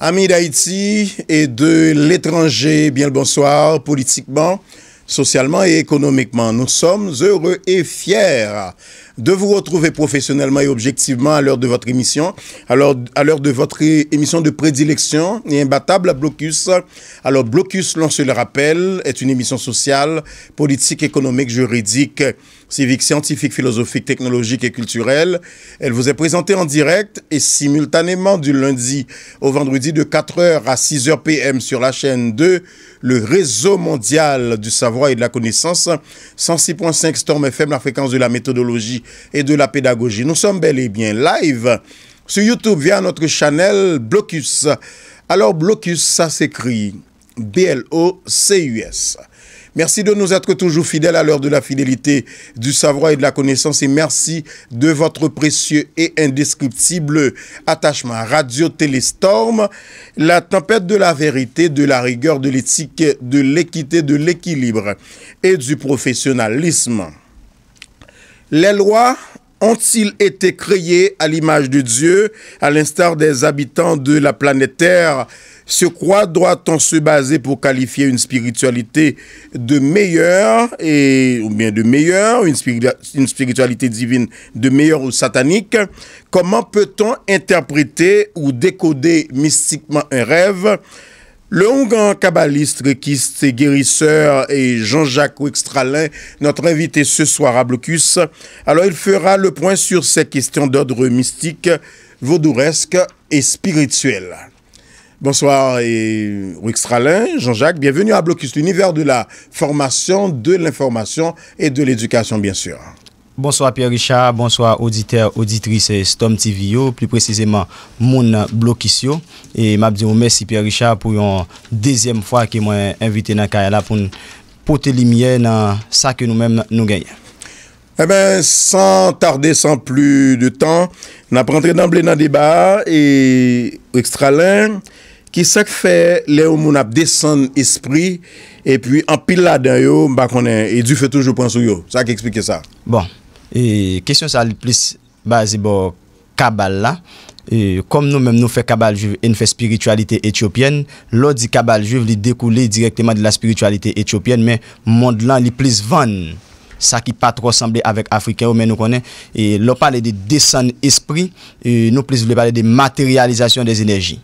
Amis d'Haïti et de l'étranger, bien le bonsoir politiquement, socialement et économiquement. Nous sommes heureux et fiers de vous retrouver professionnellement et objectivement à l'heure de votre émission, à l'heure de votre émission de prédilection et imbattable à Blocus. Alors, Blocus, l'on se le rappelle, est une émission sociale, politique, économique, juridique civique, scientifique, philosophique, technologique et culturelle. Elle vous est présentée en direct et simultanément du lundi au vendredi de 4h à 6h PM sur la chaîne 2, le réseau mondial du savoir et de la connaissance, 106.5 Storm FM, la fréquence de la méthodologie et de la pédagogie. Nous sommes bel et bien live sur YouTube via notre channel Blocus. Alors Blocus, ça s'écrit B-L-O-C-U-S. Merci de nous être toujours fidèles à l'heure de la fidélité, du savoir et de la connaissance. Et merci de votre précieux et indescriptible attachement Radio Télestorm, la tempête de la vérité, de la rigueur, de l'éthique, de l'équité, de l'équilibre et du professionnalisme. Les lois ont-ils été créées à l'image de Dieu, à l'instar des habitants de la planète Terre sur quoi doit-on se baser pour qualifier une spiritualité de meilleure et, ou bien de meilleure, une, spiritualité divine de meilleure ou satanique? Comment peut-on interpréter ou décoder mystiquement un rêve? Le hongan kabbaliste, requiste et guérisseur et Jean-Jacques Wextralin, notre invité ce soir à Blocus. Alors, il fera le point sur ces questions d'ordre mystique, vaudouresque et spirituel. Bonsoir, Wixralen, Jean-Jacques, bienvenue à Blokist, l'univers de la formation, de l'information et de l'éducation, bien sûr. Bonsoir, Pierre-Richard, bonsoir, auditeurs, auditrices, Tom Tivio, plus précisément, mon Blokistio, et ma bdion merci, Pierre-Richard, pou yon deuxième fois que moi invite na Kaya la pou te limier na sa que nou mèm nou gagne. Eh ben, sans tarder, sans plus de temps, na prendre d'emblée nan débat, et Wixralen... Ki sak fe le ou moun ap desen esprit e pi an pil la den yo ba konen edu fe toujou pransou yo. Sa ki eksplike sa. Bon, e kesyon sa li plis bazi bo Kabal la. Kom e nou men nou fe Kabal juv en fe spiritualite etiopyen. Lodi Kabal juv li dekoule direkteman de la spiritualite etiopyen men moun lan li plis van. Sa ki patro semble avèk Afrikan ou men nou konen. Lop pale de desen esprit nou plis vle pale de materializasyon de enerji.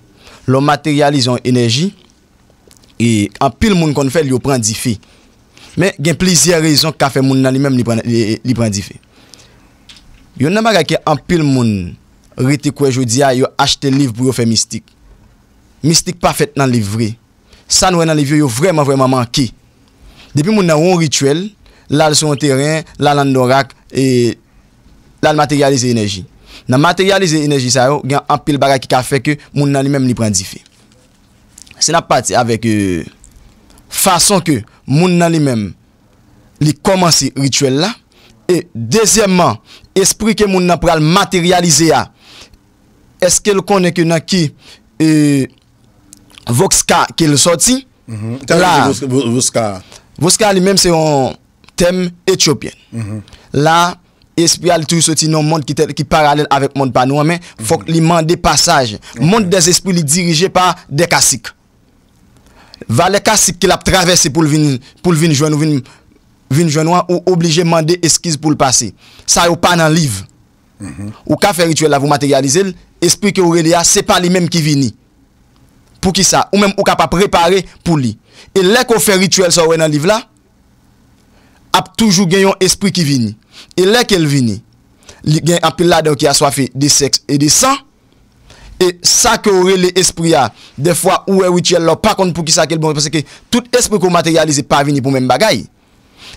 Lo materialize yon enerji e an pil moun kon fè li yo pran di fè. Men gen plizye rezon ka fè moun nan li mèm li pran di fè. Yo nan mar ake an pil moun rete kwe jodi a yo achete liv pou yo fè mistik. Mistik pa fèt nan liv vre. San wè e nan liv yo yo vreman vreman manke. Depi moun nan yon rituel, la l son teren, la l andorak e la l materialize enerji. Nan materialize enerji sa yo, gen apil bara ki ka feke moun nan li men li prendi fe. Se nan pati avek euh, fason ke moun nan li men li komanse rituel la. E, deseyman, espri ke moun nan pral materialize ya. Eske l konen ke nan ki euh, Voska ke le soti. Mm-hmm. Tane, Voska. Voska li men se yon tem etiopyen. Mm-hmm. La, etiopyen. Espri al trusoti nou moun ki paralel avèk moun panou anmen, fok li mande pasaj. Moun des espri li dirije pa de kassik. Va le kassik ki la travesse pou l vinjouan ou vinjouan ou obligé mande eskiz pou l pase. Sa yo pa nan liv. Mhm. Ou ka fe rituel la vou materialize, espri ki ou re li a, se pa li menm ki vini. Pou ki sa, ou menm ou ka pa prepare pou li. E lek ou fe rituel sa ou en nan liv la... ap toujou gen yon espri ki vini, e lè ke l vini, li gen apil la don ki aswa fe de seks e de san, e sa ke ore le espri a, de fwa ou e rituel lò, pa kon pou ki sa ke l bon, pwese ke tout espri ko materialize pa vini pou men bagay,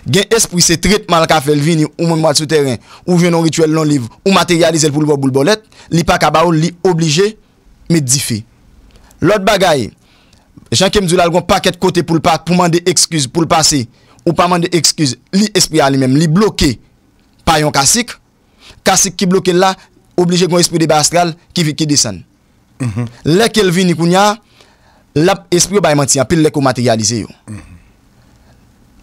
gen espri se trit man l kafe l vini, ou moun moun sou teren, ou venon rituel lon liv, ou materialize l pou l bon bou l bolet, li pa kaba ou li oblige, me di fe. Lòt bagay, jankèm dula l gon paket kote pou l pak, pou mande ekskuse pou l pase, Ou pa man de ekskuse, li espri alimem, li bloke, pa yon kasik. Kasik ki bloke la, oblije kon espri de bastral ki vi ki disen. Mhm. Le ke lvi ni kounya, la espri ba yon mantiyan, pil le ko materialize yo. Mhm.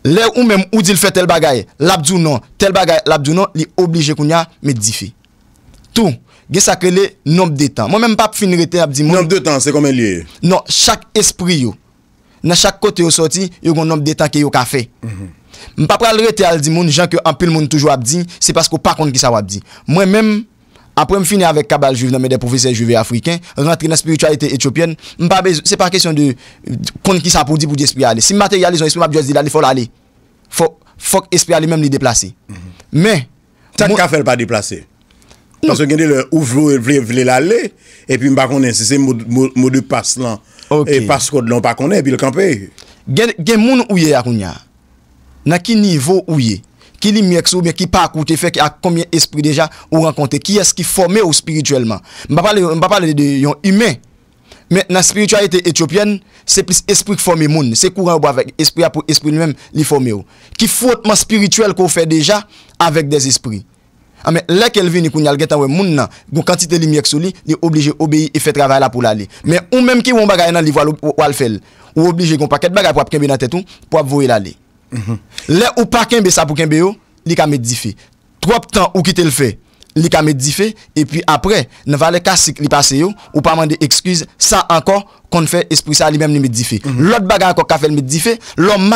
Le ou menm ou di lfe tel bagay, labdou non, tel bagay labdou non, li oblije kounya me difi. Tou, ge sakre le, nop de tan. Mwen menm pa pou finirete abdi moun. Nop de tan, se kome liye? Non, chak espri yo. nan chak kote yo soti, yo kon nom detan ki yo kafe. Mpa pral rete al di moun, jan ke anpil moun toujou abdi, se pasko pa kon ki sa wabdi. Mwen men, apre m finen avèk kabal juv, nan mè de profese juv afriken, nan trinan spiritualite etiopyen, mpa bezou, se pa kesyon de kon ki sa poudi pou di espri ale. Se mbate yaliz an espri mabdi wazil ale, fò l'ale. Fò espri ale mèm li deplase. Mwen... Tak kafe l pa deplase. Non. Pansè gen de ou vle l'ale, epi mpa kon ensese mwou dupas lan Et parce qu'on n'en pas connait, bil kanpe. Gen moun ouye akoun ya? Na ki nivou ouye? Ki li mèk sou, miè ki pa akoute, fek a komye espri deja ou renkonte? Ki eski forme ou spirituellement? Mba pale de yon imè. Men na spiritualité etiopienne, se plis espri kforme moun. Se kouren ou ba vek, espri apou espri mèm li forme ou. Ki foutman spirituel kou fe deja, avèk des espri. Amè, ah, lè ke lvi ni koun yal getan wè moun nan, goun kantite li myek sou li, li oblije obeyi e fè travay la pou lalè. Mè, ou mèm ki woun bagay nan li wal walfèl, ou oblije goun paket bagay pou ap kèmbe nan tètou, pou ap vouye lalè. Mhm. Lè ou pakèmbe sa pou kèmbe yo, li ka meddifè. Trop tan ou ki te lfè, li ka meddifè, e pi apre, ne vale ka si li pase yo, ou pa mande ekskiz, sa ankon kon fè esprisa li mèm ni meddifè. Lòt bagay ankon ka fèl meddifè, lòm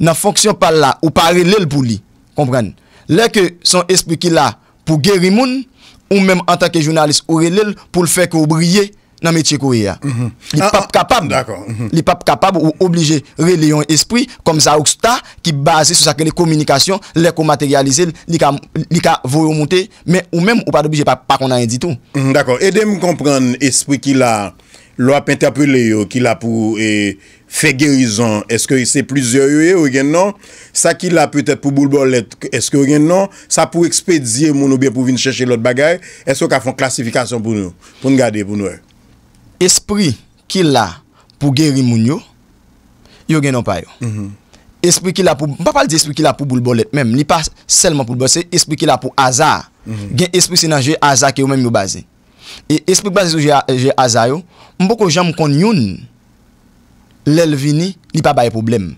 nan fonksyon pa la ou pa relèl pou li. Kompran? Lè ke son espri ki la pou gerimoun, ou mèm an takè jounalist ou relèl, pou l'fèk ou bryè nan metye kore ya. Mhm. Ah, ah, mhm. Li pap kapab ou oblijè relè yon espri, kom sa ouksta ki base sou sakre li komunikasyon, lè ko materialize, li ka vò remonte, mèm ou mèm ou pa dobijè pa konan yon ditou. Mhm, D'akon, edè mèm kompran espri ki la, lò ap ente aprelè yo ki la pou relè, Fè gerizan, eske se plizye yoye ou gen nan? Sa ki la pwete pou boulbolet, eske ou gen nan? Sa pou ekspedye moun ou biye pou vin chèche lout bagay? Eske ou ka fon klasifikasyon pou nou? Poun gade pou nou e? Esprit ki la pou geri moun yo, yo gen nan payo. Mhm. Esprit ki la pou, pa pal di esprit ki la pou boulbolet mem, ni pa selman pou boulbolet, se esprit ki la pou azar. Mhm. Gen esprit se nan je azar ki yo mem yo baze. E esprit baze sou je azar yo, mpoko jèm kon yon nou. Lè l vini, li pa baye problem.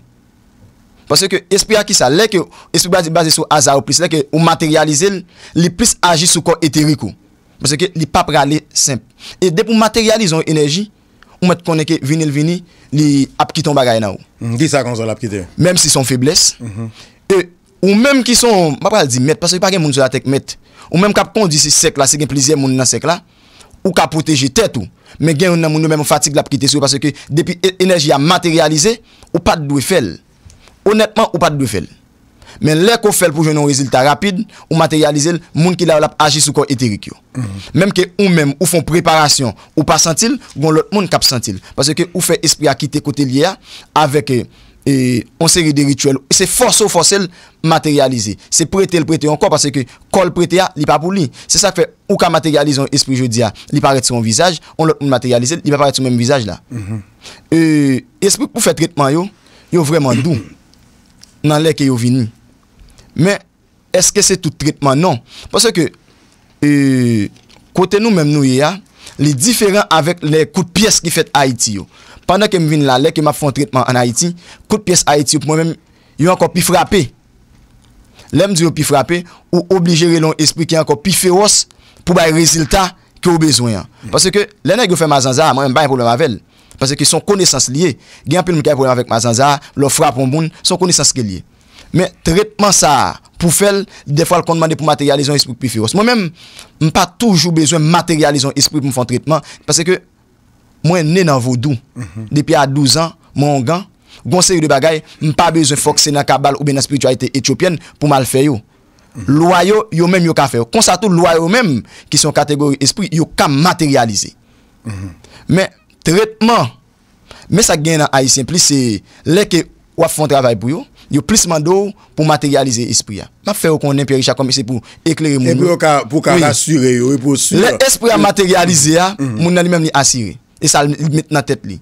Pasè ke espri a ki sa, lè ke espri bazi sou aza ou plis, lè ke ou materialize, li plis aji sou kon eteriko. Pasè ke li pa prale simple. E dep ou materialize ou enerji, ou mète konneke vini l vini, li apkite mba gaye nou. Mm, di sa konzol apkite. Mème si son feblesse. Mm-hmm. E ou mème ki son, mèpre al di mèt, pasè ki pa gen moun sou la tek mèt. Ou mème kap kondisi sek la, se gen plizye moun nan sek la. Ou ka proteje tetou. Men gen yon nan moun nou men mou fatik la pkite sou. Pase ke depi enerji a materialize. Ou pat dwe fel. Honetman ou pat dwe fel. Men lèk ou fel pou jenon rezultat rapide. Ou materialize. Moun ki la wap agi sou kon eterik yo. Menm ke ou menm ou fon preparasyon. Ou pa sentil. Gon lòt moun kap sentil. Pase ke ou fe espri a kite kote liya. Aweke. E, on seri de rituel e Se foso fosel materialize Se prete l prete yon ko Pase ke kol prete ya li pa pou li Se sa fe ou ka materialize yon espri jodi ya Li pa rete yon visaj On lot mou materialize li pa rete yon menm visaj la e, Espri pou fe tritman yo Yo vreman dou Nan le ke yo vini Me eske se tout tritman non Pase ke Kote nou menm nou ya Li diferent avek le kout piyes ki fet Haiti yo pandan ke m vin la, lè ke m ap fon tritman an Haiti, kout piyes Haiti ou pou m wèm, yon ankon pi frapè. Lè m diyo pi frapè, ou obligeri loun esprit ki ankon pi fèros pou baye rezilta ki ou bezwen. Pase ke lè nè yon fè Mazanzar, m wèm baye pou lè m avèl. Pase ke son konesans liye. Gyanpèl m kè yon problem avèk Mazanzar, lò frapon moun, son konesans ke liye. Mè tritman sa pou fèl, defal kon mande pou materialize yon esprit pi fèros. M wèm m pa toujou bezwen materialize yon esprit pou m fon Moi, né dans vaudou. Mhm. Depuis à 12 ans, mon gant, conseil de bagaille, pas besoin de dans cabale ou bien dans la spiritualité éthiopienne pour mal faire. Yo. loyaux mhm. Loi yo, même yo ka faire. Comme ça, tout loi même, qui sont catégorie esprit, yo ka matérialiser. matérialiser. Mhm. Mais, traitement, mais ça gagne dans Haïtien plus, c'est, les que qui font travail pour yo, yo plus mando pour matérialiser esprit Je m'a fais qu'on est comme c'est pour éclairer les et pour pour rassurer pour l'esprit a matérialiser a mon même assurer E sa li met nan tet li.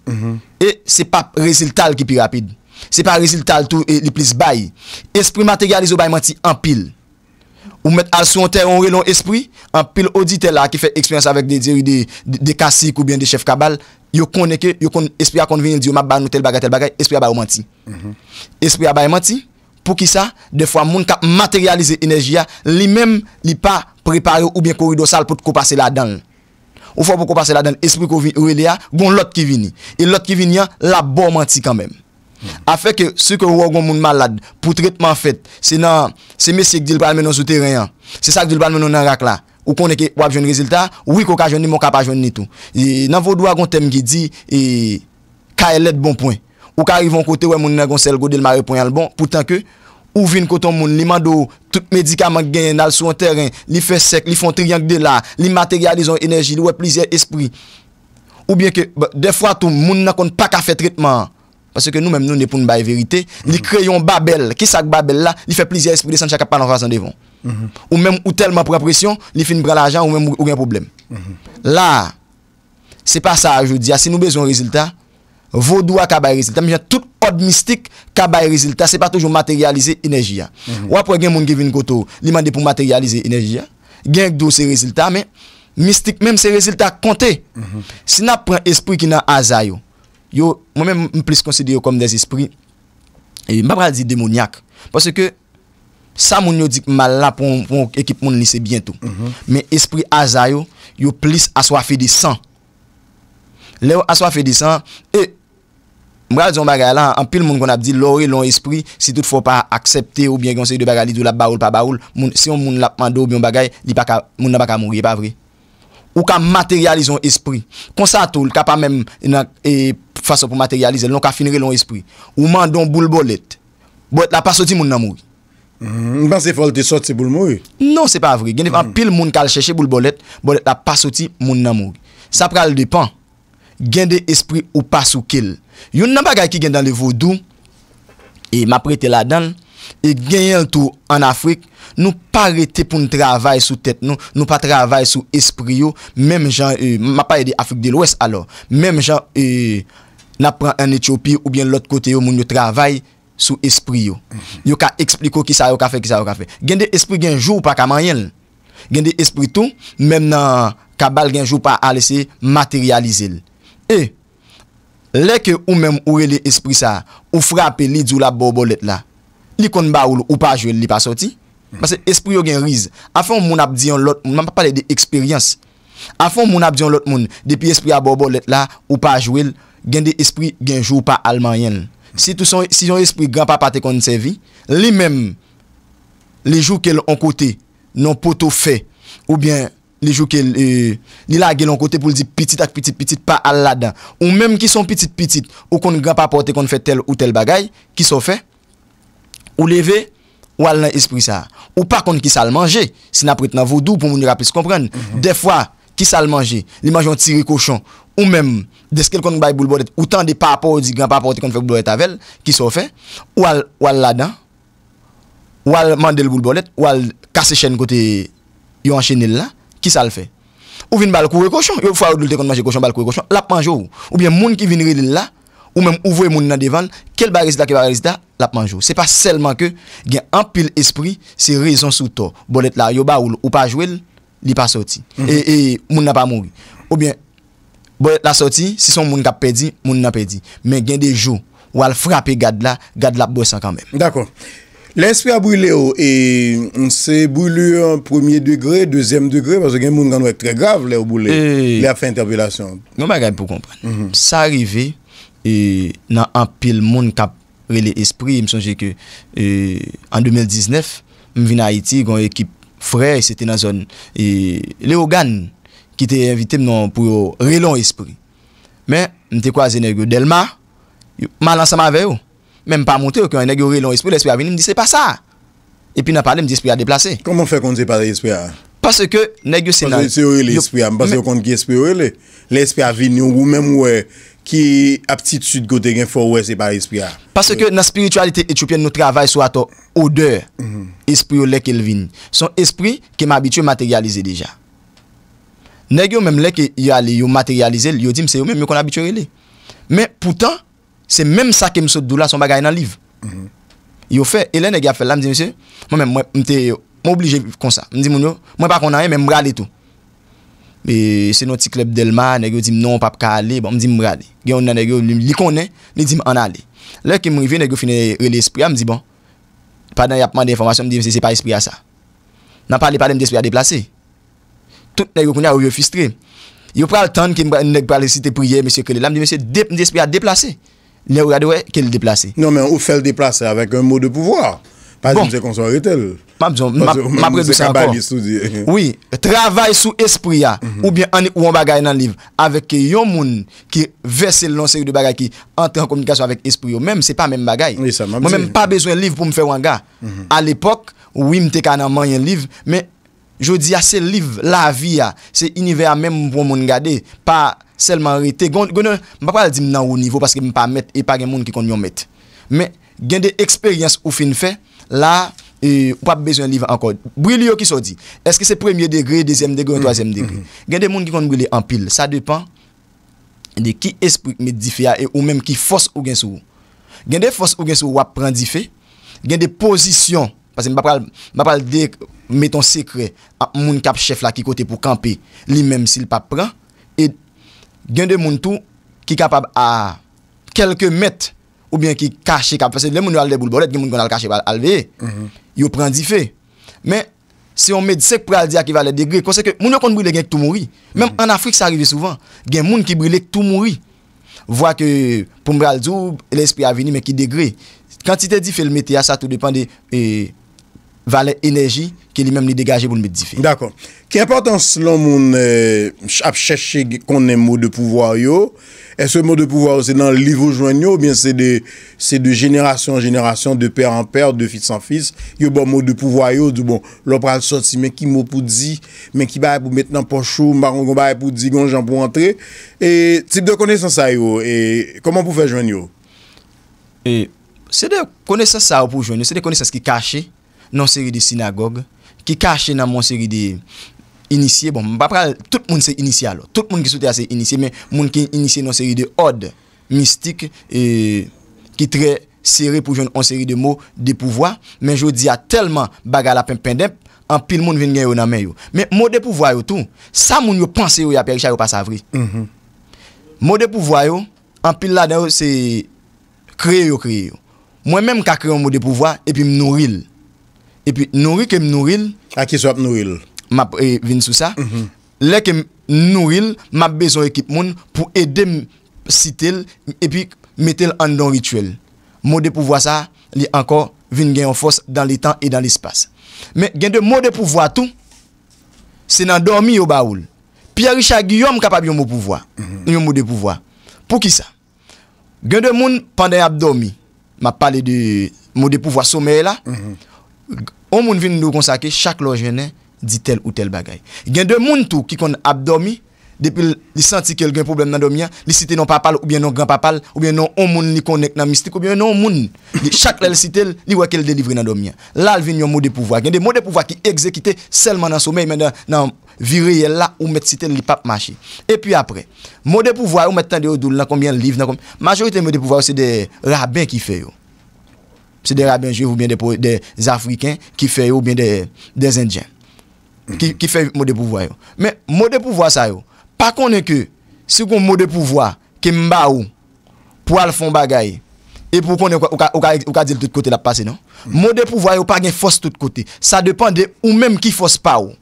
E se pa rezil tal ki pi rapide. Se pa rezil tal tou e li plis bayi. Esprit materialize ou bayi manti an pil. Ou met al sou an ter, ou re lon esprit, an pil odi tel la ki fe eksperyans avèk de kassik ou bien de chef kabal, yo kon eke, yo kon esprit akon veni diyo ma ban nou tel bagay tel bagay, esprit abayi manti. Esprit abayi manti pou ki sa, defwa moun ka materialize enerji ya, li men li pa prepare ou bien korido sal pou te ko pase la dan l. Ou fwa boko pase la den espri kouvi ou ele a, bon lot ki vini. E lot ki vini a, la bo manti kanmem. A feke, se ke wou agon moun malad pou tritman fet, se nan se mesye kdil pral menon sote reyan, se sa kdil pral menon nan rak la, ou kon eke wap joun rezultat, ou i kou ka joun ni mou ka pa joun ni tou. E nan vod wakon tem ki di, e ka elet bon poin. Ou ka rivon kote wè moun nan gonsel go dil mare poin al bon, pou tan ke... Ou vin koton moun, li mandou, tout medikaman gen nal sou an teren, li fe sek, li fon triyank de la, li materializon enerji, li we plizye espri. Ou bien ke, defwa tou moun nan kon pa ka fe tritman, parce ke nou menm nou ne pou nou baye verite, li kreyon mhm. babel, ki sak babel la, li fe plizye espri de san chaka pa nan fasan devon. Mhm. Ou menm ou telman pre presyon, li fin bral ajan ou menm ou ren problem. Mhm. La, se pa sa a joudi, a ah, se nou bezon rezultat. Vodou a kabay rezultat. Mwen jen tout od mistik kabay rezultat. Se pa toujou materialize enerji ya. Wapwe mhm. gen moun gevin koto, li mande pou materialize enerji ya. Gen kdo se rezultat, men mistik, menm se rezultat konte. Mhm. Si nan pren espri ki nan aza yo, yo, mwen menm m plis konsidye yo kom des espri, e mba pral di demonyak. Pwese ke, sa moun yo dik mal la pou ekip moun lise bientou. Mhm. Men espri aza yo, yo plis aswa fe di san. Le yo aswa fe di san, e, Mbral zon bagay la, an pil moun kon ap di lore lon espri, si tout fwa pa aksepte ou bien gen se yon bagay li dou la baroul pa baroul, si yon moun la mando ou bien bagay, li pa ka, moun nan pa ka mouri, e pa vre. Ou ka materialize lon espri. Konsa tol, ka pa men, e, e fason pou materialize, lon ka finire lon espri. Ou mandon boul bolet, bo et la pa soti moun nan mouri. Mba mm-hmm. se folte soti boul mouri? Non, se pa vre. Genif an mm-hmm. pil moun kal chèche boul bolet, bo et la pa soti moun nan mouri. Sa pral depan. gen de espri ou pa sou kelle. Yon nanba gay ki gen dan le vodou, e ma prete la dan, e gen yon tou an Afrik, nou pa rete pou nou travay sou tet nou, nou pa travay sou espri yo, mem jan, e, ma pa yede Afrik delwes alor, mem jan, nan e, pran en Etiopi ou bien lot kote yo moun yo travay sou espri yo. Mhm. Yo ka ekspliko ki sa yo ka fe, ki sa yo ka fe. Gen de espri gen jou ou pa kaman yon. Gen de espri tou, mem nan kabal gen jou ou pa alese, materialize l. E, lè ke ou mèm ouè lè esprit sa, ou frape lè djou la bobolet la, lè kon ba ou lè ou pa jwè lè pa soti. Pase esprit yo gen riz. Afon moun ap diyon lot moun, mèm pa pale de eksperyans. Afon moun ap diyon lot moun, depi esprit la bobolet la, ou pa jwè lè, gen de esprit gen jwè ou pa almanyen. Si ton esprit gen pa pate kon se vi, lè mèm, lè jou ke lè an kote, nan poto fe, ou bèm, li e, la ge lon kote pou li di piti tak piti piti pa al la dan, ou mèm ki son piti piti, ou koni gran pa porte koni fe tel ou tel bagay, ki so fe, ou leve, ou al nan espri sa, ou pa koni ki sal manje, si na prit nan vodou pou mouni rapi se kompren, mhm. de fwa, ki sal manje, li manje yon tiri koshon, ou mèm, de skel koni bay boulboulet, ou tan de pa porte, ou di gran pa porte koni fe boulboulet avel, ki so fe, ou al la dan, ou al mandel boulboulet, ou al kase chen kote yon chenil la, Ki sa l fe? Ou vin bal koure koshon? Yo fwa ou dulte kon manje koshon, bal koure koshon? Lap manjou ou? Ou bien moun ki vin ril la? Ou mèm ou vwe moun nan devan? Kel ba rezita, ke ba rezita? Lap manjou. Se pa selman ke gen ampil espri se rezon sou to. Bolet la yo ba ou pa jwel, li pa soti. Mhm. E, e moun nan pa moun. Ou bien bolet la soti, si son moun kap pedi, moun nan pedi. Men gen de jou, wal frape gad la, gad la bwesan kan mèm. Dako. Lè espri a brilè ou, oh. e mse brilè ou en premier degré, deuxième degré, parce que moun kan wèk trè grave lè ou brilè, lè a fè interpellation. Non mè gèp pou kompren. Mhm. Sa rive, nan apil moun kap relè espri, m sonje ke an 2019, m vin a Haiti, gwen ekip frè, sè te nan zon, e lè ou gan, ki te evite m nan prè ou relè ou espri. Mè, m te kwa zè nè gè, del ma, man lan sa ma vè ou, men pa montè yo kwen yo negyo re lè ou espri, lè espri a veni, m di se pa sa. E pi nan pale m di espri a deplase. Koman fè konti se pa de espri a? Paske negyo se nan... Paske se yo re lè espri a, m base yo konti ki espri yo re lè. Lè espri a veni, yo mèm wè, ki aptitude gode gen fò wè se pa espri a. Paske nan spiritualite etupyen nou travay sou ato ode, espri yo lè kel vin. Son espri ke m abityo materialize deja. Negyo menm lè ke yo ale, yo materialize lè, yo di m se yo mèm, yo kon abityo re lè. Men, poutan, Se menm sa ke msot dou la son bagay nan liv. Yo fe, elen e ge ap fe la, mdi mse, euh, mwen mwen mte, mwen oblije kon sa. Mdi mwen mwen, mwen pa kon ane, mwen mwale tou. Be, se nou ti kleb delman, negyo di mnon pap ka ale, mdi mwale. Gen yon nan negyo, likon nen, ni di m an ale. Lè ke mwen ve, negyo finen rel espri, mdi bon, padan yapman de informasyon, mdi mse, se pa espri a sa. Nan pale pale mdi espri a deplase. Tout negyo kon ya ou yo fistre. Yo pral tan ke negyo pale si te priye, mdi mse, mdi mse, mdi esp Ne ou non, bon. ya dewe ke l deplase. Non men ou fel deplase avek un mou de pouvoar. Pazim se konsor etel. Mabre de sa akor. Oui, travay sou espri ya. Ou bien ane ou an bagay nan liv. Avek yo moun ki vese lonseri de bagay ki ente an komunikasyon avek espri yo men. Se pa men bagay. Mou men pa bezwen liv pou mfe wanga. A mhm. l epok, ou im te ka nan manyen liv. Men, Je di a se liv, la vi a, se inivè a mèm pou moun gade, pa selman rete. Gon, gon, mba kwa al di m nan ou nivou, paske m pa mèt, e pa gen moun ki kon yon mèt. Mè, gen de eksperyans ou fin fè, la, wap e, bezè yon liv ankon. Bril yo ki so di, eske se premier degre, dezem degre, an mm-hmm. toazem degre. Mm-hmm. Gen de moun ki kon bril en pil, sa depan de ki espri mè di fè a, e ou mèm ki fòs ou gen sou. Gen de fòs ou gen sou wap pran di fè, gen de posisyon, Ba pral de meton sekre Moun kap chef la ki kote pou kampe Li menm sil pa pran E gen de moun tou Ki kapab a Kelke met ou bien ki kache mhm. mhm. Le moun nou al de boule borlet Gen moun kon al kache al ve Yo pran di fe Men se yon med sek pral dia ki valet de gre Moun nou kon brile gen k tou mouri Menm an Afrik sa arrive souvan Gen moun ki brile k tou mouri Vwa ke pou mbral zou L'esprit avini men ki de gre Kantite di fe l meti a sa tout depande E valè enerji ki li mèm li degaje pou nme difi. D'akon. Ki importans lan moun euh, ap chèche konen mou de pouvoir yo? E se mou de pouvoir yo se nan li vou jwen yo, bin se de jenerasyon jenerasyon de pèr an pèr, de fit san fis, yo bon mou de pouvoir yo, lop pral soti men ki mou pou di, men ki bay pou met nan pochou, mbaron kon bay pou di, gon jan pou antre. E tip de kone san sa yo? E koman pou fè jwen yo? E se de kone san sa yo pou jwen yo, se de kone san se ki kache, nan seri de sinagogue, ki kache nan mon seri de inisye, bon, apra, tout moun se inisye alo, tout moun ki soute a se inisye, men, moun ki inisye nan seri de od, mistik, e, ki tre seri pou joun nan seri de mou, de pouvoi, men, joudi a telman bagala pen pen dep, an pil moun ven gen yo nan men yo. Men, mou de pouvoi yo tou, sa moun yo panse yo ya perichar yo pa sa vri. Mou mm-hmm. de pouvoi yo, an pil la den yo, se kre yo kre yo. Mwen menm ka kre yo mou de pouvoi, epi m nou ril. E pi nouri kem nouril... Aki sou ap nouril. Ma eh, vin sou sa. Mhm. Le kem nouril, ma bezon ekip moun pou edem sitel e pi metel an don rituel. Mou de pouvoa sa, li ankon vin gen yon fos dan li tan e dan li spas. Men gen de mou de pouvoa tou, se nan dormi yon baoul. Pia Richard Guillaume kapab yon mou de pouvoa. Yon mhm. mou de pouvoa. Pou ki sa? Gen de moun panday ap dormi. Ma pale de mou de pouvoa soumey la... On moun vin nou konsake, chak loje nen, di tel ou tel bagay. Gen de moun tou ki kon abdomi, depil li santi kel gen problem nan domya, li site nan papal ou bien nan gran papal, ou bien nan on moun li konek nan mistik, ou bien nan on moun, chak lèl site, li wakèl delivri nan domya. Lal vin yon mou de pouvoi. Gen de mou de pouvoi ki ekzekite selman nan somen, men nan virye la ou met site li pap mache. E pi apre, mou de pouvoi ou met tan de odoul nan konbyen liv, nan konbyen... Majorite mou de pouvoi ou se de raben ki fe yo. Se de rabenjou ou bien de afriken ki fe ou bien de zendjen. Ki fe mode pouvoi yo. Men mode pouvoi sa yo. Pa konen ke, se kon mode pouvoi ke mba ou, pou al fon bagay, e pou konen ou ka di l tout kote la pase, non? Mode pouvoi yo pa gen fos tout kote. Sa depan de ou menm ki fos pa ou.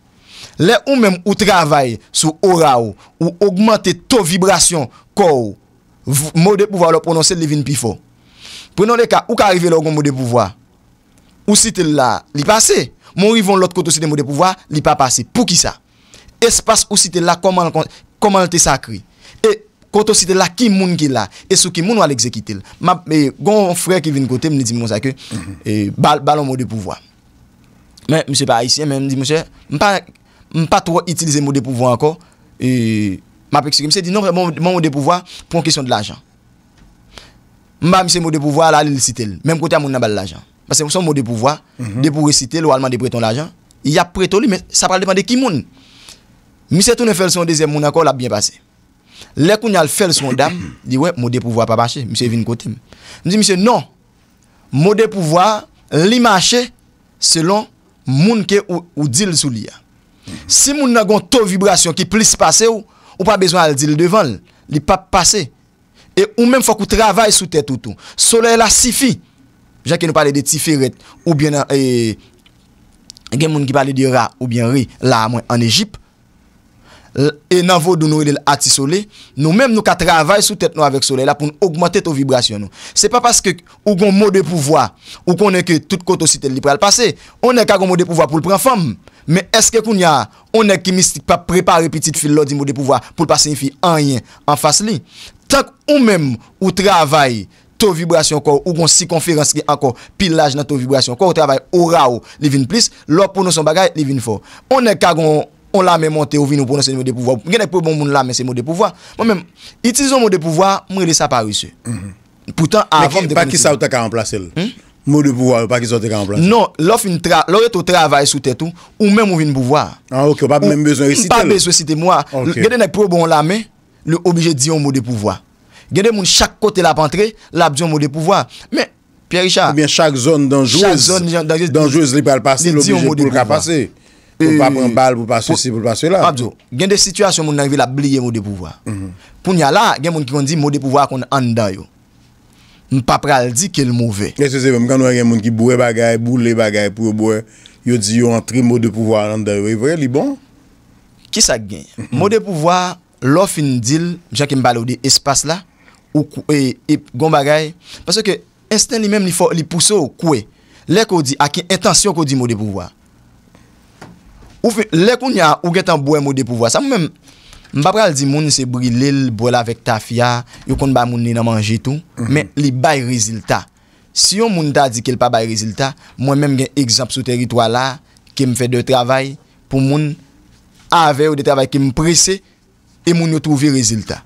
Le ou menm ou travay sou ora ou, ou augmente to vibrasyon ko ou, mode pouvoi yo prononse le vin pi fo. Breno de ka, ou ka arrive la ou kon mode pouvoi, ou sitel la li pase, moun rivon lot koto sitel mode pouvoi, li pa pase. Pou ki sa? Espas ou sitel la, koman te sakri? E koto sitel la, ki moun ki la? E sou ki moun wale ekzekitel? Ma, goun frè ke vin kote, mne di moun sakri, mhm. eh, balon mode pouvoi. Mwen, mwen se pa aisyen, mwen di mwen se, mwen pa tro itilize mode pouvoi anko, e, ma pekse ki mwen se di, moun mode pouvoi, pon kisyon de la jan. Mba mi se mou de pouvoi ala li li sitel. Mem kote a moun nabal lajan. Mba se mou son mou de pouvoi, mhm. de pou re sitel ou alman de preton lajan, i ap preto li, men sa pral depande ki moun. Mi se toune fel son dezem, moun akol ap bien pase. Le kou nyal fel son dap, di wè mou de pouvoi ap apache, mi se vin kote. Mi se non, mou de pouvoi li mache selon moun ke ou dil sou li ya. Mhm. Si moun nan gon to vibrasyon ki plis pase ou, ou pa bezwan al dil devan li, li pa pase. E ou mèm fò kou travay sou tèt ou tou. Sòlè la sifi. Janke nou pale de ti firet ou bien e, gen moun ki pale de ra ou bien ri la mwen an Egypt. E nan vò doun nou ilè l'ati solè. Nou mèm nou ka travay sou tèt nou avèk solè la pou nou augmentè tou vibrasyon nou. Se pa paske ou goun mò de pouvoi ou konè ke tout koto sitè li pral pase. Onè ka goun mò de pouvoi pou l'pran fòm. Mè eske koun ya onè ki mistik pa prepare pitit fil lò di mò de pouvoi pou l'pase yon fi an yin an fas li. Tak ou mèm ou travay to vibrasyon kor, ou gon si konferans ki ankor pilaj nan to vibrasyon kor, travay ora ou, li vin plis, lò pou nou son bagay, li vin fo. Onè e kagou, on lame monte ou vin ou pou nou se mèm ou de pouvoi. Mwen genèk pou bon moun lame se mèm ou de pouvoi. Mwen mèm, itizon mèm ou de pouvoi, mwen lè sa pa rüsse. Mhm. Poutan avan de pouvoi. Mèk pa kisa ou te ka anplase lè? Mèm ou de pouvoi ou pa kisa ou te ka anplase? Non, lò fin travay, lò reto travay sou tètou, ou mèm ou vin pouvoi. Ah, Nou obje diyon mou de pouvoi. Gen de moun chak kote la pa entre, la ap diyon mou de pouvoi. Men, Pierre Richard... Mwen chak zon danjouz li pa l'passe, l'obje pou l'ka passe. Mwen pa pren bal pou passe si, pou passe la. Pabzo, gen de sitwasyon moun n'arive la bliye mou de pouvoi. Poun n'ya la, gen moun ki kon di mou de pouvoi kon an dayo. Mwen pa pral di ke l mouve. Mwen se se vèm, kan nou gen moun ki bouè bagay, bouè bagay pou bouè, yo diyo an tri mou de pouvoi an dayo. Vè li bon? Ki sa gen? Mou Lo fin dil, jan ki m balo di espas la, ou kou e, e gom bagay, paswe ke esten li menm li pousse ou kou e, le kou di a ki etansyon kou di mou depouwa. Le kou ni a ou getan bwen mou depouwa, sa m menm, m babral di moun se brilil, bwen la vek ta fya, yo kon ba moun li nan manje tou, mhm. men li bay rezilta. Si yon moun ta di ke l pa bay rezilta, mwen menm gen egzamp sou teritwa la, ke m fe de travay, pou moun ave ou de travay ke m prese, E moun yo trouvi rezilta.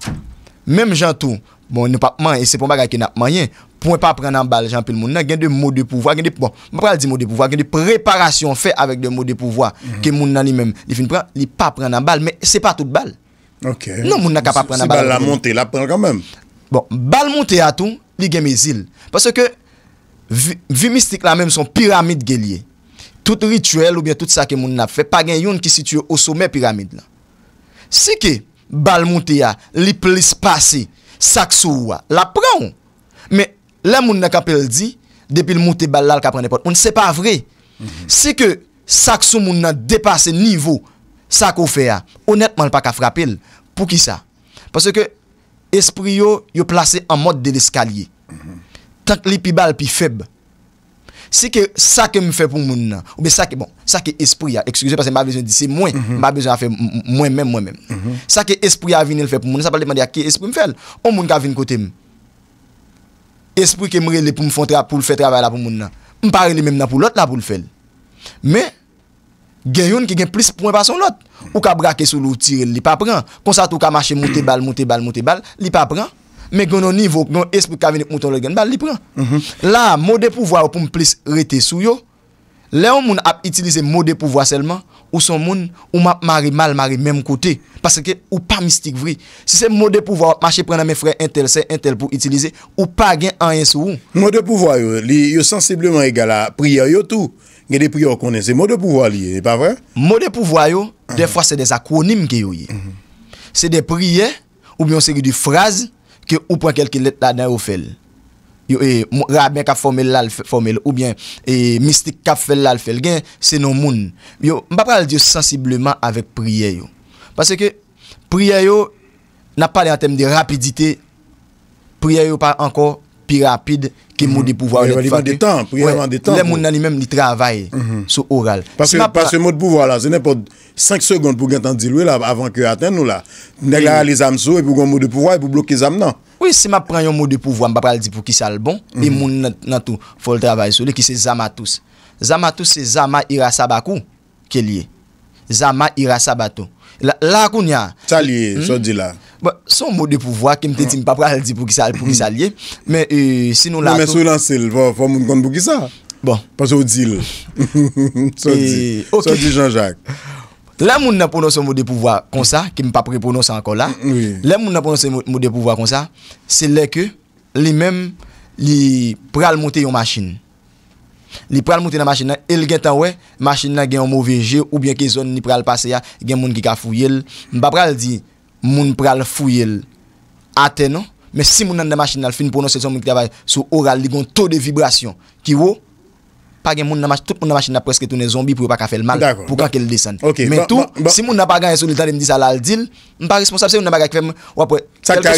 Mèm jantou, bon, nè pa man, e se pon baga ke nap man yen, pou mwen pa pren nan bal, jantou, moun nan gen de mou de pouvoi, gen de, bon, mwen pral di mou de pouvoi, gen de preparasyon fè avèk de mou de pouvoi, mhm. ke moun nan li mèm, li fin pren, li pa pren nan bal, mè, se pa tout bal. Non moun nan ka pa pren nan bal. Si bal la monte, la pren kèmèm. Bon, bal monte atou, li gen mè zil. Pasè ke, vi mistik la mèm son piramide gèlye. Tout rituel ou bien tout sa ke moun nan fè, pa gen yon ki sit Bal moun te ya, li plis pase, sakso wwa, la proun. Me, la moun nan kapel di, depil moun te bal la l ka prene pot. On se pa vre, mhm. se ke sakso moun nan depase nivou, sakou fe ya, onetman l pa ka frapel, pou ki sa? Pase ke, espri yo, yo plase an mod de l eskalye. Mhm. Tank li pi bal, pi feb. Se ke sa ke mi fe pou moun nan, oube sa ke bon, sa ke espri a ekstrize pasen ma bejwen di se mwen, ma bejwen a fe mwen men mwen men. Sa ke espri a vine l fe pou moun nan, sa pa le mwande a ke espri mwen fel, ou moun ka vine kote mwen. Espri ke mwen le pou mwen fonte la pou l fe travala pou moun nan, mwa parene mwen nan pou l ot la pou l fel. Me, gen yon ke gen plis pou mwen pa son l ot, ou ka brake sou l ou tire l li pa pran, konsa tou ka mache mwote bal mwote bal mwote bal, li pa pran. men goun nou nivou, goun espou kavene mouton lò gen bal, li pran. Mhm. La, mou de pouvoi yo pou m plis rete sou yo, leon moun ap itilize mou de pouvoi selman, ou son moun, ou m ap mari mal mari menm kote, pase ke ou pa mistik vri. Si se mou de pouvoi yo, mache prena men frey entel se entel pou itilize, ou pa gen anyen sou yon. Mou de pouvoi yo, li yo sensibleman egal a priye yo tou, gen de priye yo konen, se mou de pouvoi li, e pa vre? Mou de pouvoi yo, de fwa se de akronim ke yo ye. Se de priye, ou biyon se gi di fraze, Ou point kelke let la nan ou fel Yo e eh, raben ka fome lal fome lal Ou bien e eh, mistik ka fome lal fel Gen senon moun Yo mba pral di sensibleman avek priye yo Pase ke priye yo Na pale an tem de rapidite Priye yo pa anko ki rapide, ki mou de pouvoi. Preman mhm. detan, preman detan. Le moun nan i menm ni travaye mhm. sou oral. Pas se mou de pouvoi la, ze ne pot 5 second pou gantan di loue la, avan ke aten nou la. Nèk la alè zam sou, e pou gantan mou de pouvoi, e pou blokè zam nan. Oui, se ma pran yon mou de pouvoi, mba pral di pou ki sal bon, li mhm. moun nan tou fol travaye sou, li ki se zamatous. Zamatous se zama irasabakou ke liye. Zama irasabatou. La koun ya. Salye, hmm? so di la. Son mou de pouvoi ki mte ti hmm. mpa pral di pou ki salye. Men sou lan sil, fwa moun kon pou ki sa. Pas euh, non, ou bon. di le. Euh, so di Jean-Jacques. La moun nan pronon son mou de pouvoi kon sa, ki mpa prepronon san kon la. La moun nan pronon son mou de pouvoi kon sa, se le ke li men li pral monte yon machine. Li pral mouten nan machin nan, el gen tanwe, machin nan gen yon mouve je ou byen ke zon ni pral pase ya gen moun ki ka fuyel. Mba pral di, moun pral fuyel, ate non? Me si moun nan nan machin nan, fin pouno se son moun ki tabay sou oral, li gon to de vibrasyon ki wou? pa gen moun nan machin nan preskretounen zombi pou yo pa ka fel mal, pou ka ke l desen. Men tou, si moun nan pa gen yon sou li tan de mdi sa lal dil, mpa responsab se yon nan bagay ke fèm wapwe, kelke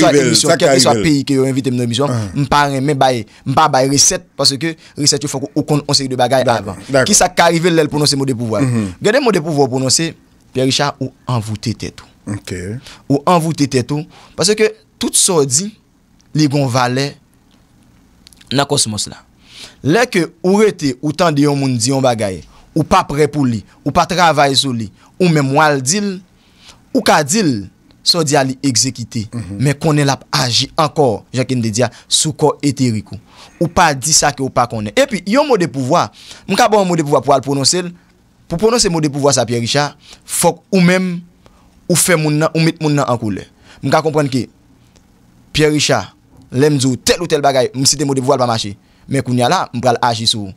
sa peyi ke yo invite mnon emisyon, ah. mpa remen baye, mpa baye reset, paswe ke reset yo fok ou kon onseri de bagay avan. Ki sa karivel lèl prononse mou de pouvoi. Mm-hmm. Gade mou de pouvoi prononse, Pierre Richard ou anvouté tètou. Ou anvouté tètou, paswe ke tout so di, li gon valè, nan kosmos la. Lè ke ou rete ou tan di yon moun di yon bagay, ou pa pre pou li, ou pa travay sou li, ou mè mwal dil, ou ka dil, so di a li ekzekite. Mhm. Mè konen lap aji ankor, jaken de di a, sou kor eteriku. Ou pa di sa ki ou pa konen. E pi, yon mwode pou vwa, mwen ka bon mwode pou vwa pou al prononse, pou prononse mwode pou vwa sa Pierre Richard, fok ou mèm ou mit moun nan anko lè. Mwen ka komprenke, Pierre Richard, lè mdou tel ou tel bagay, mwen site mwode pou vwa al pa mache. Mwen koun ya la, mwen pral aji sou.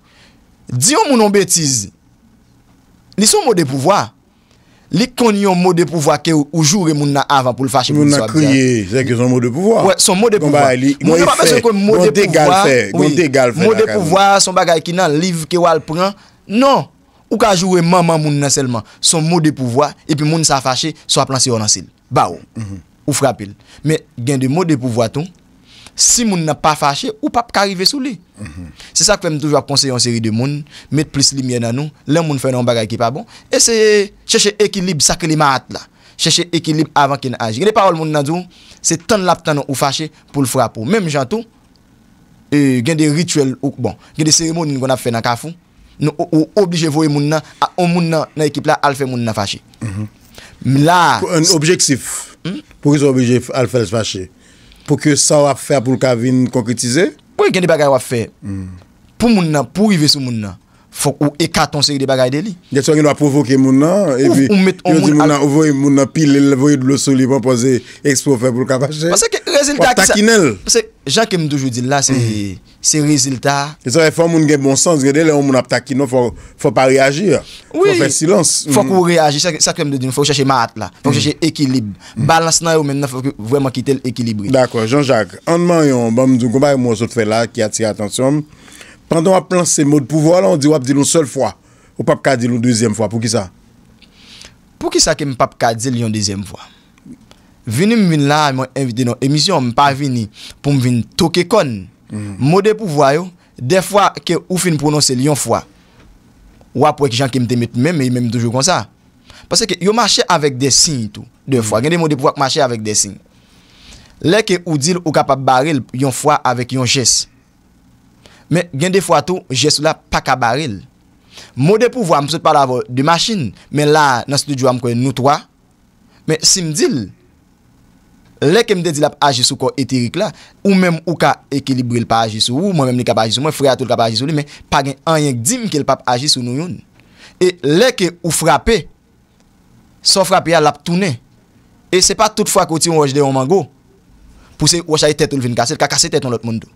Diyon moun an betiz, li son mou de pouvoi, li kon yon mou de pouvoi ke ou joure moun nan avan pou l fache pou l sa biyan. Moun nan kriye, seke son mou de pouvoi. Son mou de pouvoi. Moun nan pape seke mou de pouvoi. Mou de pouvoi, son bagay ki nan, liv ke wal pran. Non, ou ka joure maman moun nan selman. Son mou de pouvoi, epi moun sa fache, sa planse yon ansil. Ba ou, mhm. ou frapil. Men gen de mou de pouvoi ton, Si moun nan pa fache, ou pap karive sou li. Se sa kwen mwen toujwa konsey an seri de moun, met plis li mwen nan nou, len moun fè nan baga ekipa bon, e se chèche ekilib sakli mat la. Chèche ekilib avan ki nan aj. Gende parol moun nan doun, se ton lap tanon ou fache pou l fra pou. Mèm jantou, gende euh, rituel ouk bon. Gende seri moun nan kon ap fè nan kafou, nou ou oblije voye moun nan, a on moun nan ekip mhm. la al fè moun nan fache. Mla... Objektif, hmm? pou yon oblije al fè l fache? pou ke sa wap fè pou lka vin konkretize? Pou e gen di bagay wap fè? Hmm. Pou moun nan, pou i ve sou moun nan? Fok ou ekat an seri de bagay de li. Gèp son yon wap provoke moun nan, evi yon di moun nan ouvoye moun nan pile, ouvoye dblosou li pou an pose ekspofeb ou kapache. Pase ke rezultat ki sa... Ou takine l. Pase, jank mdoujou di la, se mm. rezultat... Se fò moun gen bon sens, gèdè, lè ou moun ap takine l, fò pa reagir, fò fè silans. Fò kou reagir, sa ke mdoujou di nou, fò kèche ma at la. Fò kèche ekilib. Balans nan yon men nan fò kèche vwèman ki tel ekilibri. Dakwa, Jean-Jacques, an Pendon ap lan se mode pouvo ala, on di wap di loun sol fwa, ou pap ka di loun dwezyem fwa. Pou ki sa? Pou ki sa ke mi pap ka di loun dwezyem fwa? Vini m win la, mwen evite loun emisyon, mwen pa vini pou m vin toke kon. Mm-hmm. Mode pouvo yo, defwa ke ou fin prononse loun fwa. Wap wek jan ke m temet men, men m toujou kon sa. Pase ke yo mache avèk desiñ tou, defwa, gen de mode pouvo ak mache avèk desiñ. Le ke ou dil ou kapap barel yon fwa avèk yon jesj. Men gen de fwa tou, jesou la pa kabaril. Mwode pou vwa, msot pala avon di masin, men la nan studio am kwen nou toa. Men si mdil, leke mde di la pa ajisou ko etirik la, ou menm ou ka ekilibri l pa ajisou, ou mwen menm li ka pa ajisou, mwen freyatou l ka pa ajisou li, men pa gen anyen dim ke l pa pa ajisou nou yon. E leke ou frapi, son frapi ya la ptoune, e se pa tout fwa koti yon wajde yon man go, pou se wajay tet ou l vin kase, l kakase tet ou lot mwondo.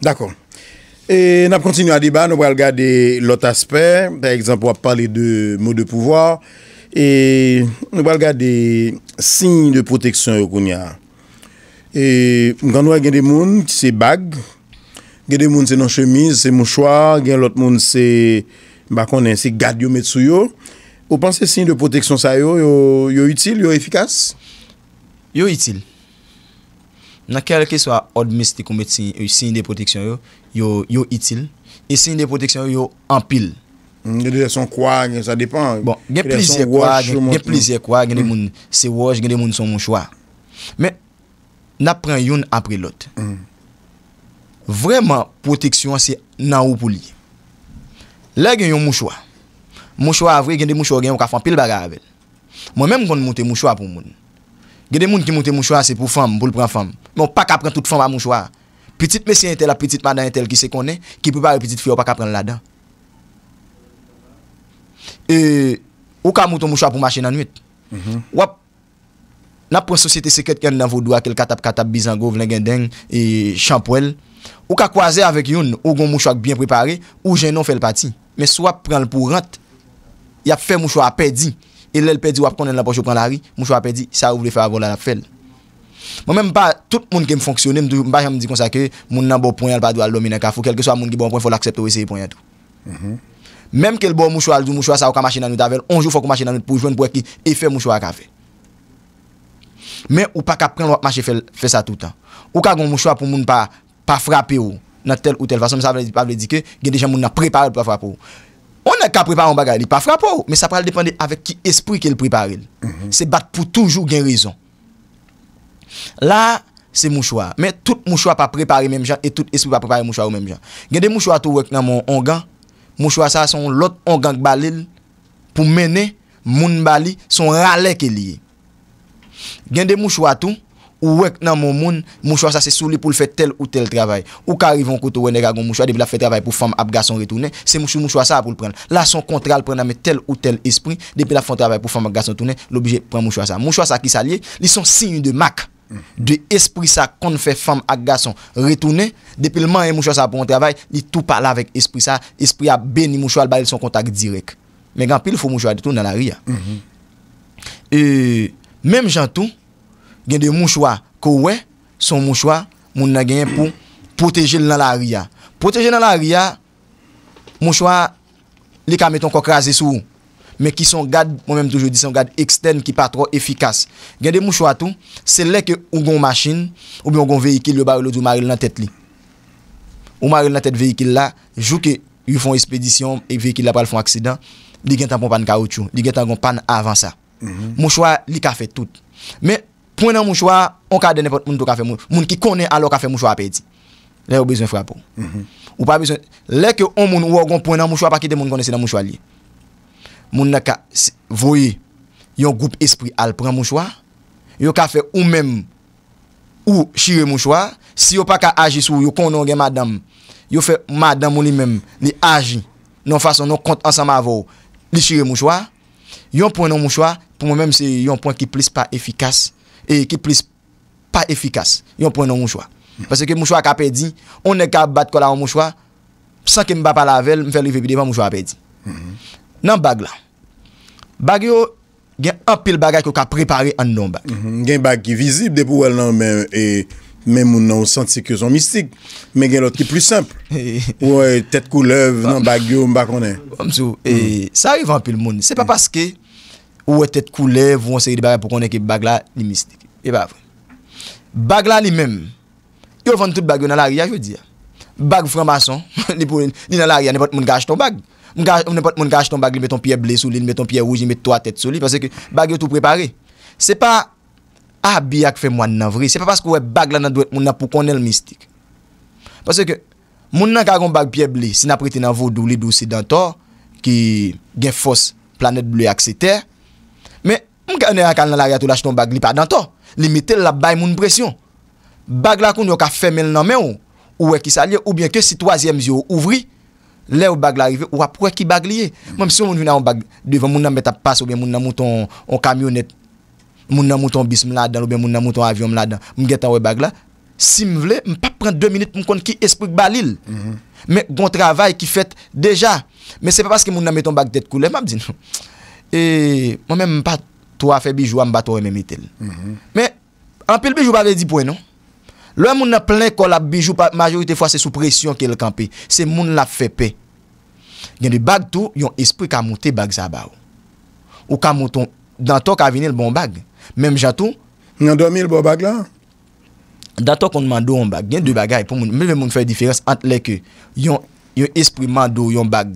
D'akon. E nap kontinu adiba, nou wale gade lot asper. Par exemple, wale pale de mou de pouvoir. E nou wale gade de sign de proteksyon yo koun ya. E mkando wale gen de moun ki se bag, gen de moun se nan chemise, se mouchwa, gen lot moun se bakon, se gad yo met sou yo. Ou pan se sign de proteksyon sa yo, yo itil, yo efikas? Yo itil. Nan kelke swa od misti koumet euh, si yon de proteksyon yo, yo itil. E si yon de proteksyon yo, yo empil. Mm, gen de son kwa gen, sa depan. Gen plize kwa gen, gen plize kwa gen de mm. moun se waj, gen de moun son moun chwa. Men, nan pren yon apre lot. Mm. Vreman proteksyon se nan ou pou li. La gen yon moun chwa. Moun chwa avre, gen de moun chwa gen, wakafan pil baga avel. Mwen men moun kon moun te moun chwa pou moun. Gede moun ki moute mouchoua se pou fom, pou l pran fom. Moun pa ka pren tout fom a mouchoua. Petit mesye entel apetit man dan entel ki se konen, ki prepare petit fiyo pa ka pren ladan. E, ou ka moute mouchoua pou mache nan wet. Wap, mm-hmm. na pran sosyete sekret ken nan vodoua, kel katap katap bizango vlen gen deng, e, champouel. Ou ka kwaze avèk yon, ou gon mouchouak bien prepare, ou jen non fè l pati. Men sou ap pren l pou rent, yap fè mouchoua pedi. E lè l pè di wap konen la pochou pran la ri, mouchwa pè di sa ou vle fè a gòl a la fèl. Mwen mè mpa, tout moun ke mfonksyonè, mwen mpa jèm di konsakè, moun nan bo ponye al padou al domine ka fò, kelke so a moun ki bon pon, fò l'aksepto wè se yi ponye tou. Mhm. Mèm ke l bo mouchwa al dou, mouchwa sa ou ka mache nan nou ta vel, onjou fò kou mache nan nou pou jwen pou ek ki, e fè mouchwa ka fè. Mè ou pa ka pren wap mache fè sa toutan. Ou ka gò mouchwa pou moun pa frape ou, nan tel ou tel fason, sa vle di ke gen de jèm moun nan On nè ka prepar an bagay li, pa fra pou. Men sa pral depande avè ki espri ke li preparil. Mhm. Se bat pou toujou gen rizon. La, se mou chwa. Men tout mou chwa pa preparil mèm jan et tout espri pa preparil mou chwa ou mèm jan. Gen de mou chwa tou wèk nan moun ongan, mou chwa sa son lot ongan kbalil pou mène moun bali son ralè ke liye. Gen de mou chwa tou, Ou wèk nan moun moun, moun chwa sa se souli pou l fè tel ou tel travay. Ou ka arrivan koto wène ragon moun chwa, depi la fè travay pou fèm ap gason retounen, se moun chwa sa pou l pren. La son kontral pren nan mè tel ou tel espri, depi la fèm travay pou fèm ap gason retounen, l'obje pren moun chwa sa. Moun chwa sa ki sa liye, li son sin yon de mak, de espri sa kon fè fèm ap gason retounen, depi l man yon e moun chwa sa pou moun travay, li tout pala vek espri sa, espri a beni moun chwa al bali son kontak direk. Men gan pil f gen de moun chwa, ko wè, son moun chwa, moun nan gen pou, proteje nan la ria. Proteje nan la ria, moun chwa, li ka meton kwa krasi sou, men ki son gad, moun menm toujou di, son gad ekstern, ki pa tro efikas. Gen de moun chwa tou, se lè ke ou gon machin, ou bi ou gon veyikil, yo barilou di ou maril nan tèt li. Ou maril nan tèt veyikil la, jou ke yu fon espedisyon, e veyikil la pral fon aksedan, li gen tan pon pan kaoutchou, li gen tan gon pan avan sa. Mhm. Moun chwa li ka fè Pwen nan moun chwa, on ka dene pou moun tou ka fe moun. Moun ki konen alo ka fe mhm. moun chwa apeti. Le yo bezwen fwa pou. Le ke yo moun wogon pwen nan moun chwa pa ki de moun konese nan moun chwa li. Moun ne ka voye yon goup espri al pre moun chwa. Yo ka fe ou menm ou shire moun chwa. Si yo pa ka aji sou, yo konon gen madam. Yo fe madam mouni menm ni aji nan fason nan kont ansama avou. Li shire moun chwa. Yon pwen nan moun chwa, pou moun menm se yon pwen ki plis pa efikas. E ki plis pa efikas, yon pon nou moun chwa. Pase ke moun chwa ka pedi, on ne ka bat kola an moun chwa, san ke mba pa lavel, mfe li vepide, moun chwa a pedi. Mhm. Nan bag la, bag yo, gen apil bagay ko ka prepare an nou mbak. Mhm. Gen bag ki vizib depou el nan, e, men moun nan ou senti ki yo son mistik, men gen lot ki plis simple. Ou e tet kou lev nan bag yo mbak one. E, mhm. Sa arrivan apil moun, se pa paske... Ou wè tèt koulè, vwonsè yè di barè pou konè ke bag la ni mistik. E ba vwè. Bag la li mèm. Yo vwè noutou bag yo nan l'aria, jwè di ya. Bag vwè fran mason, ni nan l'aria, nèpote moun gache ton bag. Moun gache ton bag, li mèt ton piè blè sou li, li mèt ton piè ouj, li mèt to a tèt sou li. Pase ke bag yo tout preparè. Se pa, a bi ak fè mwè nan vwè. Se pa paske wè bag la nan dwè moun nan pou konè l'mistik. Pase ke, moun nan kagoun bag piè blè, si nan pritè nan vwè dwè li dw mwen ke ane akal nan laryat ou lach ton bag li pa danto, li mite la bay moun presyon. Bag la kon yo ka femel nan men ou, ou e ki sa liye, ou bien ke si toasyem zyo ouvri, le ou bag la rive ou apre ki bag liye. Mwen mse moun vina ou bag devan, moun nan met apas ou moun nan mouton ou kamyonet, moun nan mouton bis mladan ou moun nan mouton avyon mladan, mwen geta ou bag la, si mwen vle, mwen pa pren 2 minute mwen kon ki esprit balil. Men, mhm. gon travay ki fet deja. Men se pa paske moun nan met ou bag det koule, mwen mwen mwen pat To mhm. non? a fe bijou a mba to e me metel. Me, an pil bijou ba ve di pwè non? Lè moun a plè kol ap bijou majorite fwa se sou presyon ke lè kampè. Se moun la fe pe. Gen de bag tou, yon espri kamoute bag zaba ou. Ou kamoute ou. Dan tou ka vini l bon bag. Mem jato. Yon do mi l bon bag la? Dan tou kon mandou yon bag. Gen de bagay pou moun. Mwen moun fè diférense ant lè ke yon espri mandou yon bag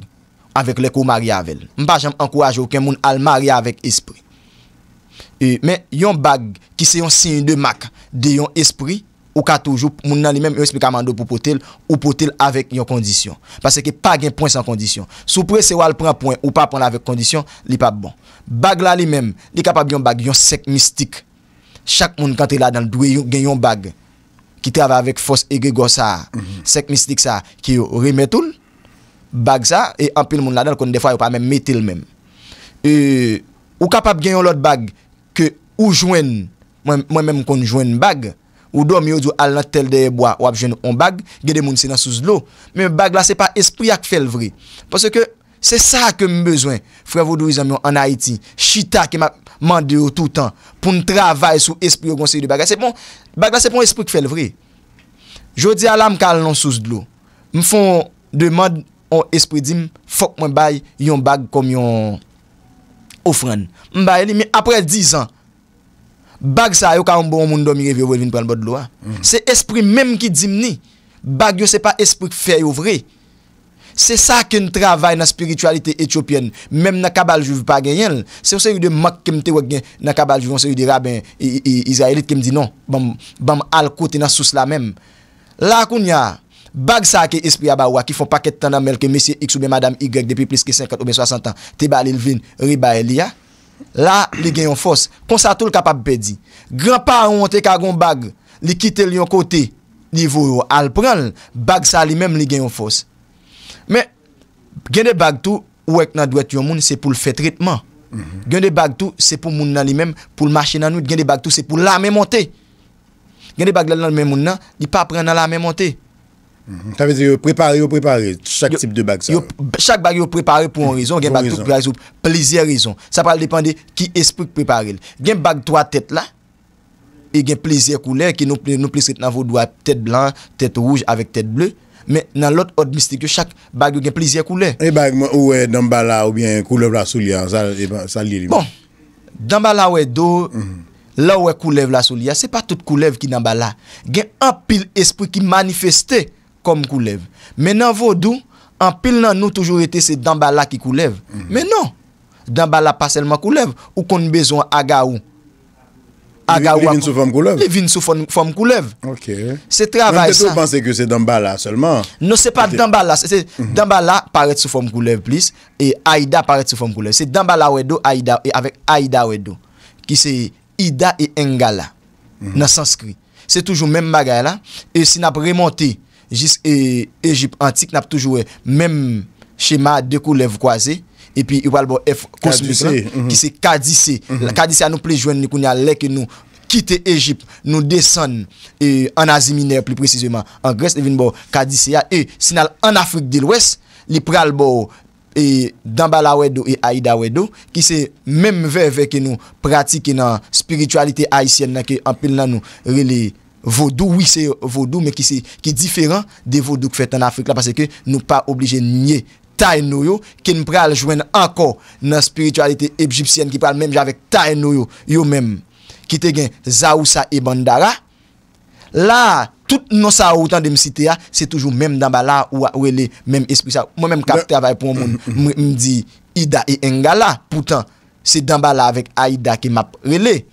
avèk lè ko maria avèl. Mba jèm an kouajou ke moun al maria avèk espri. E, men yon bag ki se yon si yon de mak De yon esprit Ou ka toujou moun nan li menm yon esprit kamando pou potel Ou potel avek yon kondisyon Pase ke pa gen point san kondisyon Sou pre se wal pran point ou pa pran avek kondisyon Li pa bon Bag la li menm li kapab gen bag yon sek mistik Chak moun kante la dan Dwe gen yon bag Ki te avek fos egregon sa mhm. Sek mistik sa ki yo remetoun Bag sa e apil moun la dan Kon de fwa yo pa menm metil menm e, Ou kapab gen yon lot bag Kè ou jwen, mwen mèm kon jwen bag, ou do mèm yo di ou al natel de boye ou ap jwen on bag, gè de moun se nan sous lò. Mèm bag la se pa espri ak fèl vre. Pòsè kè, se sa ke mèm bezwen, fwa vò do izan mèm an Haiti, chita ke mèm mande yo toutan, pou mèm travay sou espri ou konsey de bag. Se pon, bag la se pon bon, espri kè fèl vre. Jodi alam ka al nan sous lò. Mèm fon deman on espri di m, fòk mèm bay yon bag kom yon... Ofran. Mba yeli, mi apre 10 an, bag sa yo ka mbo moun do mirevi yo vo vin pran bod lo a. Se espri menm ki di mni, bag yo se pa espri fè yo vre. Se sa ken travay nan spiritualite etiopyen, menm nan kabal juvi pa gen yel. Se yo se yu de mak kem te wak gen nan kabal juvi, yon se yu de raben izayelit kem di nan, bam al kote nan sous la menm. La koun ya... Bag sa ke espri a ba wak, ki fon paket tan nan melke Mesye x ou be madam y, depi plis ke 50 ou be 60 an Te balil vin, riba el li ya La, li genyon fos Kon sa tol kapap pedi Gran pa anote kagon bag Li kite li yon kote, li vou yo al pran Bag sa li menm li genyon fos Me, genye bag tou Ou ek nan dwet yon moun, se pou l fet ritman mhm. Genye bag tou, se pou moun nan li menm Pou l mache nan nou, genye bag tou, se pou la menm anote Genye bag lal nan menm moun nan Li pa pre nan la menm anote Ta vezi yo prepare yo prepare Chak tip de bag sa Chak bag yo prepare pou an rezon Gen bag touk plezier rezon Sa pral depande ki esprik prepare Gen bag to a tet la E gen plezier koule Ke nou plezrit nan vodoua Tet blan, tet rouge, avik tet ble Men nan lot od mistik yo Chak bag yo gen plezier koule E bag ou e dambala ou koulev la souli Sa li li Dambala ou e do La ou e koulev la souli Se pa tout koulev ki dambala Gen apil esprik ki manifeste comme coulève. Mais dans vaudou, en pile nan nous toujours été c'est Dambala qui coulève. Mhm. Mais non, Dambala pas seulement coulève, ou qu'on besoin agaou. Agaou Les sous forme coulève. Les vins sous forme coulève. OK. C'est travail ça. Vous pensez que c'est Dambala seulement Non, c'est pas Dambala. c'est mhm. d'ambala paraît sous forme coulève plus et Aïda paraît sous forme coulève. C'est Dambala wedo Aïda et avec Aïda wedo qui c'est Ida et Engala. Mm Dans sanskrit. C'est toujours même bagaille là et si n'a remonté Jis e Ejip antik nap toujwe menm chema dekou lev kwa ze. E pi iwal bo F kosmikran ki se Kadise. Kadise anou plejwen ni koun ya leke nou kite Ejip nou desen an azi miner pli prezizweman an Gres. E vin bo Kadise ah, ya e sinal an Afrik dilwes li pral bo Danbala wedo e Aida wedo. Ki se menm veve ke nou pratike nan spiritualite Haitien na ke anpil nan nou releye. Vodou, oui, c'est vodou, mais qui est différent des vodou qui fait en Afrique, parce que nous ne sommes pas obligés de nier taille noyo, qui nous parle joigne encore dans la spiritualité egyptienne, qui parle même genre avec taille noyo, yo même, qui te gagne zaoussa et bandara. Là, tout nos aoutans de m'citer là, c'est toujours même d'en bas là, ou à oué lé, même esprit ça. Moi-même, je travaille pour mon monde, je me dis Ida et Engala, pourtant, c'est d'en bas là avec Aida qui m'a oué lé.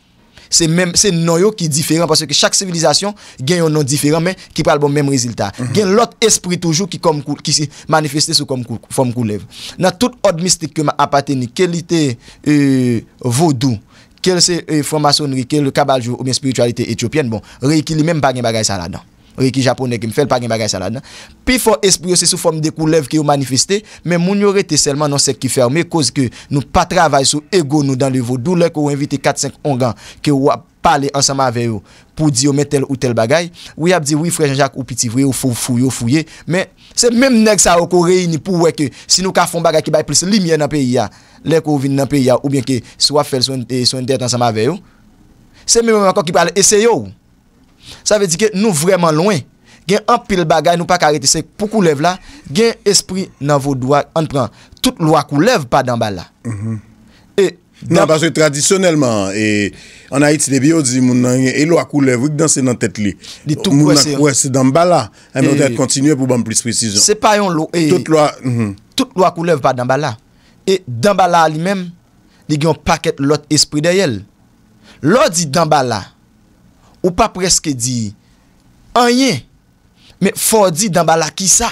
Se mèm, se nou yo ki diferant, pasè ke chak sivilizasyon gen yon nou diferant, mè, ki pral bon mèm reziltat. Mhm. Gen lot espri toujou ki kom kou, ki se manifestè sou kom kou, fòm kou lev. Na tout od mistik ke mè apateni, ke li te euh, vodou, ke euh, li se fòm masonri, ke li kabaljou ou mè spiritualite etiopyen, bon, reikili mèm pa gen bagay sa la dan. reki Japone ke mi fel pa gen bagay sa lad nan. Pi fò espri yo se sou fòm de kou lev ke yo manifeste, men moun yo rete selman non sek ki ferme, koz ke nou pa travay sou ego nou dan levo, dou lek ou invite 4-5 hongan ke ou wap pale ansama veyo pou di yo men tel ou tel bagay. Ou yap di wifre janjak ou piti vwe ou fou fuyo fuye, men se menm neg sa ou korey ni pou weke si nou ka fon bagay ki bay plis limye nan peyi ya, lek ou vin nan peyi ya, ou bien ke swa fel sou entet ansama veyo. Se menm ankon ki pale ese yo ou, Sa ve di ke nou vreman loin Gen an pil bagay nou pa karetise Pou kou lev la Gen espri mhm. non, nan vodouak Tout lwa kou lev pa dambala Nan paswe eh, tradisyonelman E anayitine biyo di mounan E lwa kou lev wik dansen nan tet li Mounan kou wese dambala E mounan tet kontinuye pou ban plis precizon Tout lwa kou lev pa dambala E dambala li men Ni gen paket lot espri deyel Lo mhm. di dambala Ou pa preske di anye. Me fò di dambala ki sa.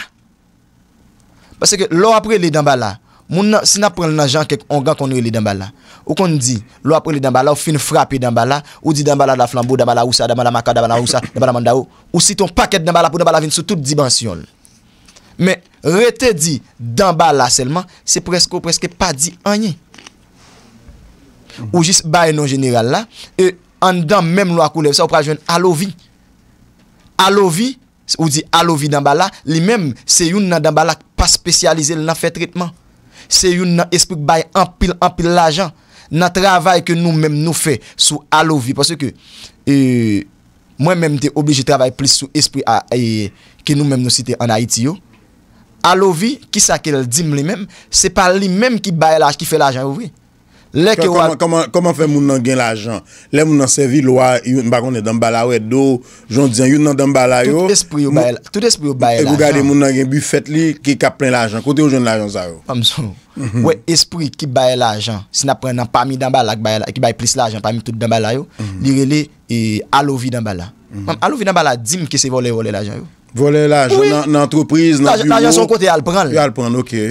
Pase ke lò apre li dambala. Moun nan, si nan pren nan jan kek ongan konri li dambala. Ou kon di, lò apre li dambala, ou fin frapi dambala. Ou di dambala la flambo, dambala ou sa, dambala la maka, dambala la ou sa, dambala la manda ou. Ou si ton paket dambala pou dambala vin sou tout dimensyon. Me rete di dambala selman, se preske ou preske pa di anye. Ou jis bay nou general la, e... An dan menm lwa kou lev, sa ou prajwen alovi. Alovi, ou di alovi dambala, li menm se yon nan dambala pa spesyalize, l nan fe tritman. Se yon nan espri bay empil, empil lajan. Nan travay ke nou menm nou fe sou alovi. Pase ke e, mwen menm te oblige travay plis sou espri e, ke nou menm nou site an Haiti yo. Alovi, ki sa ke l dim li menm, se pa li menm ki bay laj ki fe lajan ouvi. Koman fè moun nan gen l'ajan? Le moun nan sevi lwa yon bagon ne dambala wet do Joun diyan yon nan dambala yo Tout espri yo baye l'ajan E gou gade moun nan gen bufet li ki ka pren l'ajan Kote yon joun l'ajan sa yo? Amso We mhm. espri ki baye l'ajan Sina prenen pami dambala ki baye plis l'ajan Pami tout dambala yo Lirele e alovi dambala Am alovi dambala dim ki se vole vole l'ajan yo Vole l'ajan Nan entreprise, nan bureau L'ajan son kote al pran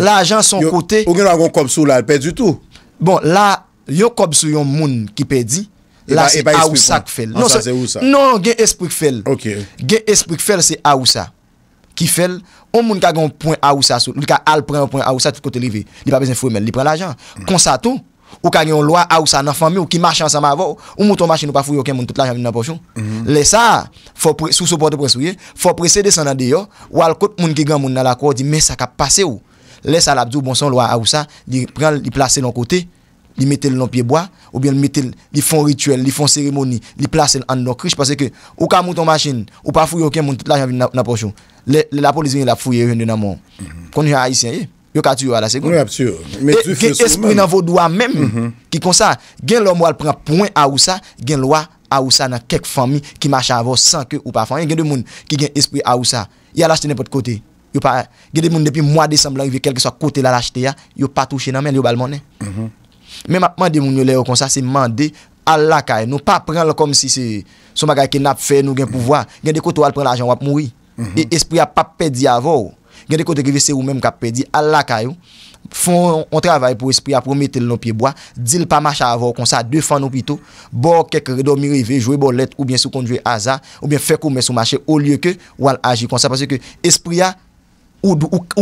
L'ajan son kote Ogen nan kon kop sou la al pe du tou? Bon, la, yo kob sou yon moun ki pe di, e la se e a ou sa ke fel. An ah, non, sa se ou sa? Non, gen espri ke fel. Ok. Gen espri ke fel se a ou sa. Ki fel, ou moun ka gen ou pon a ou sa sou, li ka al pon a ou sa tout kote li ve, li pa bezen fwe men, li pren l'ajan. Kon sa tou, ou ka gen ou lwa a ou sa nan fami ou ki machan sa ma vò, ou mouton machin ou pa fwe yo ken moun tout l'ajan li nan pochon. Mhm. Le sa, sou sou pote pre sou ye, fwe pre sede sanan de yo, wal kote moun ki gen moun nan la kwa di, me sa ka pase ou. laisse à l'abdou bon sang loi à ça, il prend il placer dans côté, il mettait le pied bois ou bien il mettait il font rituel, il font cérémonie, il placer en dans criche parce que ou ka mouton machine ou pas fouiller aucun monde tout l'argent dans la poche. La police vient la fouiller dans mon. Quand il haïtien, yo ka tuer à la seconde. Mais tu fais esprit dans vos doigts même qui comme ça, gain l'homme va prend point à ou ça, gain loi à ça dans quelques familles qui marchent avant sans que ou pas famille, gain de monde qui gain esprit à ou ça. Il a l'acheter n'importe côté. gen de moun depi mwa desemblan kelle ki sa kote la lachete ya yo pa touche nan men yo bal mounen men mhm. apman de moun yo le yo konsa se mande al lakay nou pa pren lo kom si se sou magay ki nap fe nou gen pouvoa gen de kote wale pren l ajan wap moui mhm. e espri a pa pedi avou gen de kote geve se ou menm ka pedi al lakay fon on travay pou espri a pou metel nou pi boa, dil pa macha avou konsa de fan nou pi tou bo ke kredo mi revi, jwe bolet ou bien sou kondjwe aza ou bien fe koume sou mache ou liye ke wale aji konsa espri a Ou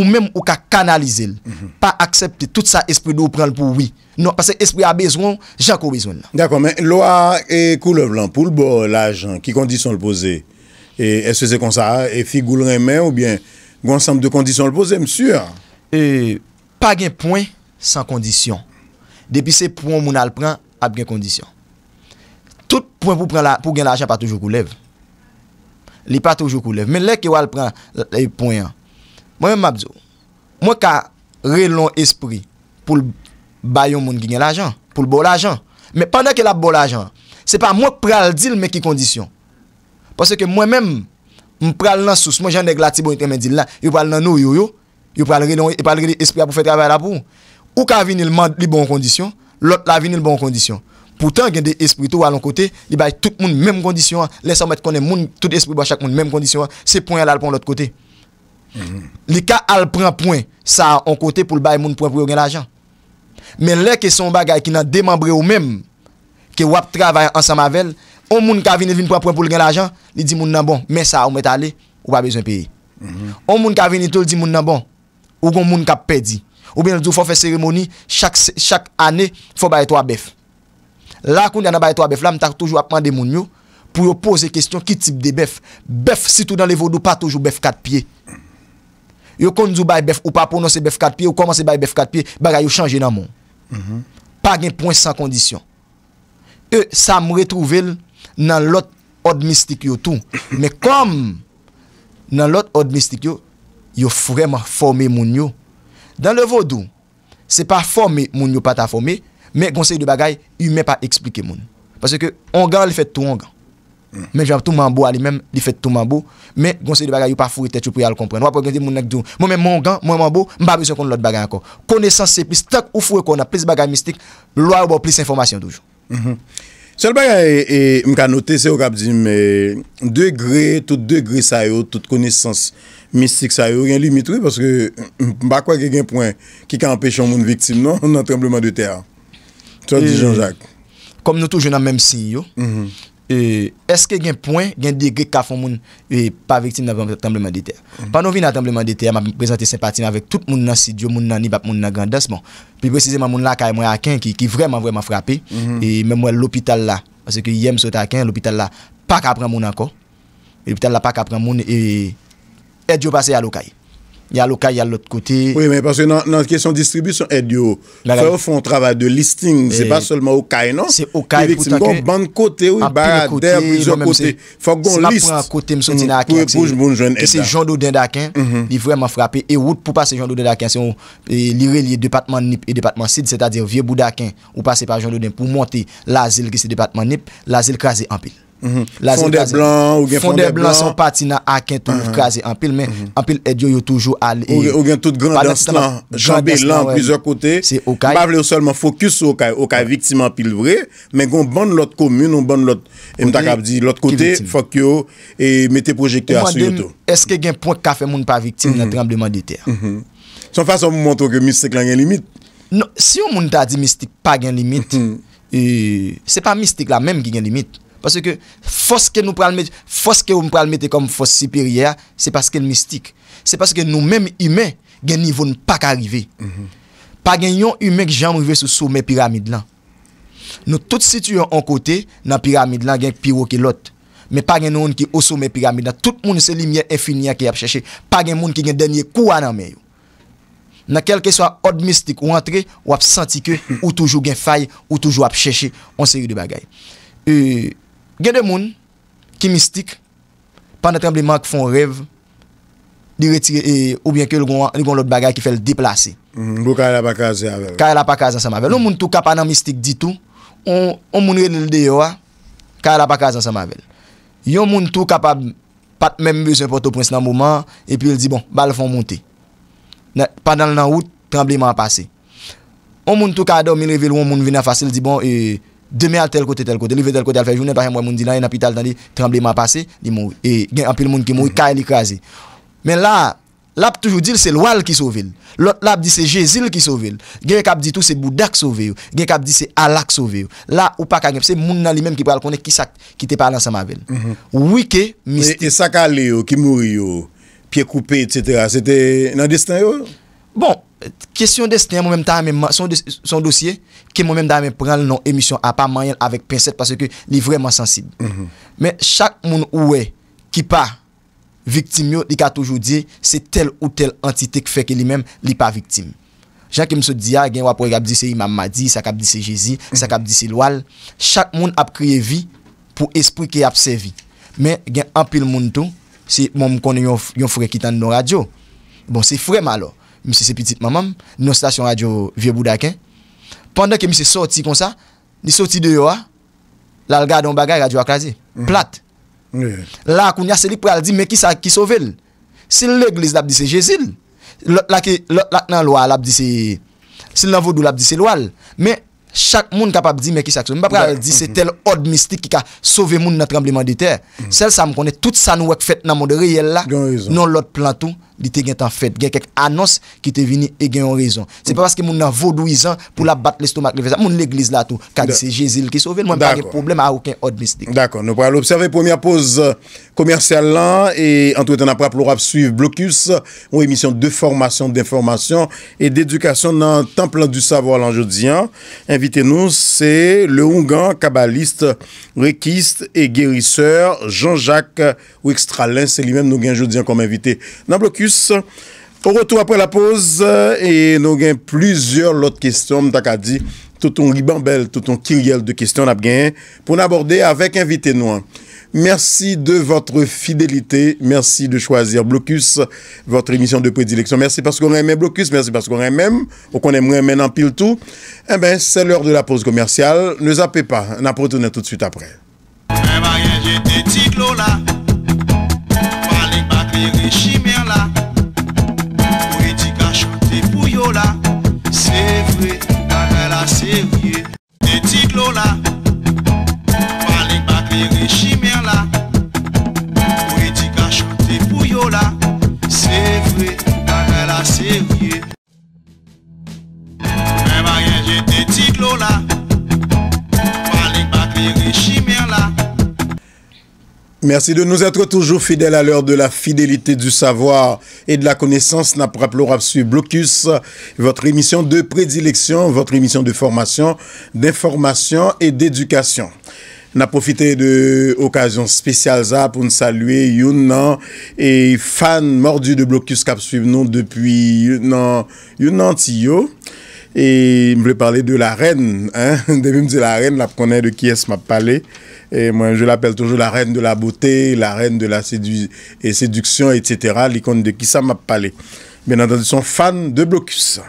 mèm ou ka kanalize l mhm. Pa aksepte tout sa espri do pran l pou Oui, non, parcek espri a bezoun Janko bezoun la Dako men, lo a ekou lev lan pou l bo l ajan Ki kondisyon l pose E se se kon sa, e fi goul remen ou bien Gon sanp de kondisyon l pose msir E, pa gen point San kondisyon Depi se pou moun al pran ap gen kondisyon Tout point pou pran Po gen l ajan pa toujou kou lev Li pa toujou kou lev Men lè ki wal pran le point an Mwen mwen mabdou, mwen ka re lon espri pou bayon moun genye lajan, pou bol lajan. Mwen pandan ke la bol lajan, se pa mwen pral dil men ki kondisyon. Pwese ke mwen men m pral nan souse, mwen jan deg la ti bon yon temen dil la, yon pral nan nou yoyo, yon pral renon, yon pral renon espri apou fe trabay la pou. Ou ka vinil man li bon kondisyon, lot la vinil bon kondisyon. Poutan gen de espri tou alon kote, li bay tout moun men kondisyon an, lesa mwen konen moun, tout espri ba chak moun men kondisyon an, se pon yon alpon lot kote. Mhm. Li ka al pran pouen, sa an kote pou l bay moun pran pou yon gen l ajan Men lè ke son bagay ki nan demanbre ou men Ke wap travay ansan mavel On moun ka vine vin pran pouen pou l gen l ajan Li di moun nan bon, men sa an ou met ale, ou ba bezon peye mhm. On moun ka vine tout di moun nan bon Ou gon moun kap pedi Ou ben l di ou fò fè seremoni, chak ane fò baye to a bef La koun yon an baye to a bef, la m tak toujou apman de moun yo Pou yo pose kestyon ki tip de bef Bef sitou dan le vodou, pa toujou bef kat piye Yo konjou bay bef ou pa pounose bef kat piye ou komanse bay bef kat piye, bagay yo chanje nan moun. Mhm. Pa gen point san kondisyon. E, sa mwre trouvel nan lot od mistik yo tou. Me kom nan lot od mistik yo, yo fwreman fwome moun yo. Dan le vodou, se pa fwome moun yo pata fwome, me gonsey de bagay, yu men pa eksplike moun. Pase ke ongan li fet tou ongan. Men jan tou mambou alimem, di fet tou mambou, men gonsi de bagay mhm. non, yo pa fwite, chou pou yal kompren. Mwen men mongan, mwen mambou, mba bisyon kon lout bagay anko. Konesans se pis, tak ou fwe konan, pis bagay mistik, lwa ou bo plis informasyon toujou. Se l bagay, mka note se ou kap di, de gre, tout de gre sayo, tout konesans mistik sayo, yon limitri, paske mba kwa ge gen point ki ka empesyon moun viktim, non? Nan trembleman de ter. Se l di, Jean-Jacques? Kom nou toujounan menm si yo, mwen mwen mwen mwen, E, eske gen point gen degrek ka fon moun e, pa vitim nan templeman de ter mhm. panon vi nan templeman de ter ma prezante sempatina vek tout moun nan sidyo moun nan nipap moun nan gandas bon. pi prezizeman moun la kaye mwen aken ki vreman vreman frape mhm. e men mwen lopital la ase ki yem sote aken lopital la pa kapran moun anko lopital la pa kapran moun e, e diyo pase alo kaye il y a l'Okaï, il y a l'autre côté. Oui, mais parce que dans la question distribution aide, ils font un travail de listing, ce n'est eh. pas seulement au non C'est au CAI pour que... côté, oui, plusieurs côtés. faut qu'on liste. un côté, me sorti mm-hmm. mm-hmm. et C'est Jean doudin d'Aquin, il vraiment frappé. Et route pour passer Jean Dodin d'Aquin, c'est lire les département NIP et département SID, c'est-à-dire Vieux Boudakin, ou passer par Jean Dodin pour monter l'asile qui c'est département NIP, l'asile crasé en pile. Fonde blan Fonde blan son pati nan akentou uh-huh. Krasi anpil men uh-huh. Anpil edyon yo toujou al Ou gen e tout grandans lan Jambi lan pizor kote Mpa vle yo solman fokus ou kay Ou kay viktim anpil vre Men kon ban lot komune On ban lot E mta kap di lot kote Fok yo E mette projekte a sou yoto Eske gen point kafe moun pa viktim Nan mm-hmm. trembleman de ter mm-hmm. Son fason mwont wak yo mistik lan gen limit non, Si yon moun ta di mistik pa gen limit mm-hmm. Se pa mistik la menm ki gen limit Paske fos ke nou pralmete, fos ke ou pralmete kom fos siperyè, se paske el mistik. Se paske nou mèm imè gen nivoun pa ka rive. Pa gen yon imèk jan mou rive sou sou mè piramid lan. Nou tout situyon an kote nan piramid lan gen piwo ke lot. Me pa gen nou mèm ki ou sou mè piramid lan. Tout moun se limiè e finia ki ap chèche. Pa gen moun ki gen denye kou anan mè yo. Na kelke so an od mistik ou antre, ou ap santi ke ou toujou gen fay, ou toujou ap chèche. On se ri de bagay. E... Euh, Gen de moun ki mistik, pandan trembleman ki fon rev, di retire, e, ou bien ke li goun lout bagay ki fel deplase. Mhm, bo kare la pa kaze sa mavel. Kare la pa kaze sa mavel. Yon moun tou kapa nan mistik di tou, yon moun rene lide yo a, kare la pa kaze sa mavel. Yon moun tou kapa pat membe se poto prens nan mouman, e pi li di bon, bal fon monte. Pandan nan wout, trembleman pase. Yon moun tou kapa nan mistik di tou, yon moun vina fasil, di bon, e... Deme al tel kote, tel kote, li ve tel kote al fejounen pa che mwen moun di nan yon apital dan li trembleman pase, li moun, e gen apil moun ki moun kaye mm. li kaze. Men la, la ap toujou dil se lwal ki sovel, la ap di se jezil ki sovel, gen kap di tou se boudak sovel, gen kap di se alak sovel. La ou pa kagem, se moun nan li menm ki pral konen ki sak, ki te palan sa mavel. Ou wike misti. E sakale yo, ki moun yo, pie koupe, etc. se te nan destan yo? Bon. Kesyon desne, son dosye, ke mwen mwen mwen pran l non emisyon apamanyan avek pinset parceke li vreman sensib. Men mhm. chak moun ouwe ki pa viktim yo li ka toujou diye, se tel ou tel antitek ah, feke li men li pa viktim. Jan ke msou diya, gen wapre apdise imam madi, sak apdise jezi, sak mhm. apdise lwal, chak moun apkrie vi pou espri ke apsevi. Men gen apil moun tou, se mwen mwen konen yon frekitan nan radyo. Bon, se freman lor. misi se pitit mamam, non stasyon radyo vie boudaken, pandan ke misi soti kon sa, ni soti de yo ah, a, mhm. la lga don bagay radyo aklazi, plat. La akoun ya selik pral di, meki sak ki sovel. Sil lè glis labdise jesil, lak nan loal labdise, sil nan vodou labdise loal, me chak moun kapab di meki sak sovel. Mba pral di se tel od mistik ki ka sove moun nan trembleman di ter. Sel sa m konen, tout sa nou wèk fèt nan moun de reyèl la, non lot plantou, li te gen tan fèt, gen kek anons ki te vini e gen yon rezon. Se pa paske moun nan vodouizan pou la bat l'estomak leveza. Moun l'egliz la tou, kade se Jezil ki Jésus moun pa gen problem a ouken od mistik. D'accord. Nous allons observer première pose komersyal euh, lan, et entre apra plou rap suivre Blocus, une émission de d'information et d'éducation dans nan temple du savoir lan hein. Invité Invite nou, le Hongan, kabalist, rekist, et guérisseur Jean-Jacques Wextralin, se li men nou gen nous kom hein, invité. Dans Blocus. Focus. Au retour après la pause, euh, et nous avons plusieurs autres questions, nous dit, tout ton ribambelle, tout ton kiriel de questions nous pour aborder avec invité nous. Hein. Merci de votre fidélité. Merci de choisir Blocus, votre émission de prédilection. Merci parce qu'on aime Blocus. Merci parce qu'on aime même. Ou qu'on aimerait maintenant pile tout. Eh bien, c'est l'heure de la pause commerciale. Ne zappez pas. On retourner tout de suite après. Fale bak li rechimer la Politika chante pou yo la Se vre, kare la se vye Mwen bagen jete ti glo la Merci de nous être toujours fidèles à l'heure de la fidélité du savoir et de la connaissance. N'a pas suivre Blocus, votre émission de prédilection, votre émission de formation, d'information et d'éducation. N'a profité de occasion spéciale ça pour nous saluer Younan et fan mordu de Blocus cap suivent nous depuis Younan Younan Tio. Et je voulais parler de la reine, hein? de même de la reine, la connaît de qui est-ce m'a parlé. Et moi, je l'appelle toujours la reine de la beauté, la reine de la séduction, etc. L'icône de qui ça m'a parlé. Bien entendu, sont fan de Blocus.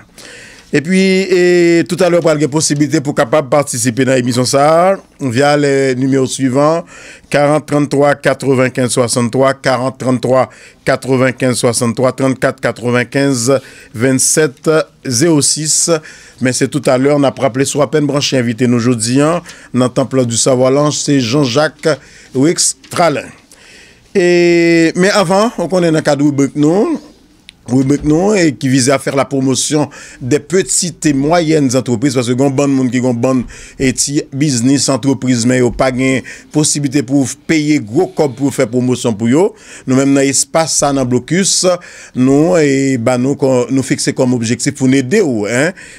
Et puis, tout à l'heure, il y a des possibilités pour capables de participer dans l'émission SAHAR via le numéro suivant 40 33 95 63 40 33 95 63 40 33 95 63 34 95 27 06 Mais c'est tout à l'heure, on a rappelé sur la peine branchée invité nous aujourd'hui, dans le temple du Savoie-Lange, c'est Jean-Jacques Wix-Fralin. Mais avant, on connaît le cadeau de Bocneau, pou yon mek non, e ki vize a fer la promosyon de petite, moyenne antropis, paske yon ban moun ki yon ban eti biznis, antropis, men yo pa gen posibite pou peye grokob pou fè promosyon pou yon, nou menm nan espasa nan blokus, nou, e ban nou nou fikse kom objekse pou ne deyo,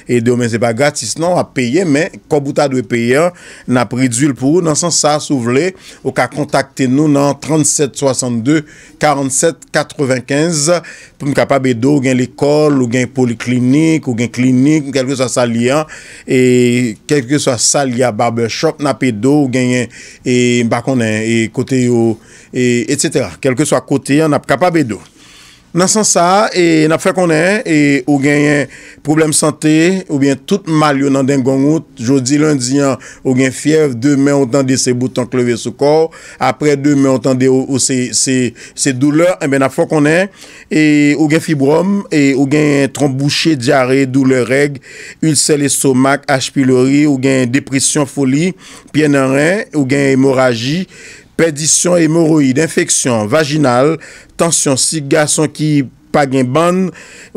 e deyo men sepa gratis, nan a peye, men, kobouta dwe peye, nan pridul pou, nan san sa sou vle, ou ka kontakte nou nan 37 62 47 95, pou m ka pa bedo gen l'ekol ou gen poliklinik ou gen klinik ou kelke sa salya e kelke sa salya barbe chok na pedo ou gen bakonè e, e koteyo e et setera. Kelke sa koteyo na kapabedo. Nansan sa, e na fwa konen, e ou gen problem sante, ou gen tout mal yo nan den gongout, jodi, londi, ou gen fiev, demen ou tende se boutan kleve sou kor, apre demen ou tende ou se doule, e ben na fwa konen, e, ou gen fibrom, e, ou gen trombouche, diare, doule reg, ulsele somak, ashpilori, ou gen depresyon foli, pienaren, ou gen emoraji, perdisyon, hemoroid, infeksyon, vajinal, tansyon, sigason ki pa gen ban,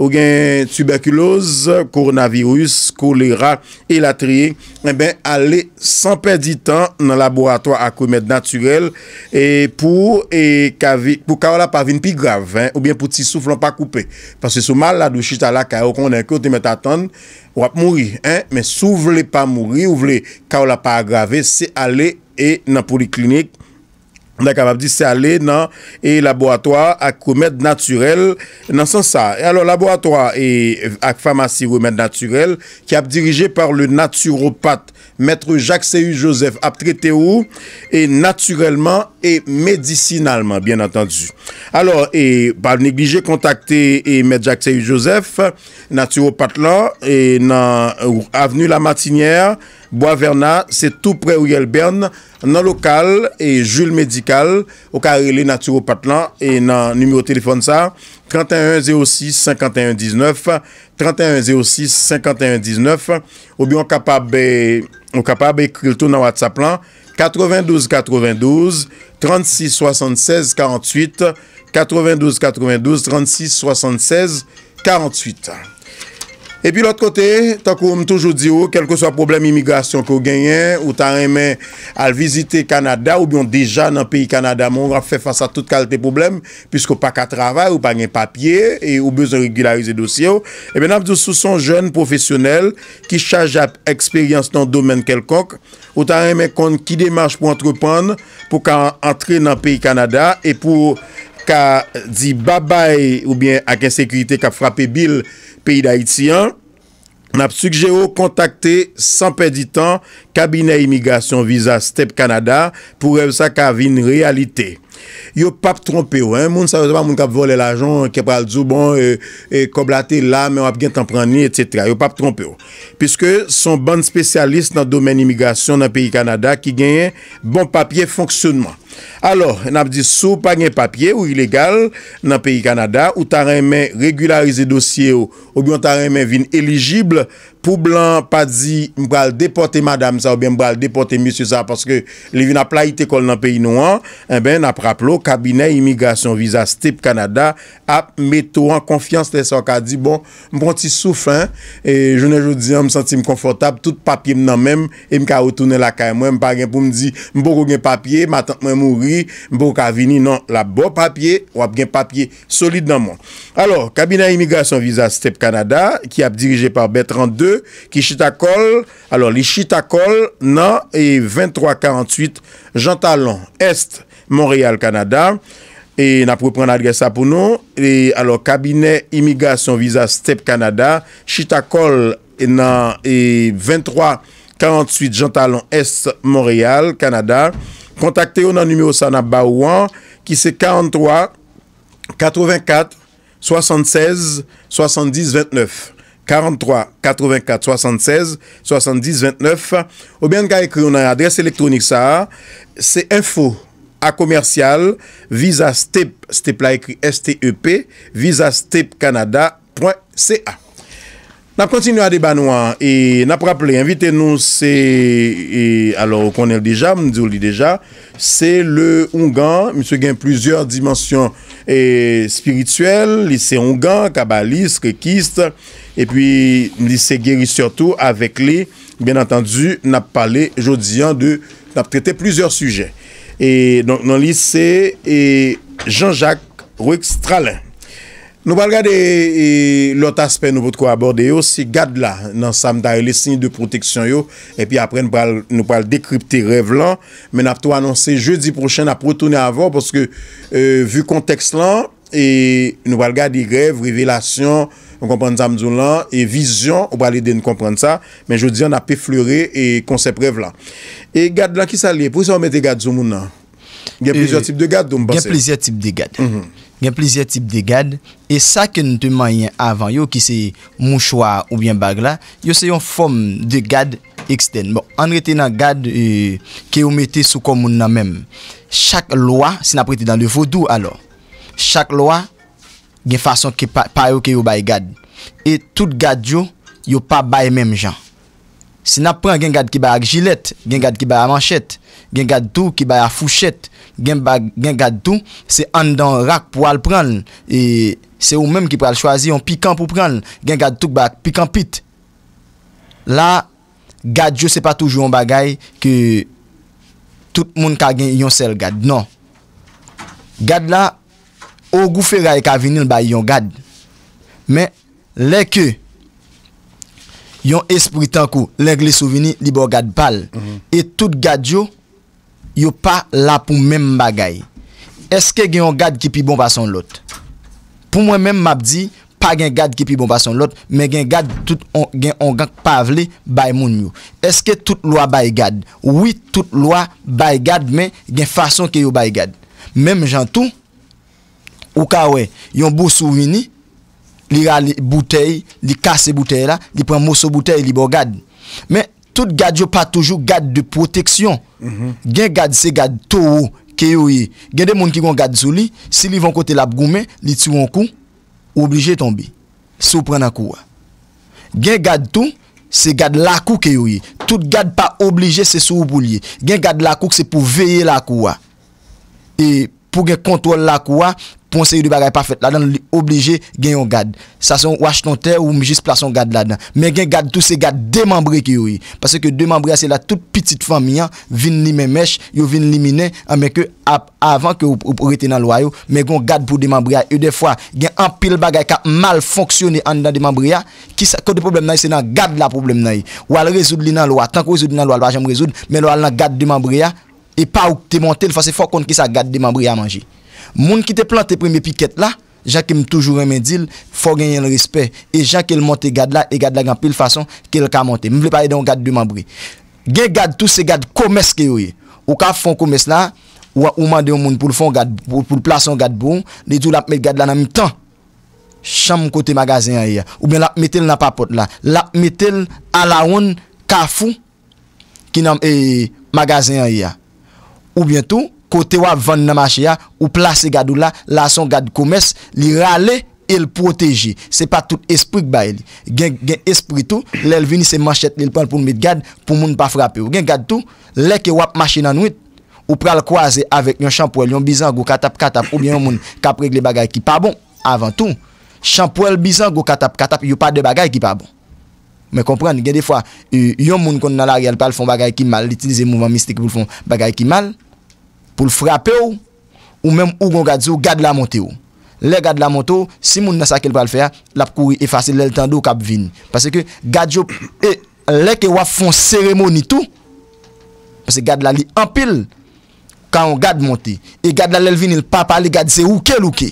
ou gen tuberkuloz, koronavirus, kolera, elatriye, en eh ben ale san perditan nan laboratoi akoumet naturel, pou ka ou la pa vin pi grav, ou bien pou ti souflon pa koupe. Pase sou mal la dou chita la ka ou konnen kote metaton, wap mouri, men sou vle pa mouri, ou vle ka ou la pa agrave, se ale e nan poliklinik Dèk ap ap di se ale nan e laboratoi ak komèd naturel nan san sa. E alò laboratoi e ak famasy wèmèd naturel ki ap dirije par le naturopat mèdre Jacques Seyou Joseph ap trete ou e naturelman e medisinalman, byen atendu. Alò, e pa neglije kontakte e mèdre Jacques Seyou Joseph, naturopat la, e nan avnou la matinièr. Boisverna, se tou pre ou yel bern, nan lokal e joul medikal, ou ka ele naturo patlan, e nan numyo telefon sa, 3106-5199, 3106-5199, ou byon kapab e kri l tou nan wad sa plan, 92-92-36-76-48, 92-92-36-76-48. E pi l'ot kote, tak ou m toujou di ou, kelke sou a problem imigrasyon ki ou genyen, ou tan remen al vizite Kanada, ou biyon deja nan peyi Kanada, moun rap fe fasa tout kalte problem, piskou pa ka travay, ou pa gen papye, e ou bezon regularize dosye ou, e ben ap di sou son jen profesyonel, ki chaj ap eksperyans nan domen kelkok, ou tan remen kon ki demaj pou antrepande, pou ka antre nan peyi Kanada, e pou ka di babay ou biyen ak ensekurite ka frape bil, peyi da iti an, nap sugje ou kontakte san pedi tan kabine imigrasyon viza Step Canada pou rev sa kabine realite. Yo pap trompe ou, moun sa vese pa moun kap vole lajon, kepral zou bon, e, e koblate la, men wap gen tempran ni, et setra, yo pap trompe ou. Piske son ban spesyalist nan domen imigrasyon nan peyi Canada ki genye bon papye fonksyonman. alor, nan ap di sou pa gen papye ou ilegal nan peyi Kanada ou taran men regularize dosye ou biyon taran men vin eligible pou blan pa di mbwa al depote madam sa ou biyon mbwa al depote misyo sa, paske li vin ap la ite kol nan peyi nouan, en eh ben nap rap lo kabine Immigration Visa Stip Kanada ap meto an konfians te so ka di, bon, mbon ti sou fin, e jounen joudi an m senti m konfortab, tout papye m nan men e m ka otoune la kaye mwen, mpa gen pou m di mbo kougen papye, mwen mwen Mpou ka vini nan la bo papye, wap gen papye solide nan moun. Alors, Kabinet Immigration Visa Step Canada, ki ap dirije par B32, ki Chitakol. Alors, li Chitakol nan e 2348 Jantalon, Est, Montreal, Kanada. E na pou prena adresa pou nou. E alors, Kabinet Immigration Visa Step Canada, Chitakol nan e 2348 Jantalon, Est, Montreal, Kanada. Kontakte yon nan nume osan ap ba ou an ki se 43 84 76 70 29. 43 84 76 70 29. Ou ben ka ekri yon nan adres elektronik sa, se info a komersyal visa step, step la ekri S-T-E-P, visa step kanada.ca. Nap kontinu ade ba nou an, e nap rappele, invite nou se, e alor konel deja, m di ou li deja, se le Ongan, m se gen plizior dimensyon e spirituel, li se Ongan, Kabalist, Kekist, e pi li se Geri Sertou, avek li, bien antandu, nap pale jodi an, de nap trete plizior suje. E, nan li se, e, Jean-Jacques Ruextralen. Nou pal gade, e, lout aspe nou vout kwa aborde yo, si gad la nan samday, lesini de proteksyon yo, epi apre nou pal dekripte rev lan, men ap to anonsi jeudi prochen ap proutouni avon, poske euh, vu konteks lan, nou pal gade rev, revelasyon, ou pal ide nou komprende sa, men jeudi an ap pe fleure, konsep rev lan. Gad la ki sa li, pou se wou mette gad zo moun nan? Gen plizye tip mhm. de gade. Gen plizye tip de gade. E sa ke nou te mayen avan, yo ki se moun chwa ou bien bagla, yo se yon fom de gade eksten. Bon, an rete nan gade ke euh, yo mete sou komoun nan menm. Chak loa, se na prete dan de vodou alo, chak loa gen fason ki pa yo ke yo bay gade. E tout gade yo, yo pa bay menm jan. Si na pran gen gad ki bay ak jilet, gen gad ki bay a manchet, gen gad tou ki bay a fouchet, gen gad tou se andan rak pou al pran. E se ou menm ki pral chwazi yon pikant pou pran, gen gad tou ki bay pikant pit. La, gad yo se pa toujou yon bagay ki tout moun ka gen yon sel gad. Non. Gad la, ou gouferay e ka vinil bay yon gad. Men, le ke... Yon espri tankou, l'engli souveni li bo gad pal. Mhm. E tout gad yo, yo pa la pou men bagay. Eske gen yon gad ki pi bon pasan lot? Pou mwen men map di, pa gen gad ki pi bon pasan lot, men gen gad tout, gen ongank pavle bay moun yo. Eske tout lwa bay gad? Ouwi tout lwa bay gad men gen fason ke yo bay gad. Men jantou, ou ka we, yon bo souveni, li rale bouteille, li kase bouteille la, li pren moso bouteille, li bo gade. Men, tout gade yo pa toujou gade de proteksyon. Mhm. Gen gade se gade tou, ke yo ye. Gen de moun ki kon gade sou li, si li van kote la bgoumen, li tsyou an kou, oblije tonbi, sou prena kouwa. Gen gade tou, se gade lakou ke yo ye. Tout gade pa oblije se sou pou liye. Gen gade lakou se pou veye lakouwa. E pou gen kontrol lakouwa, pon se yu di bagay pafet la dan li obleje gen yon gad. Sa son wach ton ter ou mou jis pla son gad la dan. Men gen gad tou se gad demanbre ki yoy. Pase ke demanbre se la tout pitit fami yan, vin li men mech, yo vin li mine, ame ke avan ke ou rete nan loay yo, men gen gad pou demanbre ya. E de fwa gen ampil bagay ka mal fonksyone an dan demanbre ya, ki sa kote problem nan yi, se nan gad la problem nan yi. Wal rezoud li nan loay, tan ko rezoud nan loay, wajan mou rezoud, men loay nan gad demanbre ya, e pa ou te monte, l fase fok kont ki sa gad demanbre ya manji. Moun ki te plante premi piket la, jakem toujou remen dil, fò genyen l rispe. E jakem monte gad la, e gad la gen apil fason ke l ka monte. Mwen vle paye don gad bi mambri. Gen gad tou se gad komes ke yo ye. Ou ka fon komes la, ou a ouman de yon moun pou l fon gad, pou l plason gad bou, dey tou lap met gad la nan mi tan. Chan moun kote magazin a ye. Ou ben lap metel nan pa pot la. Lap metel ala woun kafou ki nan magazin a ye. Ou ben tou, kote wap vande nan machi ya, ou plase gadou la, la son gad koumes, li rale, el proteji. Se pa tout espri k baye li. Gen espri tou, lèl vini se manchet li lpon pou mèd gad, pou moun pa frape ou. Gen gad tou, lèl ke wap machi nan wit, ou pral kwaze avèk yon champouèl, yon bizan go katap katap, ou bien yon moun kapregle bagay ki pa bon, avan tou, champouèl bizan go katap katap, yon pa de bagay ki pa bon. Men kompren, gen defwa, e, yon moun kon nan la real pal fon bagay ki mal, l'itil pou l frapè ou, ou mèm ou gon gadzi ou, gad la montè ou. Le gad la montè ou, si moun nasa kel pa l fè ya, lap kouri e fasi lèl tando kap vin. Pase ke gadji ou, e, le ke wafon seremoni tou, pase gad la li anpil, ka an gad montè. E gad la lèl vin, il pa pali gad se oukel ouke.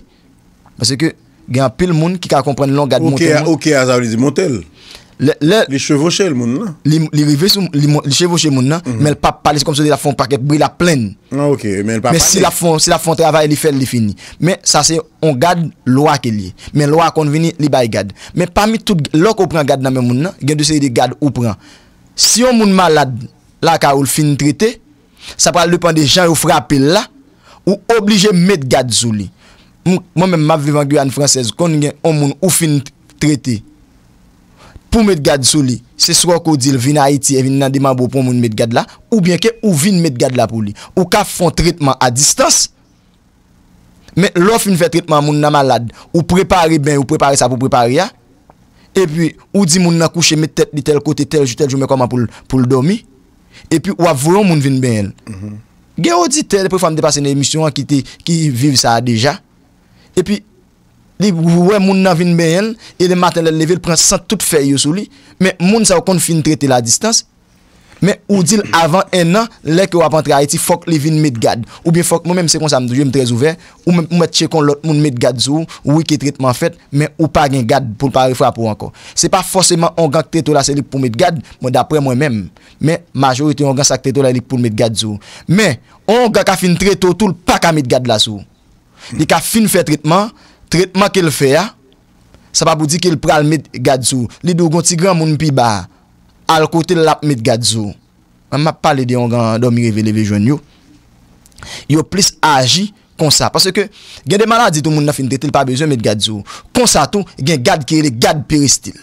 Pase ke gen apil moun ki ka kompren lèl an gad montè. Ouke a zavli di montè lèl. Li chevoche l moun non? nan? Li chevoche l moun nan Men l pap palis komso li la fon paket Bwila plen Men si la fon travay li fel li fini Men sa se on gade loa ke li Men loa kon vini li bay gade Men pami tout lo ko pran gade nan men moun nan Gen de seri de gade ou pran Si yon moun malad la ka ou l fin trite Sa pral lupan de jan ou frape la Ou oblige met gade sou li Mon men ma vivan gu an fransez Kon gen yon moun ou fin trite Pou mèd gade sou li, se swa kou di l vin a Haiti e vin nan diman bo pou moun mèd gade la, ou bien ke ou vin mèd gade la pou li. Ou ka fon tritman a distas, men lò fin fè tritman moun nan malad, ou prepare ben, ou prepare sa pou prepare ya, e pi ou di moun nan kouche mèd tèt di tèl kote tèl joutèl jou mèkoman pou l domi, e pi wavoyon moun vin ben. Mhm. Gen ou di tèl pou fèm de pase nè misyon an ki vive sa deja, e pi... Li wè moun nan vin bè yen, e de matè lè level pren san tout fè yo sou li, men moun sa w kon fin trete la distans, men ou dil avan en nan, lè kè w apantre a eti fok li vin mit gad, ou bien fok, moun mèm se kon sa jèm trez ouver, ou mèm mèm che kon lot moun mit gad zou, ou wè ki trete man fèt, men ou pa gen gad pou l'parifra pou anko. Se pa fosèman ongan kte to la se lik pou mit gad, mwen dapre mwen mèm, men majorite ongan sa kte to la lik pou mit gad zou. Men, ongan ka fin trete ou tout, pa ka mit gad la sou. Li ka fin f Tretman ke l fè ya, sa pa pou di ke l pral met gadzou. Li do gonti gran moun pi ba, al kote l ap met gadzou. Mè mè pa lè de yon gandoum yon veleve joun yo. Yo plis aji konsa. Paske gen de maladi tou moun na fin tretil pa bezon met gadzou. Konsa tou, gen gad kerele, gad peristil.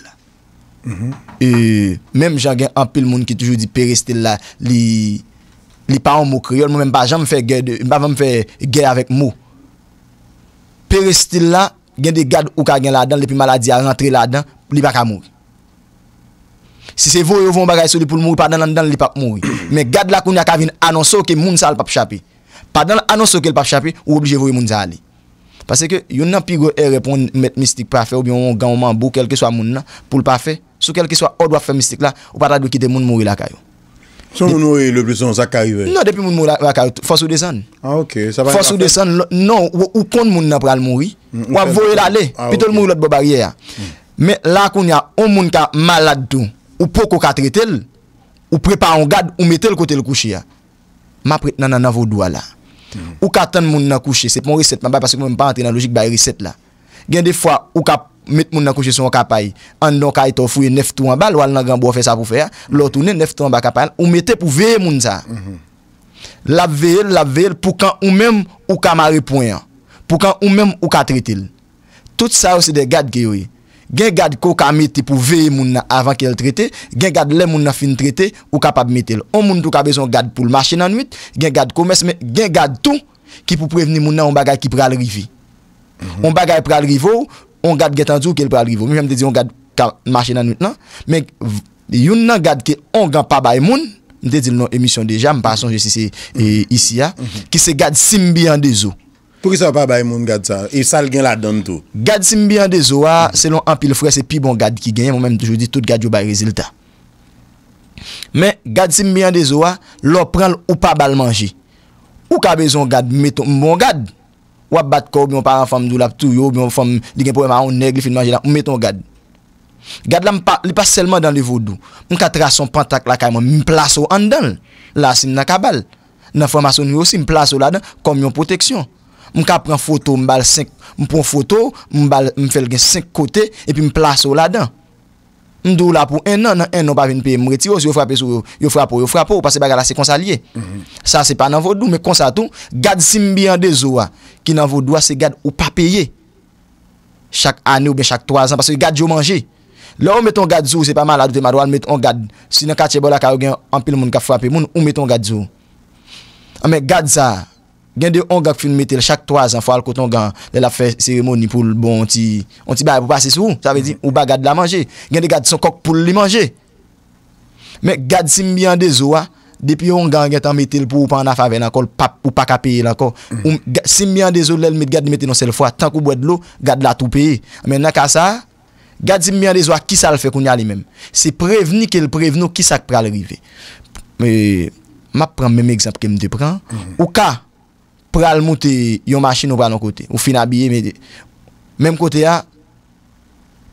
Mèm mm-hmm. jan gen apil moun ki toujou di peristil la. Li pa an mou kriol, mèm pa jan mou fè gèl avèk mou. Peristil la, gen de gad ou ka gen la dan, lepi maladi a rentre la dan, li baka mou. Si se vou yon voun bagay sou li pou l mou, pa dan nan dan li baka mou. Men gad la koun ya kavine anonsou ke moun sal pap chapi. Pa dan anonsou ke l pap chapi, ou oblije vou yon moun zali. Pase ke yon nan pi go e repon met mistik pa fe ou byon gawman bou, kelke swa moun nan, pou l pa fe. Sou kelke swa ou do ap fe mistik la, ou pata dwe kite moun mou li la kayo. Sou nou e le blison zaka ivel? Nan, depi moun moun lakar, fos ou de san. Ah, ok. Fos ou de san, nan, wou kon moun nan pral mouri, wou avoye lale, pito l mouri mm, lot bo barye ya. Men, lakoun ya, ou ah, mm. moun ka malad dou, ou pok mm. ou ka tre tel, ou prepa an gad, ou mete l kote l kouche ya. Ma preten nan an avou dwa la. Ou ka ten moun nan kouche, sep moun riset, mabay pasi moun moun pa an tre nan logik bay riset la. Gen de fwa, ou ka... Met moun nan kouche sou an kapayi. An don ka ito fwe neftou an bal. Ou al nan granbo fe sa pou fwe. Lo toune neftou an bal kapayi. Ou mette pou veye moun sa. Mhm. Lab veye, lab veye. Pou kan ou menm ou ka mare poyen. Pou kan ou menm ou ka trete. Tout sa ou se de gad ki yoy. E. Gen gad kou ka mette pou veye moun nan. Avan ki el trete. Gen gad le moun nan fin trete. Ou kapab mette. Ou moun tou ka bezon gad pou l'machine an mit. Gen gad kou mesme. Gen gad tou. Ki pou preveni moun nan. Ou bagay ki pral rivi. Mhm. Ou bagay pral riv On gade getan djou ke l pou alrivo. Mwen jèm te di on gade ka machè nan mwen nan. Men yon nan gade ke on gade pa bay moun. Mwen te di l non emisyon deja. Mwen pasan jè si se e, isi ya. Mhm. Ki se gade simbi an de zo. Pou ki sa pa bay moun gade sa? E sal gen la don tou? Gade simbi an de zo a. Mhm. Selon an pil fre se pi bon gade ki gen. Mwen mèm joudi tout gade yo bay rezultat. Men gade simbi an de zo a. Lò pren l ou pa bal manji. Ou ka bezon gade meton mbon gade. Wap bat kou, biyon pa ran fom djou la ptou yo, biyon fom digen pou ema an neg, li fin manje la, mwen meton gad. Gad la mwen pa, li pa selman dan li vodou. Mwen ka tra son pantak la kay mwen, mwen plaso an dan, la sin nan kabal. Nan foma son yo si, mwen plaso la dan, komyon proteksyon. Mwen ka pren foto, mwen bal 5, mwen pren foto, mwen bal, mwen fel gen 5 kote, e pi mwen plaso la dan. Ndou la pou en nan, nan en nan pa vin pe mweti yo si yo frapo, yo frapo, yo frapo, ou pase baga la se konsalye. Mhm. Sa se pa nan vodou, me konsal tou, gad simbyan de zo a, ki nan vodou a se gad ou pa peye. Chak ane ou ben chak toazan, pase yo gad yo manje. Le ou meton gad zo, se pa man la dote madwa, ou meton gad, si nan kache bol la ka ou gen ampil moun ka frapi moun, ou meton gad zo. Ame gad za. Gende yon gag fin metel chak toaz an fwa al koton gan, lè la fè seremoni pou l'bon ti, on ti bay pou pasi sou, sa ve di, ou ba gad la manje. Gende gad son kok pou l'li manje. Men gad simbyan de zo a, depi yon gan gen tan metel pou ou pa an afave, nan kon l'pap ou pa kapeye lan kon, mm. simbyan de zo lè l'mit gad metel nan sel fwa, tank ou bwèd lò, gad la toupeye. Men nan ka sa, gad simbyan de zo a, ki sa l'fè koun yalimem. Se preveni ke l'preveno, ki sa kpral rive. Me, ma pran m pral monter yon machine ou pral nan kote. ou fin habillé mais même côté là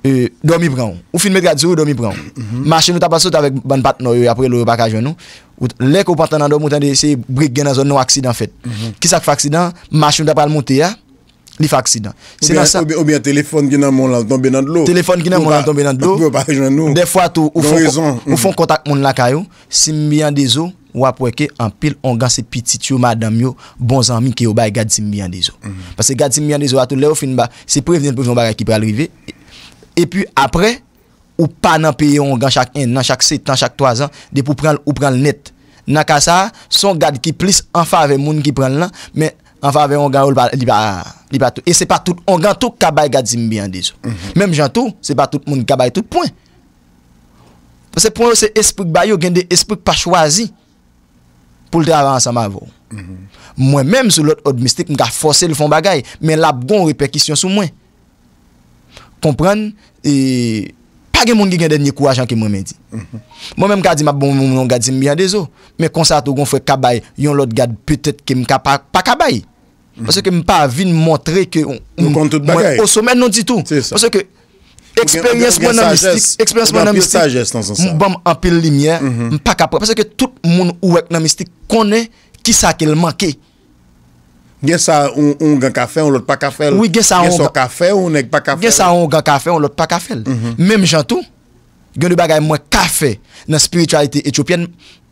euh, dormi pran. ou fin mettre radio dormi pran. mm -hmm. machine ou t'a passé avèk ban patno après le pas joindre nous les qu'on pendant dormi entendre c'est brigue dans zone non accident fait mm -hmm. qui ça aksidan, accident machine t'a pral monte hein, là li fait accident c'est dans ça ou bien téléphone qui nan mon là tomber nan l'eau téléphone qui nan mon là tomber dans l'eau des fois tout ou font ou mhm. font kontak moun la caillou si bien des eaux wapweke an pil ongan se pitit yo madan myo bon zanmi ki yo bay gadzim biyan de zo. Mhm. Pase gadzim biyan de zo atou le ou fin ba, se prevenen prevenen baray ki pralrive. E pi apre, ou pa nan peyo ongan chak en, nan chak set, nan chak toazan, de pou pral ou pral net. Nan kasa, son gad ki plis anfa ave moun ki pral lan, men anfa ave ongan ou li pa tou. E se pa tout, ongan tout kabay gadzim biyan de zo. Mem jantou, se pa tout moun kabay tout, poin. Pase poin ou se esprik bayo gen de esprik pa chwazi. pou lte avan sa ma vò. Mwen menm sou lòt od mistik mwen ka force li fon bagay, men lap goun reperkisyon sou mwen. Komprende, e, pa gen moun gen gen den nye kouajan ki mwen men di. Mwen menm ka di ma bon moun moun moun moun moun gad zin biyan de zo, men konsa atou goun fwe kabay, yon lòt gad pwetet ke mwen ka pa kabay. Pasè ke mwen pa avin montre ke mwen... Mwen kontout bagay. Osomen non di tou. Pasè ke... Eksperyans mwen nan mistik, mwen apil li myen, mwen pakapre. Pese ke tout moun ouwek nan mistik, konen ki sa ke lmanke. Gen sa ou gen kafe, ou lout pa kafe. Gen sa ou gen kafe, ou lout pa kafe. Mwen jantou, gen di bagay mwen kafe nan spiritualite etiopyen,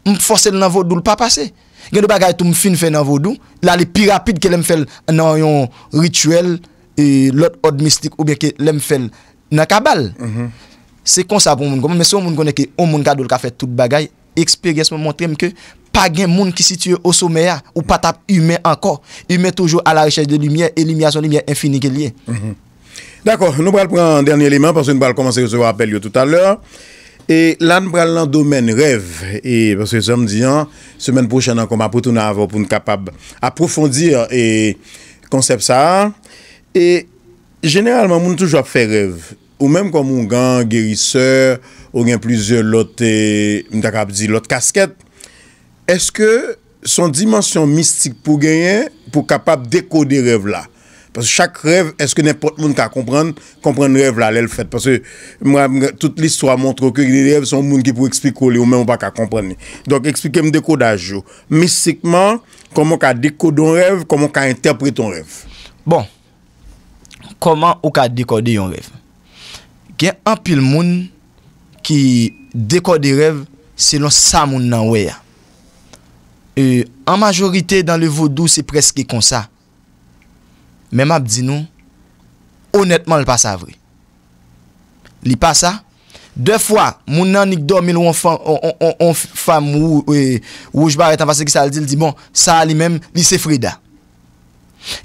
mwen fose l nan vodou l pa pase. Gen di bagay tou mwen fin fe nan vodou, la li pi rapide ke lèm fel nan yon rituel, lout od mistik, ou bien ke lèm fel nan ka bal. Mhm. Se kon sa pou moun kon men, se moun kon men ki, moun moun ka do l ka fet tout bagay, eksperyens moun montrem ke, pa gen moun ki sitye ou sou meya, ou patap yume anko, yume toujou a la rechèche de lumiè, et lumiè a son lumiè, enfini ke liye. Mhm. D'akon, nou pral pran derni element, porsoun nou pral komanse yo se wapel yo tout al lor, e lan pral nan domen rev, e porsoun sou m diyan, semen prochen an koma, pou tou nan avop, pou nou kapab aprofondir, e konsep sa, e generalman moun toujou ap fè ou menm kon moun gen geriseur, ou gen plizye lote, mwen tak ap di lote kasket, eske son dimensyon mistik pou genyen, pou kapap dekode rev la? Pase chak rev, eske nepot moun ka kompren, kompren rev la lèl fèt? Pase mwen, tout listwa montre ki rev, son moun ki pou eksplikole, ou menm pa ka kompren. Donk eksplike m dekode a jou. Mistikman, koman ka dekode yon rev, koman ka interpret yon rev? Bon, koman ou ka dekode yon rev? gen an pil moun ki dekor de rev se lon sa moun nan weya. E an majorite dan le vodou se preske konsa. Men map di nou, honetman li pa sa vre. Li pa sa, de fwa moun nan nik dormil won fam wou e, jbaret an vase ki sa al di, li di bon, sa al li men, li se frida.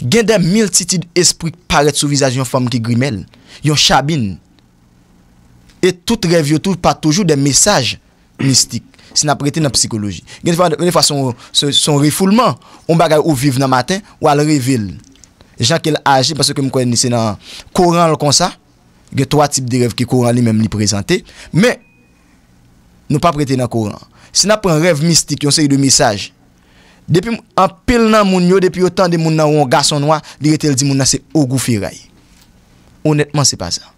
Gen den mil titid espri paret sou vizaj yon fam ki grimel, yon chabin, Et tout rêve yotou pa toujou de mesaj mistik. Si na prete nan psikoloji. Gen yon fwa son refoulement, yon bagay ou vive nan matin, ou al revil. Gen yon ke l'aje, pasou ke mkwen nise nan koran l kon sa, gen 3 tip de rêve ki koran li menm li prezante. Men, nou pa prete nan koran. Si na pren rêve mistik, yon se yon de mesaj, depi an pel nan moun yo, depi yon tan de moun nan wong gason wak, dire tel di moun nan se ogou fira yi. Honetman se pa sa.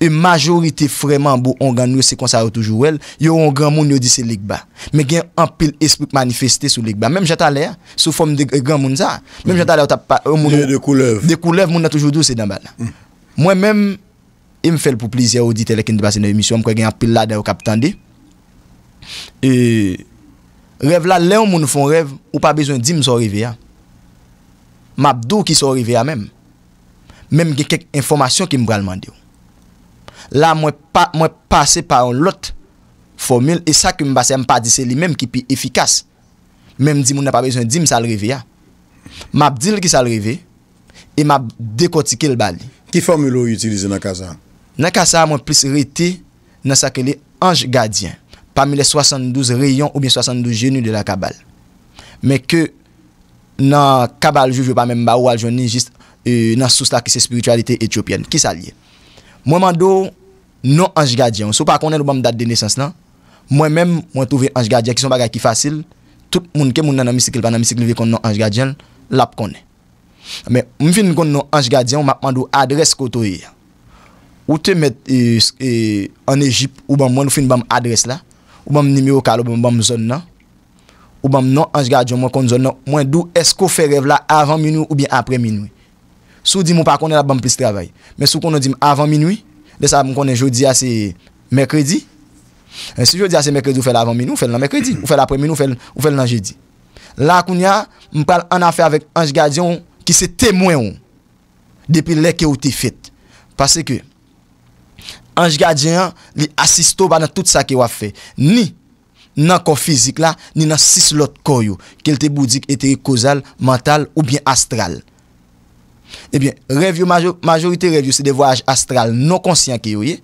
E majorite freman bo ongan nou se konsaro toujou el, yo ongan moun yo disi ligba. Me gen anpil esplik manifesti sou ligba. Mem jatala ya, sou fom de gran moun za. Mem jatala yo tap pa... De koulev. De koulev moun na toujou dou se damba la. Mm. Mwen mem, e m fèl pou plizye ou ditelè kende basen nou emisyon, m kwen gen anpil la den yo kapitan di. E, rev la le ou moun nou fon rev, ou pa bezon di m sou orive ya. Map dou ki sou orive ya mem. Mem gen kèk informasyon ki m bralman di yo. La mwen pase pa an lot formil e sa ki mwen base mwen pa dise li menm ki pi efikas. Menm di mwen nan pa bezon di mwen sa lreve ya. Mwen ap di l ki sa lreve e mwen ap dekotike l bali. Ki formil ou yu utilize nan kasa? Nan kasa mwen plis rete nan sa ke li anj gadien. Pamile 72 reyon ou bie 72 genu de la kabal. Men ke nan kabal jou jou pa men mwen ba ou aljouni jist nan euh, sou sa ki se spiritualite etiopian. Ki sa liye? Mwen mandou non anj gadyan, sou pa konen ou banm dat denesans lan, mwen menm mwen touve anj gadyan ki son bagay ki fasil, tout moun ke moun nanan misikil pa nan misikil ve konen non anj gadyan, lap konen. Mwen fin konen non anj gadyan, mwen mandou adres koto ye. Ou te met e, e, an Ejip, ou banm mwen fin banm adres la, ou banm nimi okalo, ou banm zon nan, ou banm non anj gadyan mwen konen zon nan, mwen dou esko fe rev la avan minu ou bien apre minu. Sou di mou pa konen la ban plis travay. Men sou konen di m avan minwi. Desa m konen jodi a se mekredi. En eh, si jodi a se mekredi ou fèl avan minwi, ou fèl nan mekredi. Ou fèl apre minwi, ou fèl nan jodi. La kon ya, m pral an afè avèk anj gadyan ki se temwen ou. Depi leke ou te fit. Pase ke, anj gadyan li asisto banan tout sa ki wafè. Ni nan kon fizik la, ni nan sis lot kon yo. Kel te boudik eterikozal, mental ou bien astral. Ebyen, eh majorite revyo se de voyaj astral non konsyant ki yo ye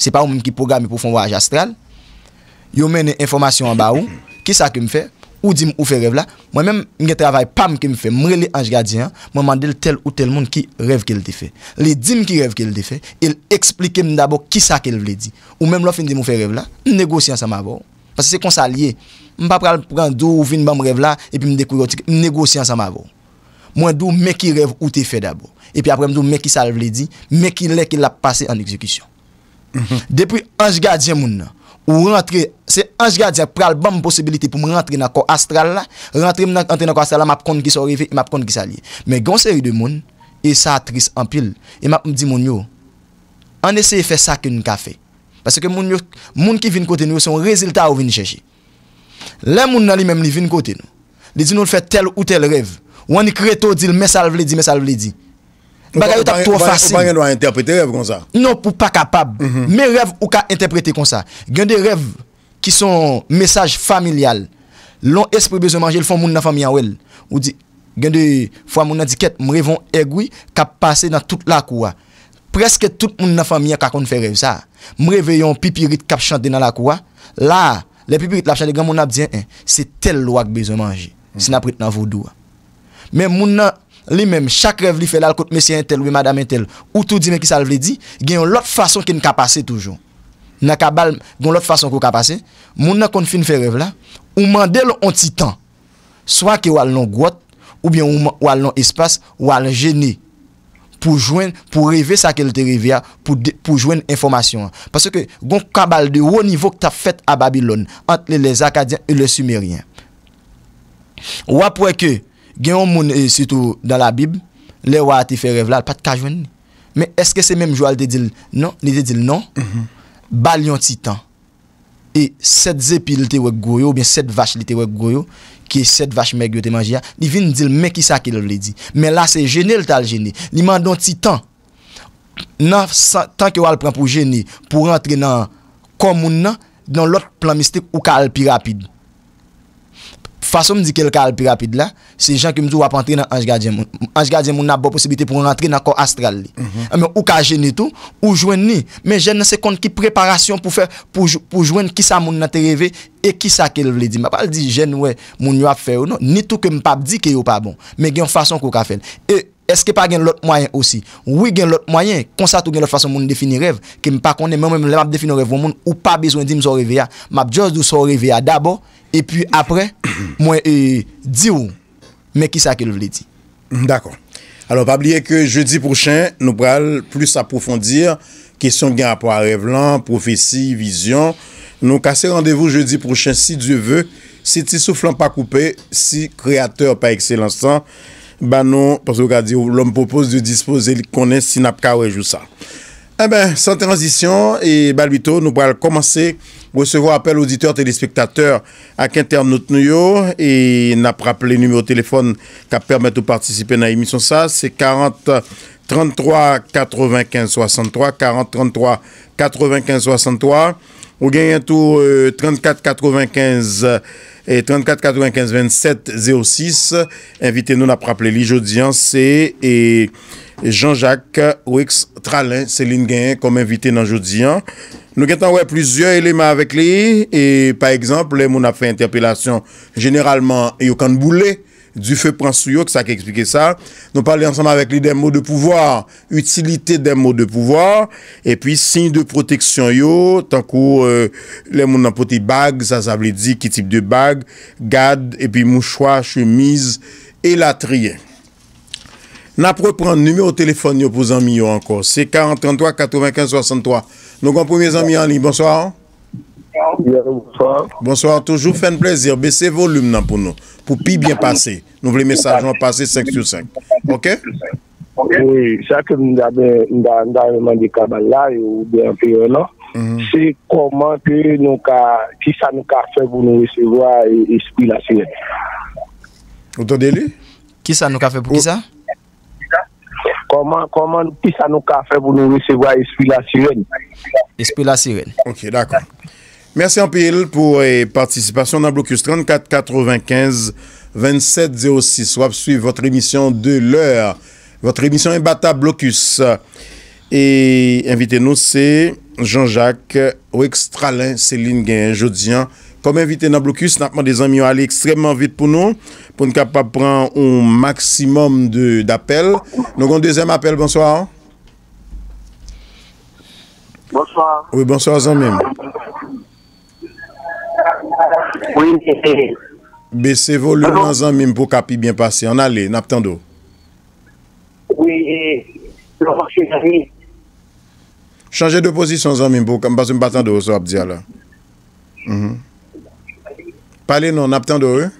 Se pa ou men ki progame pou fon voyaj astral Yo men e informasyon an ba ou Ki sa kem fe? Ou di men ou fe revla? Mwen men mge travay pam kem fe Mre le anj gadi an Mwen mandel tel ou tel moun ki rev ke l te fe Le di men ki rev ke l te fe El explike mne dabo ki sa ke l vle di Ou men mlo fin di men ou fe revla Mne negosyan sa ma vò Pase se konsalye Mpa pral pran do ou vin ban mre vla E pi mde kouyoti ki mne negosyan sa ma vò Mwen dou men ki rev ou te fe dabo. E pi aprem dou men ki sal vledi, men ki lek il ap pase an ekzekisyon. Mhm. Depri anj gadyen moun nan, ou rentre, se anj gadyen pral ban posibilite pou m rentre nan ko astral la, rentre m nan ente nan ko astral la, m ap konde ki sal revi, m ap konde ki sal ye. Men goun seri de moun, e sa atris ampil, e m ap m di moun yo, an ese fe sakoun ka fe. Pase ke moun yo, moun ki vin kote nou, son rezultat ou vin cheche. Le moun nan li men li vin kote nou, li di nou fe tel ou tel revi, Ou an yi kre to di l mè salve lè di, mè salve lè di. Baga yi tap to fasi. Ou pa gen lwa interprete rev kon sa? Non pou pa kapab. Mè mhm. rev ou ka interprete kon sa. Gen de rev ki son mesaj familial. Lon espri bezo manje l fwa moun nan famya wèl. Ou di gen de fwa moun nan di ket mre von egwi kap pase nan tout la kwa. Preske tout moun nan famya kakon fè rev sa. Mre veyon pipirit kap chande nan la kwa. La, le pipirit la chande gen moun nan ap diyen en. Se tel lo ak bezo manje. Mhm. Se naprit nan vodou an. Men moun nan li mem, chak rev li fe lal kote mesye entel ou madame entel, ou tou di men ki sal vli di, gen yon lot fason ki n ka pase toujou. Na kabal, gen yon lot fason ki n ka pase, moun nan kon fin fe rev la, ou mande lonti tan, swa ki wale non gout, ou bien wale non espas, wale geni, pou jwen, pou revi sa ke lte revi a, pou jwen informasyon. Paske gen kabal de wou nivou ki ta fet a Babilon, antne le zakadyen e le sumerien. Wapwe ke, Gen yon moun e eh, sitou dan la bib, le wate fe rev lal, pat ka jwen ni. Men eske se menm jou al te dil? Non, li te dil non. Mhm. Bal yon titan. E set zepi li te wek goyo, ben set vache li te wek goyo, ki e set vache mek yo te manji ya. Li vin di l men ki sa ke lor li di. Men la se jene l tal jene. Li man don titan. Nan tan ki wale pran pou jene, pou rentre nan komoun nan, nan lot plan mistik ou ka al pi rapid. Faso m di kel kal pi rapide la, se jen ki m zou wap antre nan anj gadjen moun. Anj gadjen moun na bo posibite pou an antre nan ko astral li. Mm-hmm. Ame ou ka jen etou, ou jwen ni. Men jen nan se kont ki preparasyon pou jwen ki sa moun nan te revè e ki sa kel vle di. M apal di jen wè, moun yo ap fè ou non. Ni tou ke m pap di ki yo pa bon. Men gen fason kou ka fè. E eske pa gen lot mwayen osi. Oui gen lot mwayen, konsa tou gen lot fason moun defini rev. Ke m pa konen, mè mè mè mè mè mè mè mè mè mè mè mè mè mè mè E pi apre, mwen e di ou, men ki sa ke lou vle di. D'akon. Alon, pa bliye ke jeudi pouchen, nou pral plus aprofondir, kesyon gen apwa revlan, profesi, vizyon. Nou kase randevou jeudi pouchen, si Dieu vwe, si ti sou flan pa koupe, si kreator pa ekse lan san, ba nou, pasou kade yo, lom popos de dispose li konen sin apka wè jou sa. Eh bien, sans transition, et Balbito, nous allons commencer à recevoir appel auditeurs, téléspectateurs, à internautes nous, et n'a rappelé le numéro de téléphone qui permet de participer à l'émission ça, c'est 40 33 95 63, 40 33 95 63. Ou gen yentou 3495 et 3495 27 06. Invite nou na praple li jodi an, se e Jean-Jacques ou ex-tralen Céline Gagné kom invite nan jodi an. Nou gen tan wè plizye elema avek li e pa ekzamp, lè moun a fe interpelasyon generalman yo kan boule Du fe pransou yo, sa ki eksplike sa, nou pale ansama vek li den mou de pouvoir, utilite den mou de pouvoir, e pi sin de proteksyon yo, tankou euh, le moun nan poti bag, sa sa vle di ki tip de bag, gade, e pi mouchwa, chemise, e latriye. Na prepran nume ou telefon yo pou zanmi yo ankon, se 43 95 63, nou kon pou mizanmi anli, bonsoir an? Bonsoir, toujou fèn plezir Bese volum nan pou nou Pou pi bien pase, nou vle mesajman pase 5 sur 5 Ok? Ok, sa ke mda mda Mda mda mde kabal la Se koman Ki sa nou ka fe Vounou resevo a espilasywen Ote de li? Ki sa nou ka fe pou ki sa? Koman Ki sa nou ka fe vounou resevo a espilasywen Espelasywen Ok, dako Merci en pile pour la eh, participation dans Blocus 34 95 27 06. Soit suivre votre émission de l'heure. Votre émission est bata Blocus. Et invitez-nous, c'est Jean-Jacques oextralin Céline Guin, Jodian. Comme invité dans Blocus, nous des amis aller extrêmement vite pour nous, pour ne capables prendre un maximum d'appels. Nous avons un deuxième appel, bonsoir. Bonsoir. Oui, bonsoir, Zamim. Be se vo loun nan zanmim pou kapi Bien pase, an ale, nap tando Change de posisyon zanmim pou Kam base mbatando ou so ap diya la Pale non, nap tando ou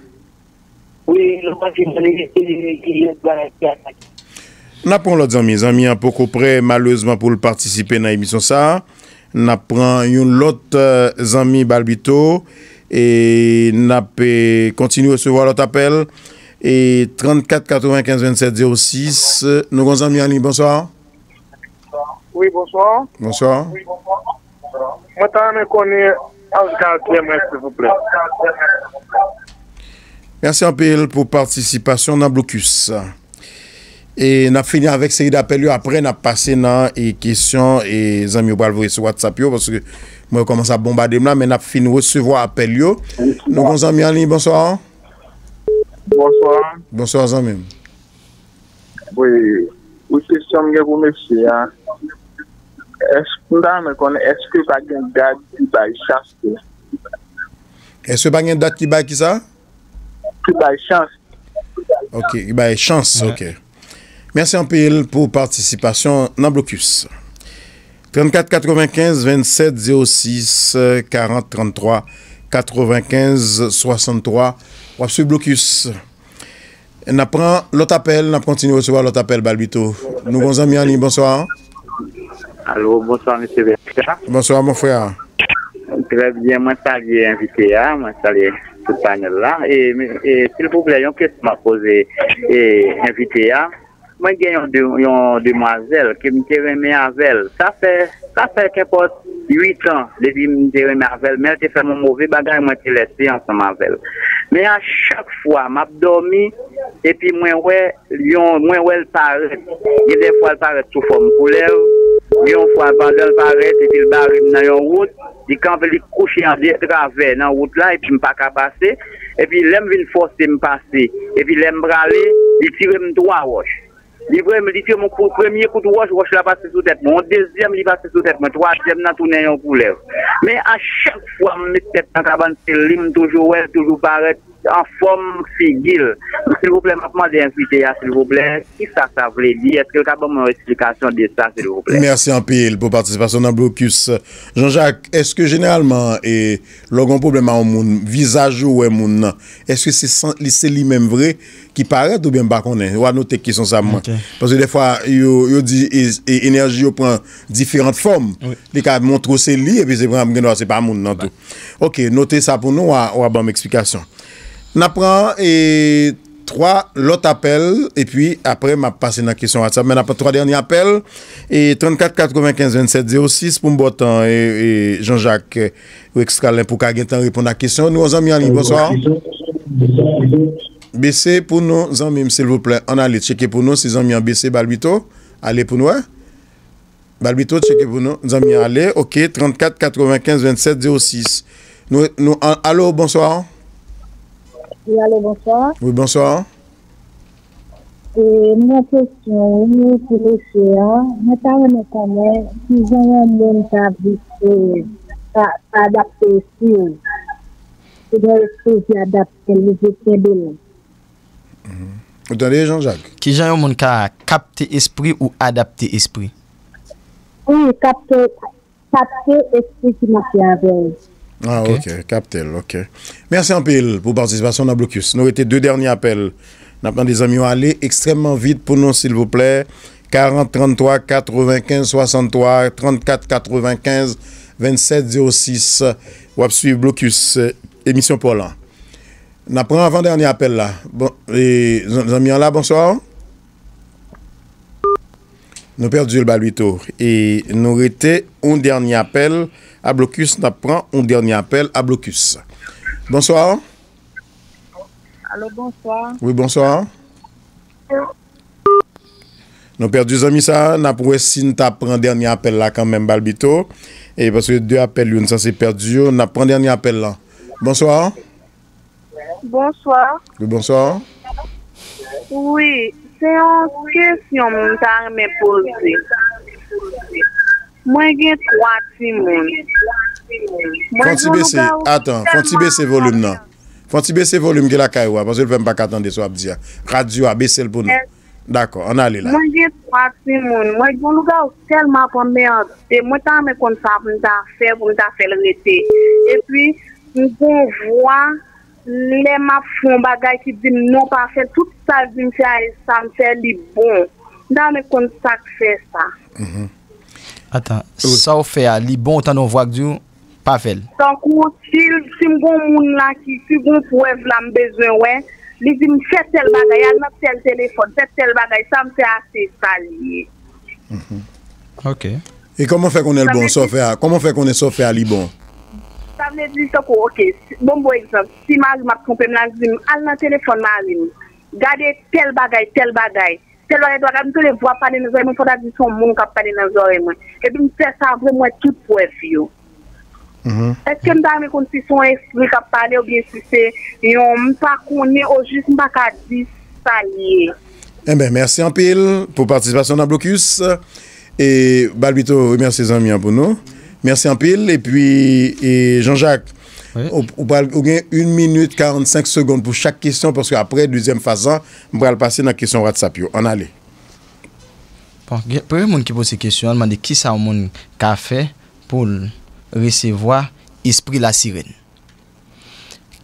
Nap pon lot zanmi, zanmi an poko pre Malezman pou l partisipe nan emisyon sa Nap pon yon lot Zanmi euh, balbito E na pe kontinu Esevo a lot apel E 34 95 27 06 Nou konza Mianni, bonsoor Oui bonsoor Bonsoor Mwen ta ane konye Alka kremes se vou ple Alka kremes Mersi anpele pou participasyon nan blokus E na fini anvek Seri d'apel yo apre nan pase nan E kisyon e zami ou balvou E se watsap yo Mwen yon koman sa bombade mla men ap fin wote se vwa apel yon. Nou kon zan mi an li, bonsoy an. Bonsoy an. Bonsoy an zan mi. Bwe, wote se yon mwen yon mwen se ya. Eskou da men kon eskou bagen dat ki bay chans ki sa. Eskou bagen dat ki bay ki sa? Ki bay chans. Ok, ki bay chans, ok. Mersi an pe yon pou participasyon nan blokus. 34 95 27 06 40 33 95 63. Wapsu blocus. On apprend l'autre appel, on continue à recevoir l'autre appel, Balbito. Nous, bons amis, ali bonsoir. Allô, bonsoir, M. Bertrand. Bonsoir, mon frère. Très bien, moi, salut, invité, hein, moi, salut. Tout panel là. Et, s'il vous plaît, une question à poser, invité, hein. Mwen gen yon demwazel ki mte reme yon zel. Sa fe, sa fe kepot 8 an debi mte reme yon zel. Mwen te fe moun mouvi bagay mwen te lesi yon seman zel. Mwen a chak fwa mabdomi, epi mwen we, yon mwen we lpare. Yon fwa lpare soufou mkoulev. Yon fwa lpare lpare, epi lpare mnen yon wout. Di kan ve li kouchi yon di trave nan wout la, epi mpa kabase. Epi lem vile fwos te mpase. Epi lem brale, li tire mdwa wosh. livre me dit que mon premier coup de roche, je la passé sous tête, mon deuxième l'ai passé sous tête, mon troisième n'a tourné en couleur. Mais à chaque fois, je mets tête dans la cabane, c'est l'île toujours, ouais, toujours pareil. an fòm figil nou se l'voupleman pman de infite ya se l'voupleman si sa sa vle di, eske l'kabon mwen eksplikasyon de sa se l'voupleman Merci Anpil pou participasyon nan blocus Jean-Jacques, eske generalman logon probleman ou moun non? vizajo ou moun nan, eske se li se li mèm vre ki paret ou mèm bakonè, ou anote ki son sa mwen parce de fwa yo di enerji yo pran diferant fòm li kade montre ou se li e pi se vreman mwen genwase pa moun nan tout note sa pou nou ou abon mwen eksplikasyon apprend, et trois l'autre appel et puis après m'a passé dans la question WhatsApp mais après trois derniers appels et 34 95 27 06 pour Mbotan et, Jean-Jacques pour qu'à répondre à la question nous amis en ligne euh, bonsoir BC pour nous s'il vous plaît on allait checker pour nous ces amis en hein. BC Balbito allez pour nous hein. Balbito checker pour nous nous amis allez OK 34 95 27 06 nous nous allô bonsoir Oui, bonsoir. Oui, bonsoir. E mwen fwesyon, mwen fwesyon, mwen tan mwen konnen, ki jan yon mwen ka vise, pa adapte espri, ki jan yon mwen ka kapte espri ou adapte espri? Ou kapte, kapte espri ki mwen fwez. Ah, ok, okay. ok. Merci en pile pour participation dans Blocus. Nous été deux derniers appels. Nous avons des amis à aller extrêmement vite pour nous, s'il vous plaît. 40 33 95 63 34 95 27 06. Ou suivre Blocus, euh, émission pour l'an. Nous avant-dernier appel là. Bon, les amis là, bonsoir. Nous perdu le balutour. Et nous été un dernier appel. Ablocus na pran un derni apel Ablocus Bonsoir Alo bonsoir Non perdi zami sa Na prou esin ta pran derni apel la Kanmen balbito E paswe de apel yon sa se perdi yo Na pran derni apel la Bonsoir Bonsoir Oui Se an kesyon moun tan me pose Moun tan me pose Mwen gen kwa ti moun. Fon ti bese, atan, fon ti bese volum nan. Fon ti bese volum gen non. la kaywa, panse lwen pa katande sou ap diya. Radio a besel pou nan. Mwen gen kwa ti moun, mwen gen luga ou selman pou mèad, e mwen tan mè konta ap mwen ta fè, mwen ta fè lè tè. E pwi, mwen kon vwa, lè ma fon bagay ki dim nou pa fè, tout sa zin fè a esan fè li bon. Nan mè konta ak fè sa. Mwen gen kwa ti moun, Atan, sa ou fe a li bon tan nou vwak di ou, pa fel? Tan kou, si mgon moun laki, si mgon pou evlam bezen wè, li zim fè tèl bagay, an ap tèl telefon, fè tèl bagay, sa m fè a se sali. Mhm. Ok. E koman fe konen bon sa ou fe a? Koman fe konen sa ou fe a li bon? Sa mne zi toko, ok, bon bo egzav, si maj map kompe, nan zim an ap tèl telefon, an ap li bon, gade tèl bagay, tèl bagay. Se lor e do la, mwen te le vwa pale nan zore mwen, fwa da di son moun kap pale nan zore mwen. E bi mwen fè sa vwe mwen tout pou e fyo. Eske mda mwen konti son espri kap pale ou bien si se, yon mwen pa konye ou jis mwen pa ka di sa liye. Eh ben, merci en pile pour participation dans Blocus. Et Balbito, remercie les amis pour nous. Merci en pile. Et puis, Jean-Jacques, Ou gen 1 minute 45 seconde pou chak kisyon, porske apre, duzyen fazan, mwen pral pase nan kisyon rat sapyo. On ale. Pwè moun ki pose kisyon, anman euh, de ki sa ou moun ka fe pou resevoa espri la sirene.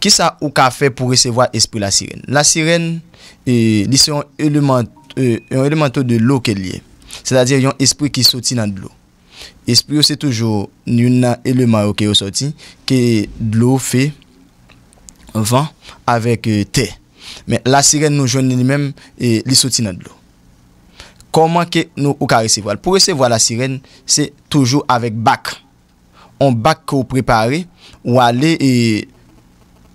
Ki sa ou ka fe pou resevoa espri la sirene? La sirene, li se yon elementou de lo ke liye. Se zade yon espri ki soti nan de lo. Espriyo se toujou ni yon nan eleman yo ke yo soti ke dlou fe van avèk eh, te. Men la sirene nou jounen li men eh, li soti nan dlou. Koman ke nou ou ka resevo al? Pou resevo al la sirene se toujou avèk bak. On bak ou prepare ou ale eh,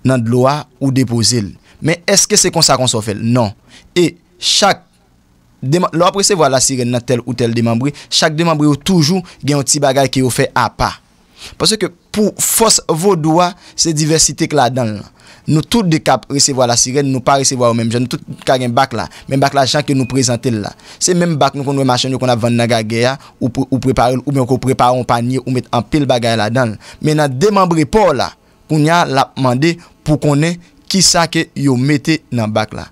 nan dlou a ou depoze l. Men eske se konsa konso fel? Non. E chak. Lo ap resevo a la sirene nan tel ou tel demanbri Chak demanbri yo toujou gen yon ti bagay ki yo fe a pa Pase ke pou fos vodoua se diversite k la dan Nou tout de kap resevo a la sirene nou pa resevo a ou menm jen Nou tout k agen bak la menm bak la chan ki yo nou prezante l la Se menm bak nou konwe machan yo kon ap vand naga geya Ou preparon panye ou met an pil bagay la dan Men nan demanbri pou la Koun ya la mande pou konen ki sa ke yo mette nan bak la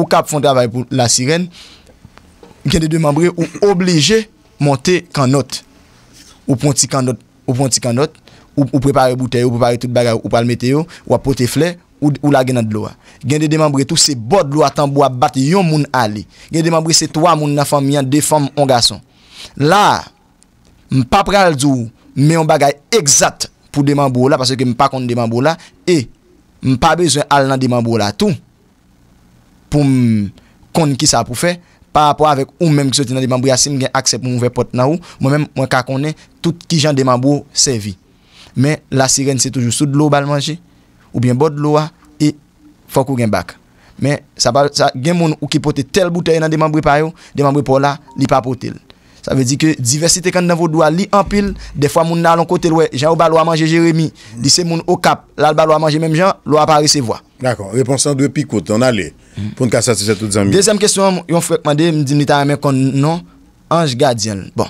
Ou kap fonte avay pou la sirene, gen de demanbre ou oblije monte kanot. Ou ponte si kanot, ou ponte si kanot, ou prepare butey, ou prepare tout bagay ou palmete yo, ou apote fle, ou la genan dlo a. Gen de demanbre tou se bod lo a tanbo a bat yon moun ali. Gen de demanbre se to a moun nan fom miyan, de fom on gason. La, m pa pral zou, me yon bagay exat pou demanbo la, parce ke m pa kont demanbo la, e m pa bezwen al nan demanbo la toum. pou m kon ki sa pou fe, pa apwa avek oum menm ki soti nan demanbou yasim gen aksep moun ve pot nan ou, mwen menm mwen ka konen tout ki jan demanbou sevi. Men la sirene se toujou soud lou bal manje, oubyen bod lou a, e fokou gen bak. Men gen moun ou ki pote tel boutay nan demanbou e payo, demanbou e pou la li pa pote. Sa ve di ke diversite kan nan vodou a li empil, defwa moun nan lon kote loue, jan ou bal lou a manje jeremi, li se moun ou kap, lal bal lou a manje menm jan, lou a pari se vwa. D'akon, reponsan dwe pikot, an ale, mm-hmm. pou n ka satise tout zanmi. Dezem kesyon, yon frekman de, m di nita ame kon, non, anj gadjen, bon.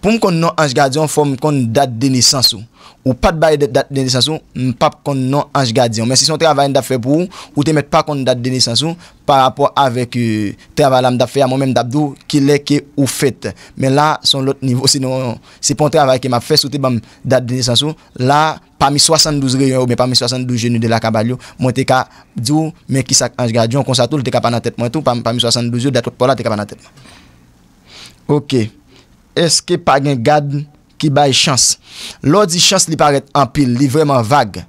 Pou m kon nan anj gardyon, fò m kon dat denisansou. Ou pat baye dat denisansou, m pap kon nan anj gardyon. Men si son travayen da fe pou ou, ou te met pa kon dat denisansou, pa rapor avek euh, travayen la m da fe a moun men m dabdou, ki le ke ou fet. Men la son lot nivou, si pon travayen ke ma fe, sou te bam dat denisansou. La, pa mi 72 reyon ou, men pa mi 72 jenou de la kabalyo, mwen te ka djou, men ki sa anj gardyon, kon sa tout, te ka pa nan tet. Mwen tou, pa mi 72 jenou, dat tout pou la, te ka pa nan tet. Ok. Eske pa gen gad ki baye chans? Lodi chans li paret ampil, li vreman vage.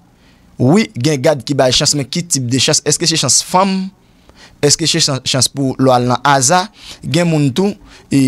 Oui, gen gad ki baye chans, men ki tip de chans? Eske se chans fam? Eske se chans pou lo al nan aza? Gen moun tou, e,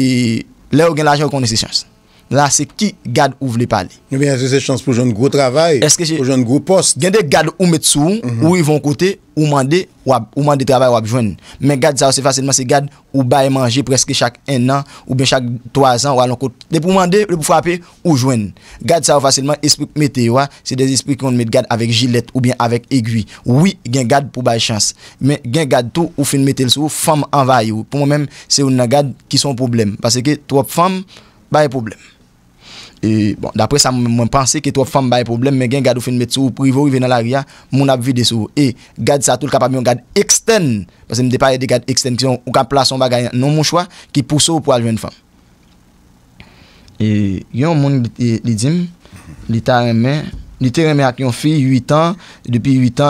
le ou gen lache ou kon nese chans? la se ki gade ou vle pale. Nou bien, se se chans pou joun grou travay, pou joun grou post. Gen de gade ou met sou ou yon kote, ou mande travay wap jwen. Men gade sa ou se fasilman se gade ou baye manje preske chak en nan, ou ben chak toazan ou alon kote. De pou mande, de pou fwape, ou jwen. Gade sa ou fasilman esprit mette, se de esprit kon mette gade avek jilet ou ben avek egui. Ou yon gen gade pou baye chans. Men gen gade tou ou fin mette lso, fom anvaye ou. Pou mwen men se yon nan gade ki son problem. Pase ke trop fom E bon, d'apre sa mwen panse ki to fèm baye problem, men gen gad ou fèm met sou, privou, vè nan la riyan, moun ap vide sou. E, gad sa tout kapabyon, gad eksten, pasè mè depare de gad eksten, ki yon ou ka plason bagay nan moun chwa, ki pousse ou pou alvèn fèm. E, yon moun li djim, li ta remè, li te remè ak yon fi, yon fè yon fè yon fè yon fè yon fè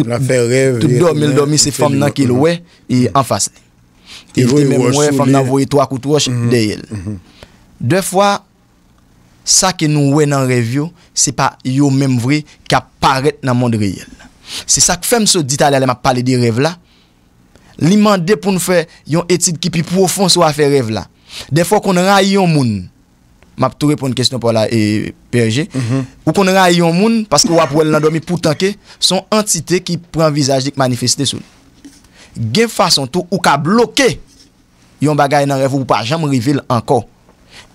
yon fè yon fè yon fè yon fè yon fè yon fè yon fè yon fè yon fè yon fè yon fè yon fè yon fè yon Sa ke nou wè nan rev yo, se pa yo mèm vre ki ap paret nan moun de reyel. Se sa ke fèm sou dit alè, alè ma pale di rev la, li mande pou nou fè yon etid ki pi pou ou fon sou a fè rev la. De fò kon ra yon moun, ma pou tou repoun kèstyon pou la e PRG, mhm. ou kon ra yon moun, paske wap wèl nan do mi pou tankè, son entite ki pran visaj dik manifestè sou. Gen fason tou ou ka bloke yon bagay nan rev ou pa jam rivel anko.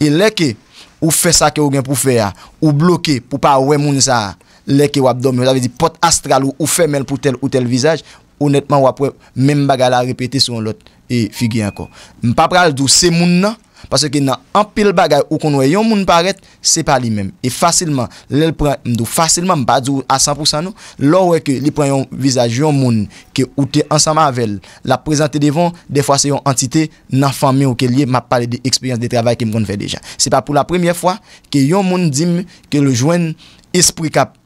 E lè ke, Ou fe sa ke ou gen pou fe a, ou bloke pou pa we moun sa leke wap do, men yo zave di pot astral ou ou femel pou tel ou tel vizaj, ou netman wap we men bagala repete son lot e figi anko. Mpa pral dou se moun nan, Pase ke nan anpil bagay ou konwe yon moun paret, se pa li men. E fasilman, lè l pren mdou fasilman mba djou non? a 100% nou, lò wè ke li pren yon vizaj yon moun ke oute ansama avèl la prezante devon, defwa se yon antite nan fanme ou ke liye ma mhm. pale de eksperyans de travay ke mkon fè dejan. Se pa pou la premye fwa ke yon moun dim ke lò jwen espri kap,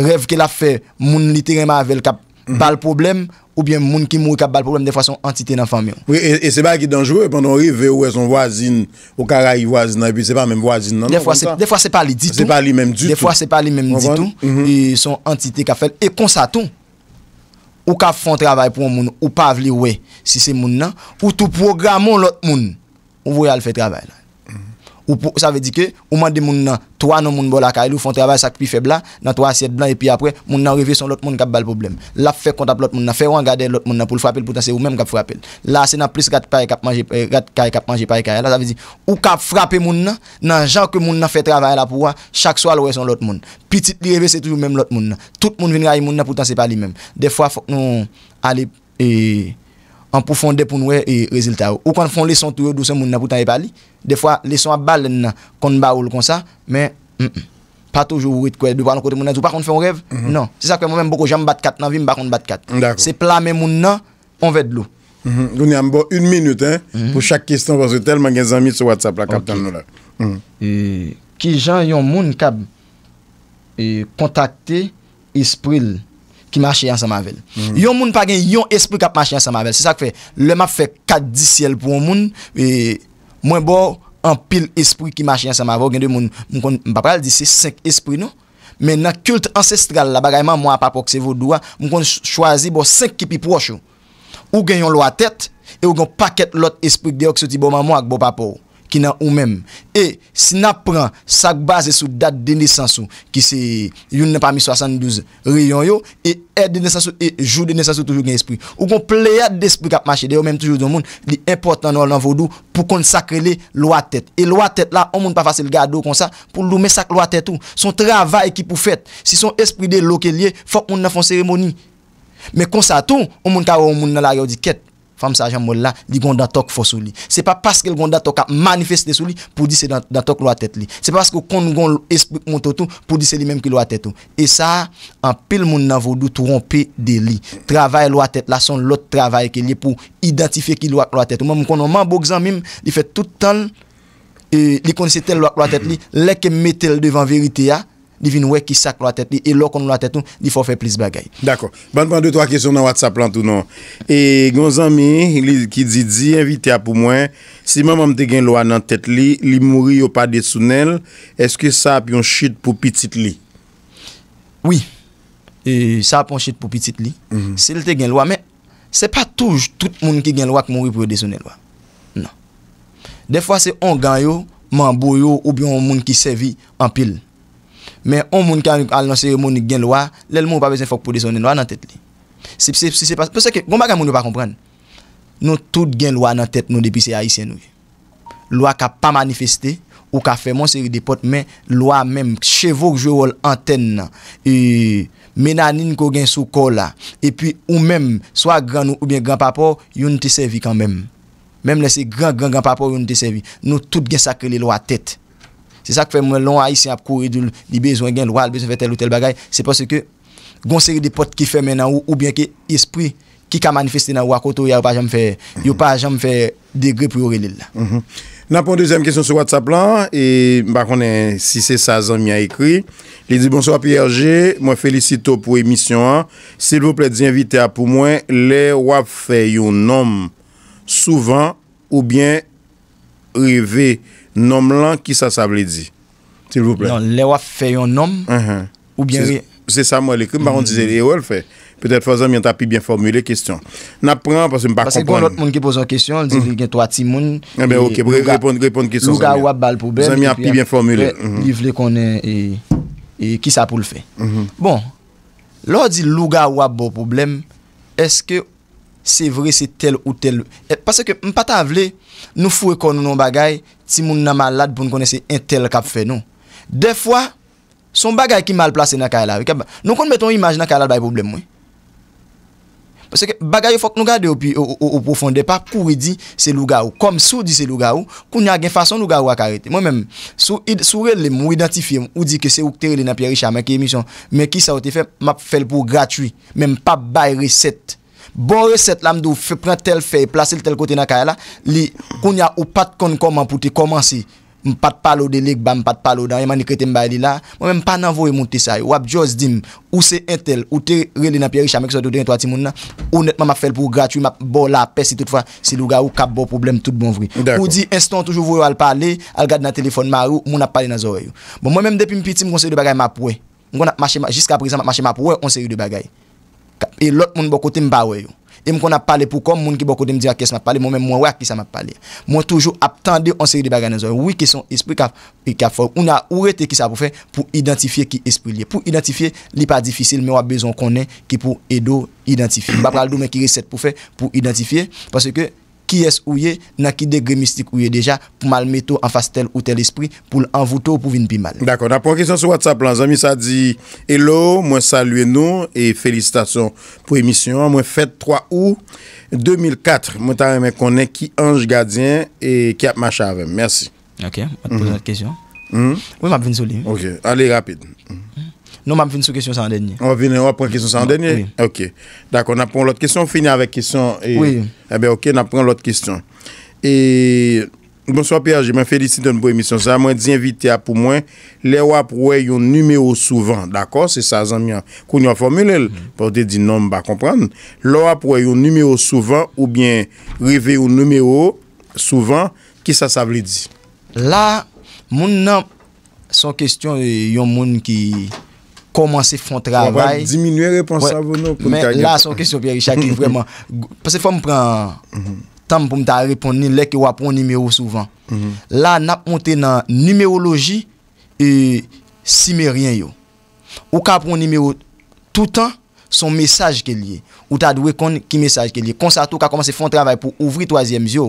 rev ke la fè moun litereman avèl kap, pa l probleme, Ou bien moun ki mou kap bal problem, de fwa son entite nan famyon. E se ba ki donjou, e pandon ri ve ou e son wazin, ou karay wazin nan, e pi se pa men wazin nan. De fwa se pa li ditou, de fwa se pa li men ditou, e son entite kap fel. E konsa tou, ou kap fon travay pou moun, ou pav li we, si se moun nan, ou tou programon lot moun, ou voyal fe travay nan. Ou pou, sa ve di ke, ou mande moun nan, twa nan moun bol akay, lou fon travay sak pi febla, nan twa asyet blan, epi apre, moun nan revye son lout moun kap bal problem. La fe kontap lout moun nan, fe wan gade lout moun nan pou l fwapel, pou tan se ou men moun kap fwapel. La se nan plis rat kary kap manje, rat kary kap manje, pari kary. La sa ve di, ou kap fwapel moun nan, nan jan ke moun nan fe travay la pou wan, chak swal wè son lout moun. Pi tit li revye se toujou men lout moun nan. Tout moun vin ray moun nan, pou tan se pa li men. De fwa fok nou, an pou fonde pou noue rezilta ou. Ou kon fonde lison tou yo dousen moun nan pou tan e pali. De fwa lison a balen nan kon ba oul kon sa. Men, pa toujou wite kwe. De pwa nan kote moun nan zou pa kon fonde fonde rev. Non. Se sa kwen moun men mboko jan mbat kat nan vi mba kon mbat kat. Se pla men moun nan, on ve dlo. Gouni an bo yon minute, hein. Mhm. Pou chak kistan wazou telman gen zanmi sou WhatsApp la kap tan nou la. Ki jan yon moun kab kontakte ispril Kimache yansan mavel. Yon moun pa gen yon espri kap mache yansan mavel. Se sa kfe, le map fe kat di siel pou moun. Mwen bo, an pil espri ki mache yansan mavel. Gen de moun, mwen kon, mba pra al di se, senk espri nou. Men nan kult ancestral la bagayman mwa papok se vodoua, mwen kon chwazi bo senk ki pi pwosho. Ou gen yon lo a tet, e ou gen paket lot espri de ok soti bo mwa ak bo papou. Ki nan ou men, e si nan pran sak base sou dat denesansou ki se yon nan pa mi 72 reyon yo, e et denesansou, e jou denesansou toujou gen espri. Ou kon pleyat despri kap machede, ou men toujou zon moun, li importan nan vodou pou kon sakrele lo a tet. E lo a tet la, ou moun pa fasil gado kon sa pou lume sak lo a tet ou. Son travay ki pou fet, si son espri de loke liye, fok moun nan fon seremoni. Me konsa tou, ou moun karo ou moun nan laryo di ket. Fam sa janmou la, li gondan tok fosou li. Se pa paske li gondan tok a manifeste sou li, pou di se dan tok lo a tet li. Se pa paske kon gondan explik moun totou, pou di se li menm ki lo a tet ou. E sa, an pel moun nan vodou, tou ron pe de li. Travay lo a tet la son lot travay ke li pou identife ki lo a tet ou. Mwen mwen konon man bokzan mim, li fet tout tan, li konise tel lo a tet li, le ke metel devan verite ya, Di vin wè ki sak lwa tèt li E lò kon lwa tèt ou Di fò fè plis bagay D'akò Ban pwant 2-3 kesyon nan wòt sa plant ou non E gonzami Ki didi Invite apou mwen Si mè mè mte gen lwa nan tèt li Li mouri ou pa desounel Eske sa ap yon chit pou pitit li Oui e, Sa ap yon chit pou pitit li mhm. Se lte gen lwa Mè Se pa touj Tout moun ki gen lwa ki mouri pou desounel wè Non De fwa se on gan yo Man bou yo Ou bi yon moun ki sevi An pil Mè Men bon ou moun ki al nan seri moun gen lwa, lèl moun pa bezen fok pou de sonen lwa nan tet li. Se se se se pas, pou se ke, gomba ka moun yo pa kompren. Nou tout gen lwa nan tet nou depise a isen nou. Lwa ka pa manifeste, ou ka fe moun seri de pot men, lwa men, chevouk jo wol anten nan. E menanin ko gen sou kola. E pi ou men, swa gran ou bien gran papo, yon te servi kan men. Men men se gran gran gran papo yon te servi. Nou tout gen sakre li lwa tet. Se sa ke fè mwen lon a yisi ap kore di bezwen gen, di bezwen fè tel ou tel bagay, se pas se ke gonseri de pot ki fè men nan ou, ou bien ki espri ki ka manifeste nan wakoto, yon pa jom fè degre pou yon relil. Nan pon dezem kesyon se wad sa plan, e bakon en 6-16 an mi a ekri. Le di bonso api RG, mwen felisito pou emisyon an. Se lou ple di invite api mwen, le wap fè yon nom, souvan ou bien revè. Nom lan, ki sa sa vle di? S'il vous plaît. Non, lè wap fè yon nom, uh-huh. ou bien... Se sa mwen l'ekri, baron dize, lè wè wè l'fè. Pe tèl fòzèm, yon t'a pi bien formule, kèstyon. N'apren, pòsè m'ba kompon. Pòsè kon l'ot moun ki pòzè kèstyon, lè di vle gen tò ati moun. E bè ok, brek, repon kèstyon. Lou ga wap bal pou bel. Yon t'a pi bien formule. Yon vle konen, e ki sa pou l'fè. Bon, lò di lou ga wap bo problem, eske se vre se tel si moun nan malad pou nou konese entel kap fe nou. De fwa, son bagay ki mal plase nan kaya la, nou kon meton imaj nan kaya la bay problem mwen. Pwese ke bagay yo fok nou gade ou profonde, pap kou re di se louga ou, kom sou di se louga ou, kou nye agen fason louga ou akarete. Mwen men, sou re le mwen identifiye mwen, ou di ke se ou ktere le nan Pierre Richard, men ki sa wote fe, map fel pou gratwi, men pa bay resette. Bon reset la mdou, pren tel fey, plase l tel kote na kaya la, li, koun ya ou pat kon konman pou te komanse, m pat palo de lig, bam, pat palo dan, yaman ni krete m bay li la, mwen m pa nanvo yon moun tesay, wap jose dim, ou se entel, ou te rili nan pieri chamek sa, ou netman ma fel pou gratuy, ma bon la, pesi toutfa, si lou ga ou kap bo problem tout bon vri. Ou di, instant toujou vou yo al pale, al gade nan telefon mar ou, moun ap pale nan zore yo. Bon, mwen m depi m piti m kon se yon de bagay m apwe, jiska apresan m apwe, m kon se yon de bagay. E lot moun bokote mbaweyo. E mwen kon ap pale pou kom, moun ki bokote mdiwa kes mba pale, mwen mwen mwen wè ki sa mba pale. Mwen toujou ap tende anseri de baganazoy. Ou wè ki son espri ka e foy. Ou na ou wè te ki sa pou fe pou identifiye ki espri liye. Pou identifiye li pa difisil, mwen wè bezon konen ki pou edo identifiye. Mwen wè pral do men ki reset pou fe pou identifiye. Pase ke... qui est est dans qui degré mystique est déjà, pour mal mettre en face tel ou tel esprit, pour l'envoûter pour venir plus mal. D'accord. a question sur WhatsApp, les amis, ça dit Hello, moi salue nous et félicitations pour l'émission. Moi fête 3 août 2004. Moi, t'as qu'on connaître qui ange gardien et qui a marché avec. Merci. Ok, on va te poser notre question. -hmm. Oui, ma venue Ok, allez rapide. Mhm. Nou mam fin sou kesyon sa an denye. On vin en ou apren kesyon sa an non, denye? Oui. Ok. Dakon, napren l'ot kesyon. Fini avè kesyon. Oui. Ebe eh ok, napren l'ot kesyon. E, mons wapia, jeman felisite an bo emisyon. Sa mwen di invite a pou mwen, le mm. ou non, apwe yon numeo souvan. Dakon, se sa zanmian. Koun yon formule, pou de di nom ba kompran. Le ou apwe yon numeo souvan, ou bien, rive yon numeo souvan, ki sa sa vle di? La, moun nan, son kesyon yon moun ki... Komanse fon travay. On va diminuye reponsavou nou. La son kesyon Pierre Richard. Pase fom pran tam pou mta repon ni. Lè ki wap pon nimeyo souvan. Mhm. La nap monten nan nimeyologi. E sime ryen yo. Ou ka pon nimeyo. Toutan son mesaj ke liye. Ou ta dwe kon ki mesaj ke liye. Konsato ka komanse fon travay pou ouvri toasyem yo.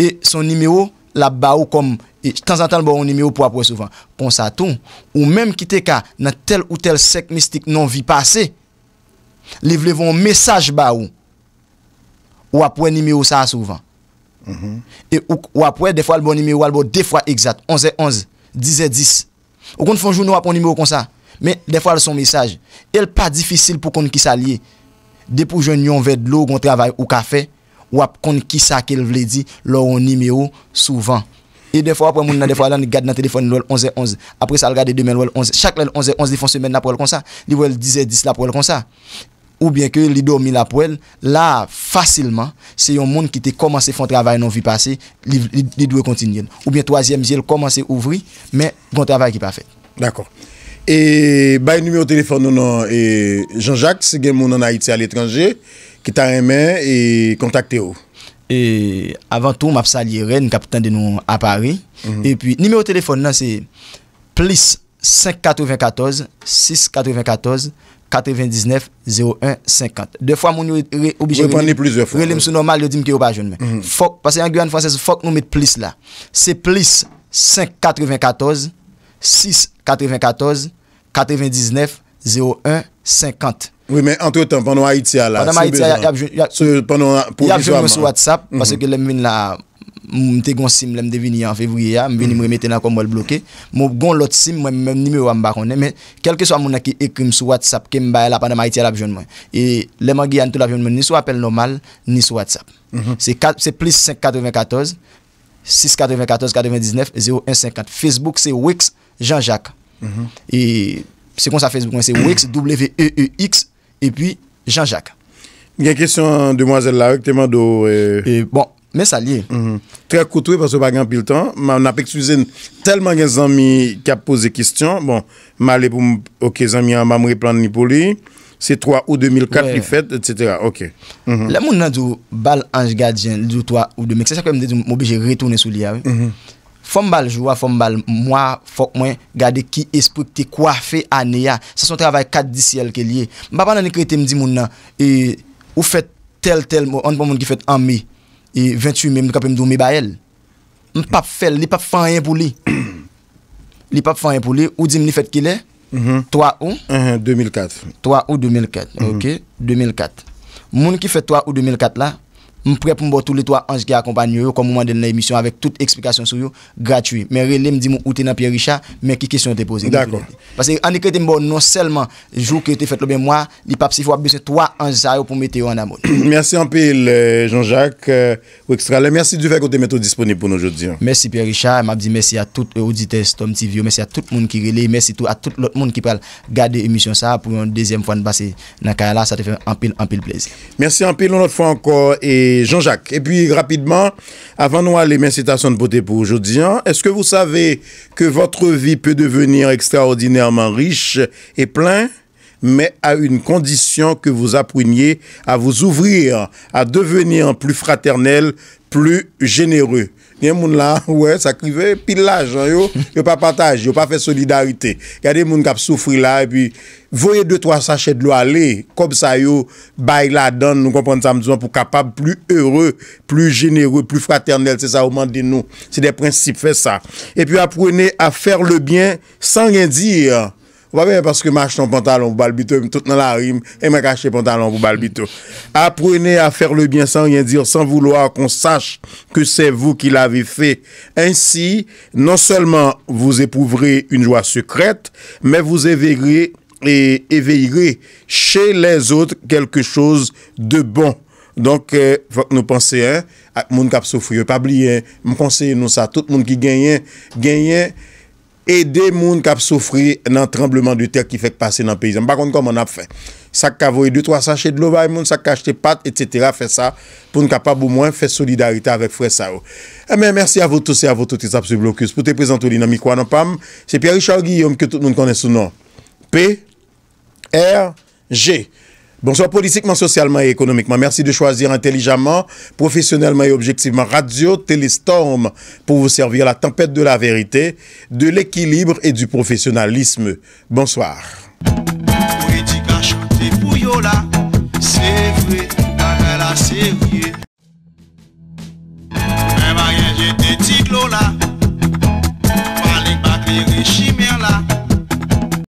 E son nimeyo la ba ou kom nimeyologi. Je tan zantan bo yon nimeyo pou apwe souvan Kon sa ton Ou menm kite ka nan tel ou tel sek mistik non vi pase Li vle von mesaj ba ou Ou apwe nimeyo sa souvan Ou apwe defwa l bon nimeyo albo defwa exat Onze onze, dizè dis Ou kon fon joun nou apon nimeyo kon sa Men defwa l son mesaj El pa difisil pou kon ki sa liye Depou jen yon ved lo kon travay ou kafe Ou ap kon ki sa ke l vle di Lo yon nimeyo souvan Li den fwa apwen moun nan den fwa lan li gade nan telefon li wèl 11-11. Apre sa al gade demen wèl 11. Chak lèl 11-11 li fon semen nap wèl kon sa. Li wèl 10-10 nap wèl kon sa. Ou bien ke li do mi lap wèl, la fasilman se yon moun ki te komanse fon travay nan vi pase, li do e kontinyen. Ou bien 3e jel komanse ouvri, men kon travay ki pa fe. D'akon. E bay nou me o telefon nou nan Jean-Jacques, gen moun nan Haiti al etranje, ki ta en men e kontakte ou. E avan tou m ap sa li ren kapitan de nou apari. Mhm. E pi nime ou telefon nan se plis 594-694-99-01-50. De fwa moun nou re obijen. Repan ni plis de fwa. Relim sou normal yo dim ki ou pa joun men. Fok, pase yon gwen fwanses fok nou met plis la. Se plis 594-694-99-01-50. Oui, mais entre temps, pendant Haïtia, là, c'est besoin. Pendant Haïtia, il y a besoin, il y a besoin sous WhatsApp, parce que l'homme vienne là, m'a été gon sim, l'homme devine en février, il y a, m'a venu me remettre dans la commode bloquée, mon gon lot sim, m'a même n'y m'a eu à me baronner, mais quel que soit moun a qui écrime sous WhatsApp, ke m'baye là pendant Haïtia, il y a besoin de moi. Et l'homme a gagné tout l'avionnement, ni sous appel normal, ni sous WhatsApp. Mhm. C'est plus 594, 694, 99, 0154. Facebook, c'est Wix Jean-Jacques. Mhm. Et c'est con sa Facebook, E pi, Jean-Jacques. Gen kesyon demoiselle la, ek teman do... Bon, men sa liye. Mm-hmm. Tre koutouye panso bagan pil tan, man apek suzen, telman gen zami ki ap pose kistyon, bon, man le pou ok zami an mamri plan ni pou li, se 3 ou 2004 li fet, et cetera, ok. La moun nan do bal anj gadjen, li do 3 ou 2, mèk se chakwe mèdè mou bi jè retounen sou liya, mèk. Fom bal jwa, fom bal mwa, fok mwen gade ki espri ki te kwa fe aneya. Se son travay kat disi el ke liye. Mbaba nan ekri te mdi moun nan, e, ou fet tel tel moun, an pou bon moun ki fet an me, e 28 me mwen kapen mdou me bayel, m pap fel, li pap fanyen pou li. Li pap fanyen pou li, ou di mni fet ki le? Mhm. Toa ou? 2004. Mhm, toa ou 2004, mhm. ok? 2004. Moun ki fet toa ou 2004 la? 2004. m pre pou non euh, euh, m bo tout le 3 anj ki akompanyo yo kon mouman den la emisyon avek tout eksplikasyon sou yo gratuy. Men re le m di m ou te nan Pierre Richard men ki kesyon te pose. D'akon. Pase an de kre te m bo non selman jou kre te fet lo ben mwa, li pap si fwa bise 3 anj sa yo pou mete yo an amon. Mersi an pil, Jean-Jacques ou ekstralen. Mersi du fek ou te meto disponib pou nou jodi. Mersi Pierre Richard, m ap di mersi a tout e auditez ton ti vyo. Mersi a tout moun ki rele. Mersi tou a tout lout moun ki pral gade emisyon sa pou yon dezyem fwan basi Jean-Jacques. Et puis rapidement, avant nous aller, mes citations de beauté pour aujourd'hui, hein, est-ce que vous savez que votre vie peut devenir extraordinairement riche et plein mais à une condition que vous appreniez à vous ouvrir, à devenir plus fraternel, plus généreux. Yon moun la, wè, sa krive pil la, yon, yon pa pataj, yon pa fe solidarite. Yade moun kap soufri la, epi, voye 2-3 sachet lo ale, kob sa yon bay la don, nou kompon sa mdizan, pou kapab plu heureux, plu jenereux, plu fraternel, se sa ouman de nou, se de prinsip fe sa. Epi, aprene a fer le bien san gen dire, pa ben, parce que m'ache ton pantalon, m'balbite, m'toute nan la rime, et m'akache ton pantalon, m'balbite. Aprènez à faire le bien, sans rien dire, sans vouloir qu'on sache que c'est vous qui l'avez fait. Ainsi, non seulement vous éprouvrez une joie secrète, mais vous éveillerez chez les autres quelque chose de bon. Donc, euh, faut que nous pensions, mon cap so friou, pas blien, mon conseil, tout le monde qui gagne, gagne, E de moun kap soufri nan trembleman de tel ki fèk pase nan peyizan. Bakon kon moun ap fè. Sak ka vòy 2-3 sachet de louvay moun, sak ka achete pat, et cetera, fè sa. Poun kap ap ou moun fè solidarite avèk fwè sa ou. E eh men, mersi avò tousi avò touti sa psiblocus. Poutè prezentou li nan mi kwa nan pam. Se Pierre-Richard Guillaume ke tout moun kone sou nan. P, R, G. Bonsoir politiquement, socialement et économiquement. Merci de choisir intelligemment, professionnellement et objectivement Radio Téléstorm pour vous servir la tempête de la vérité, de l'équilibre et du professionnalisme. Bonsoir.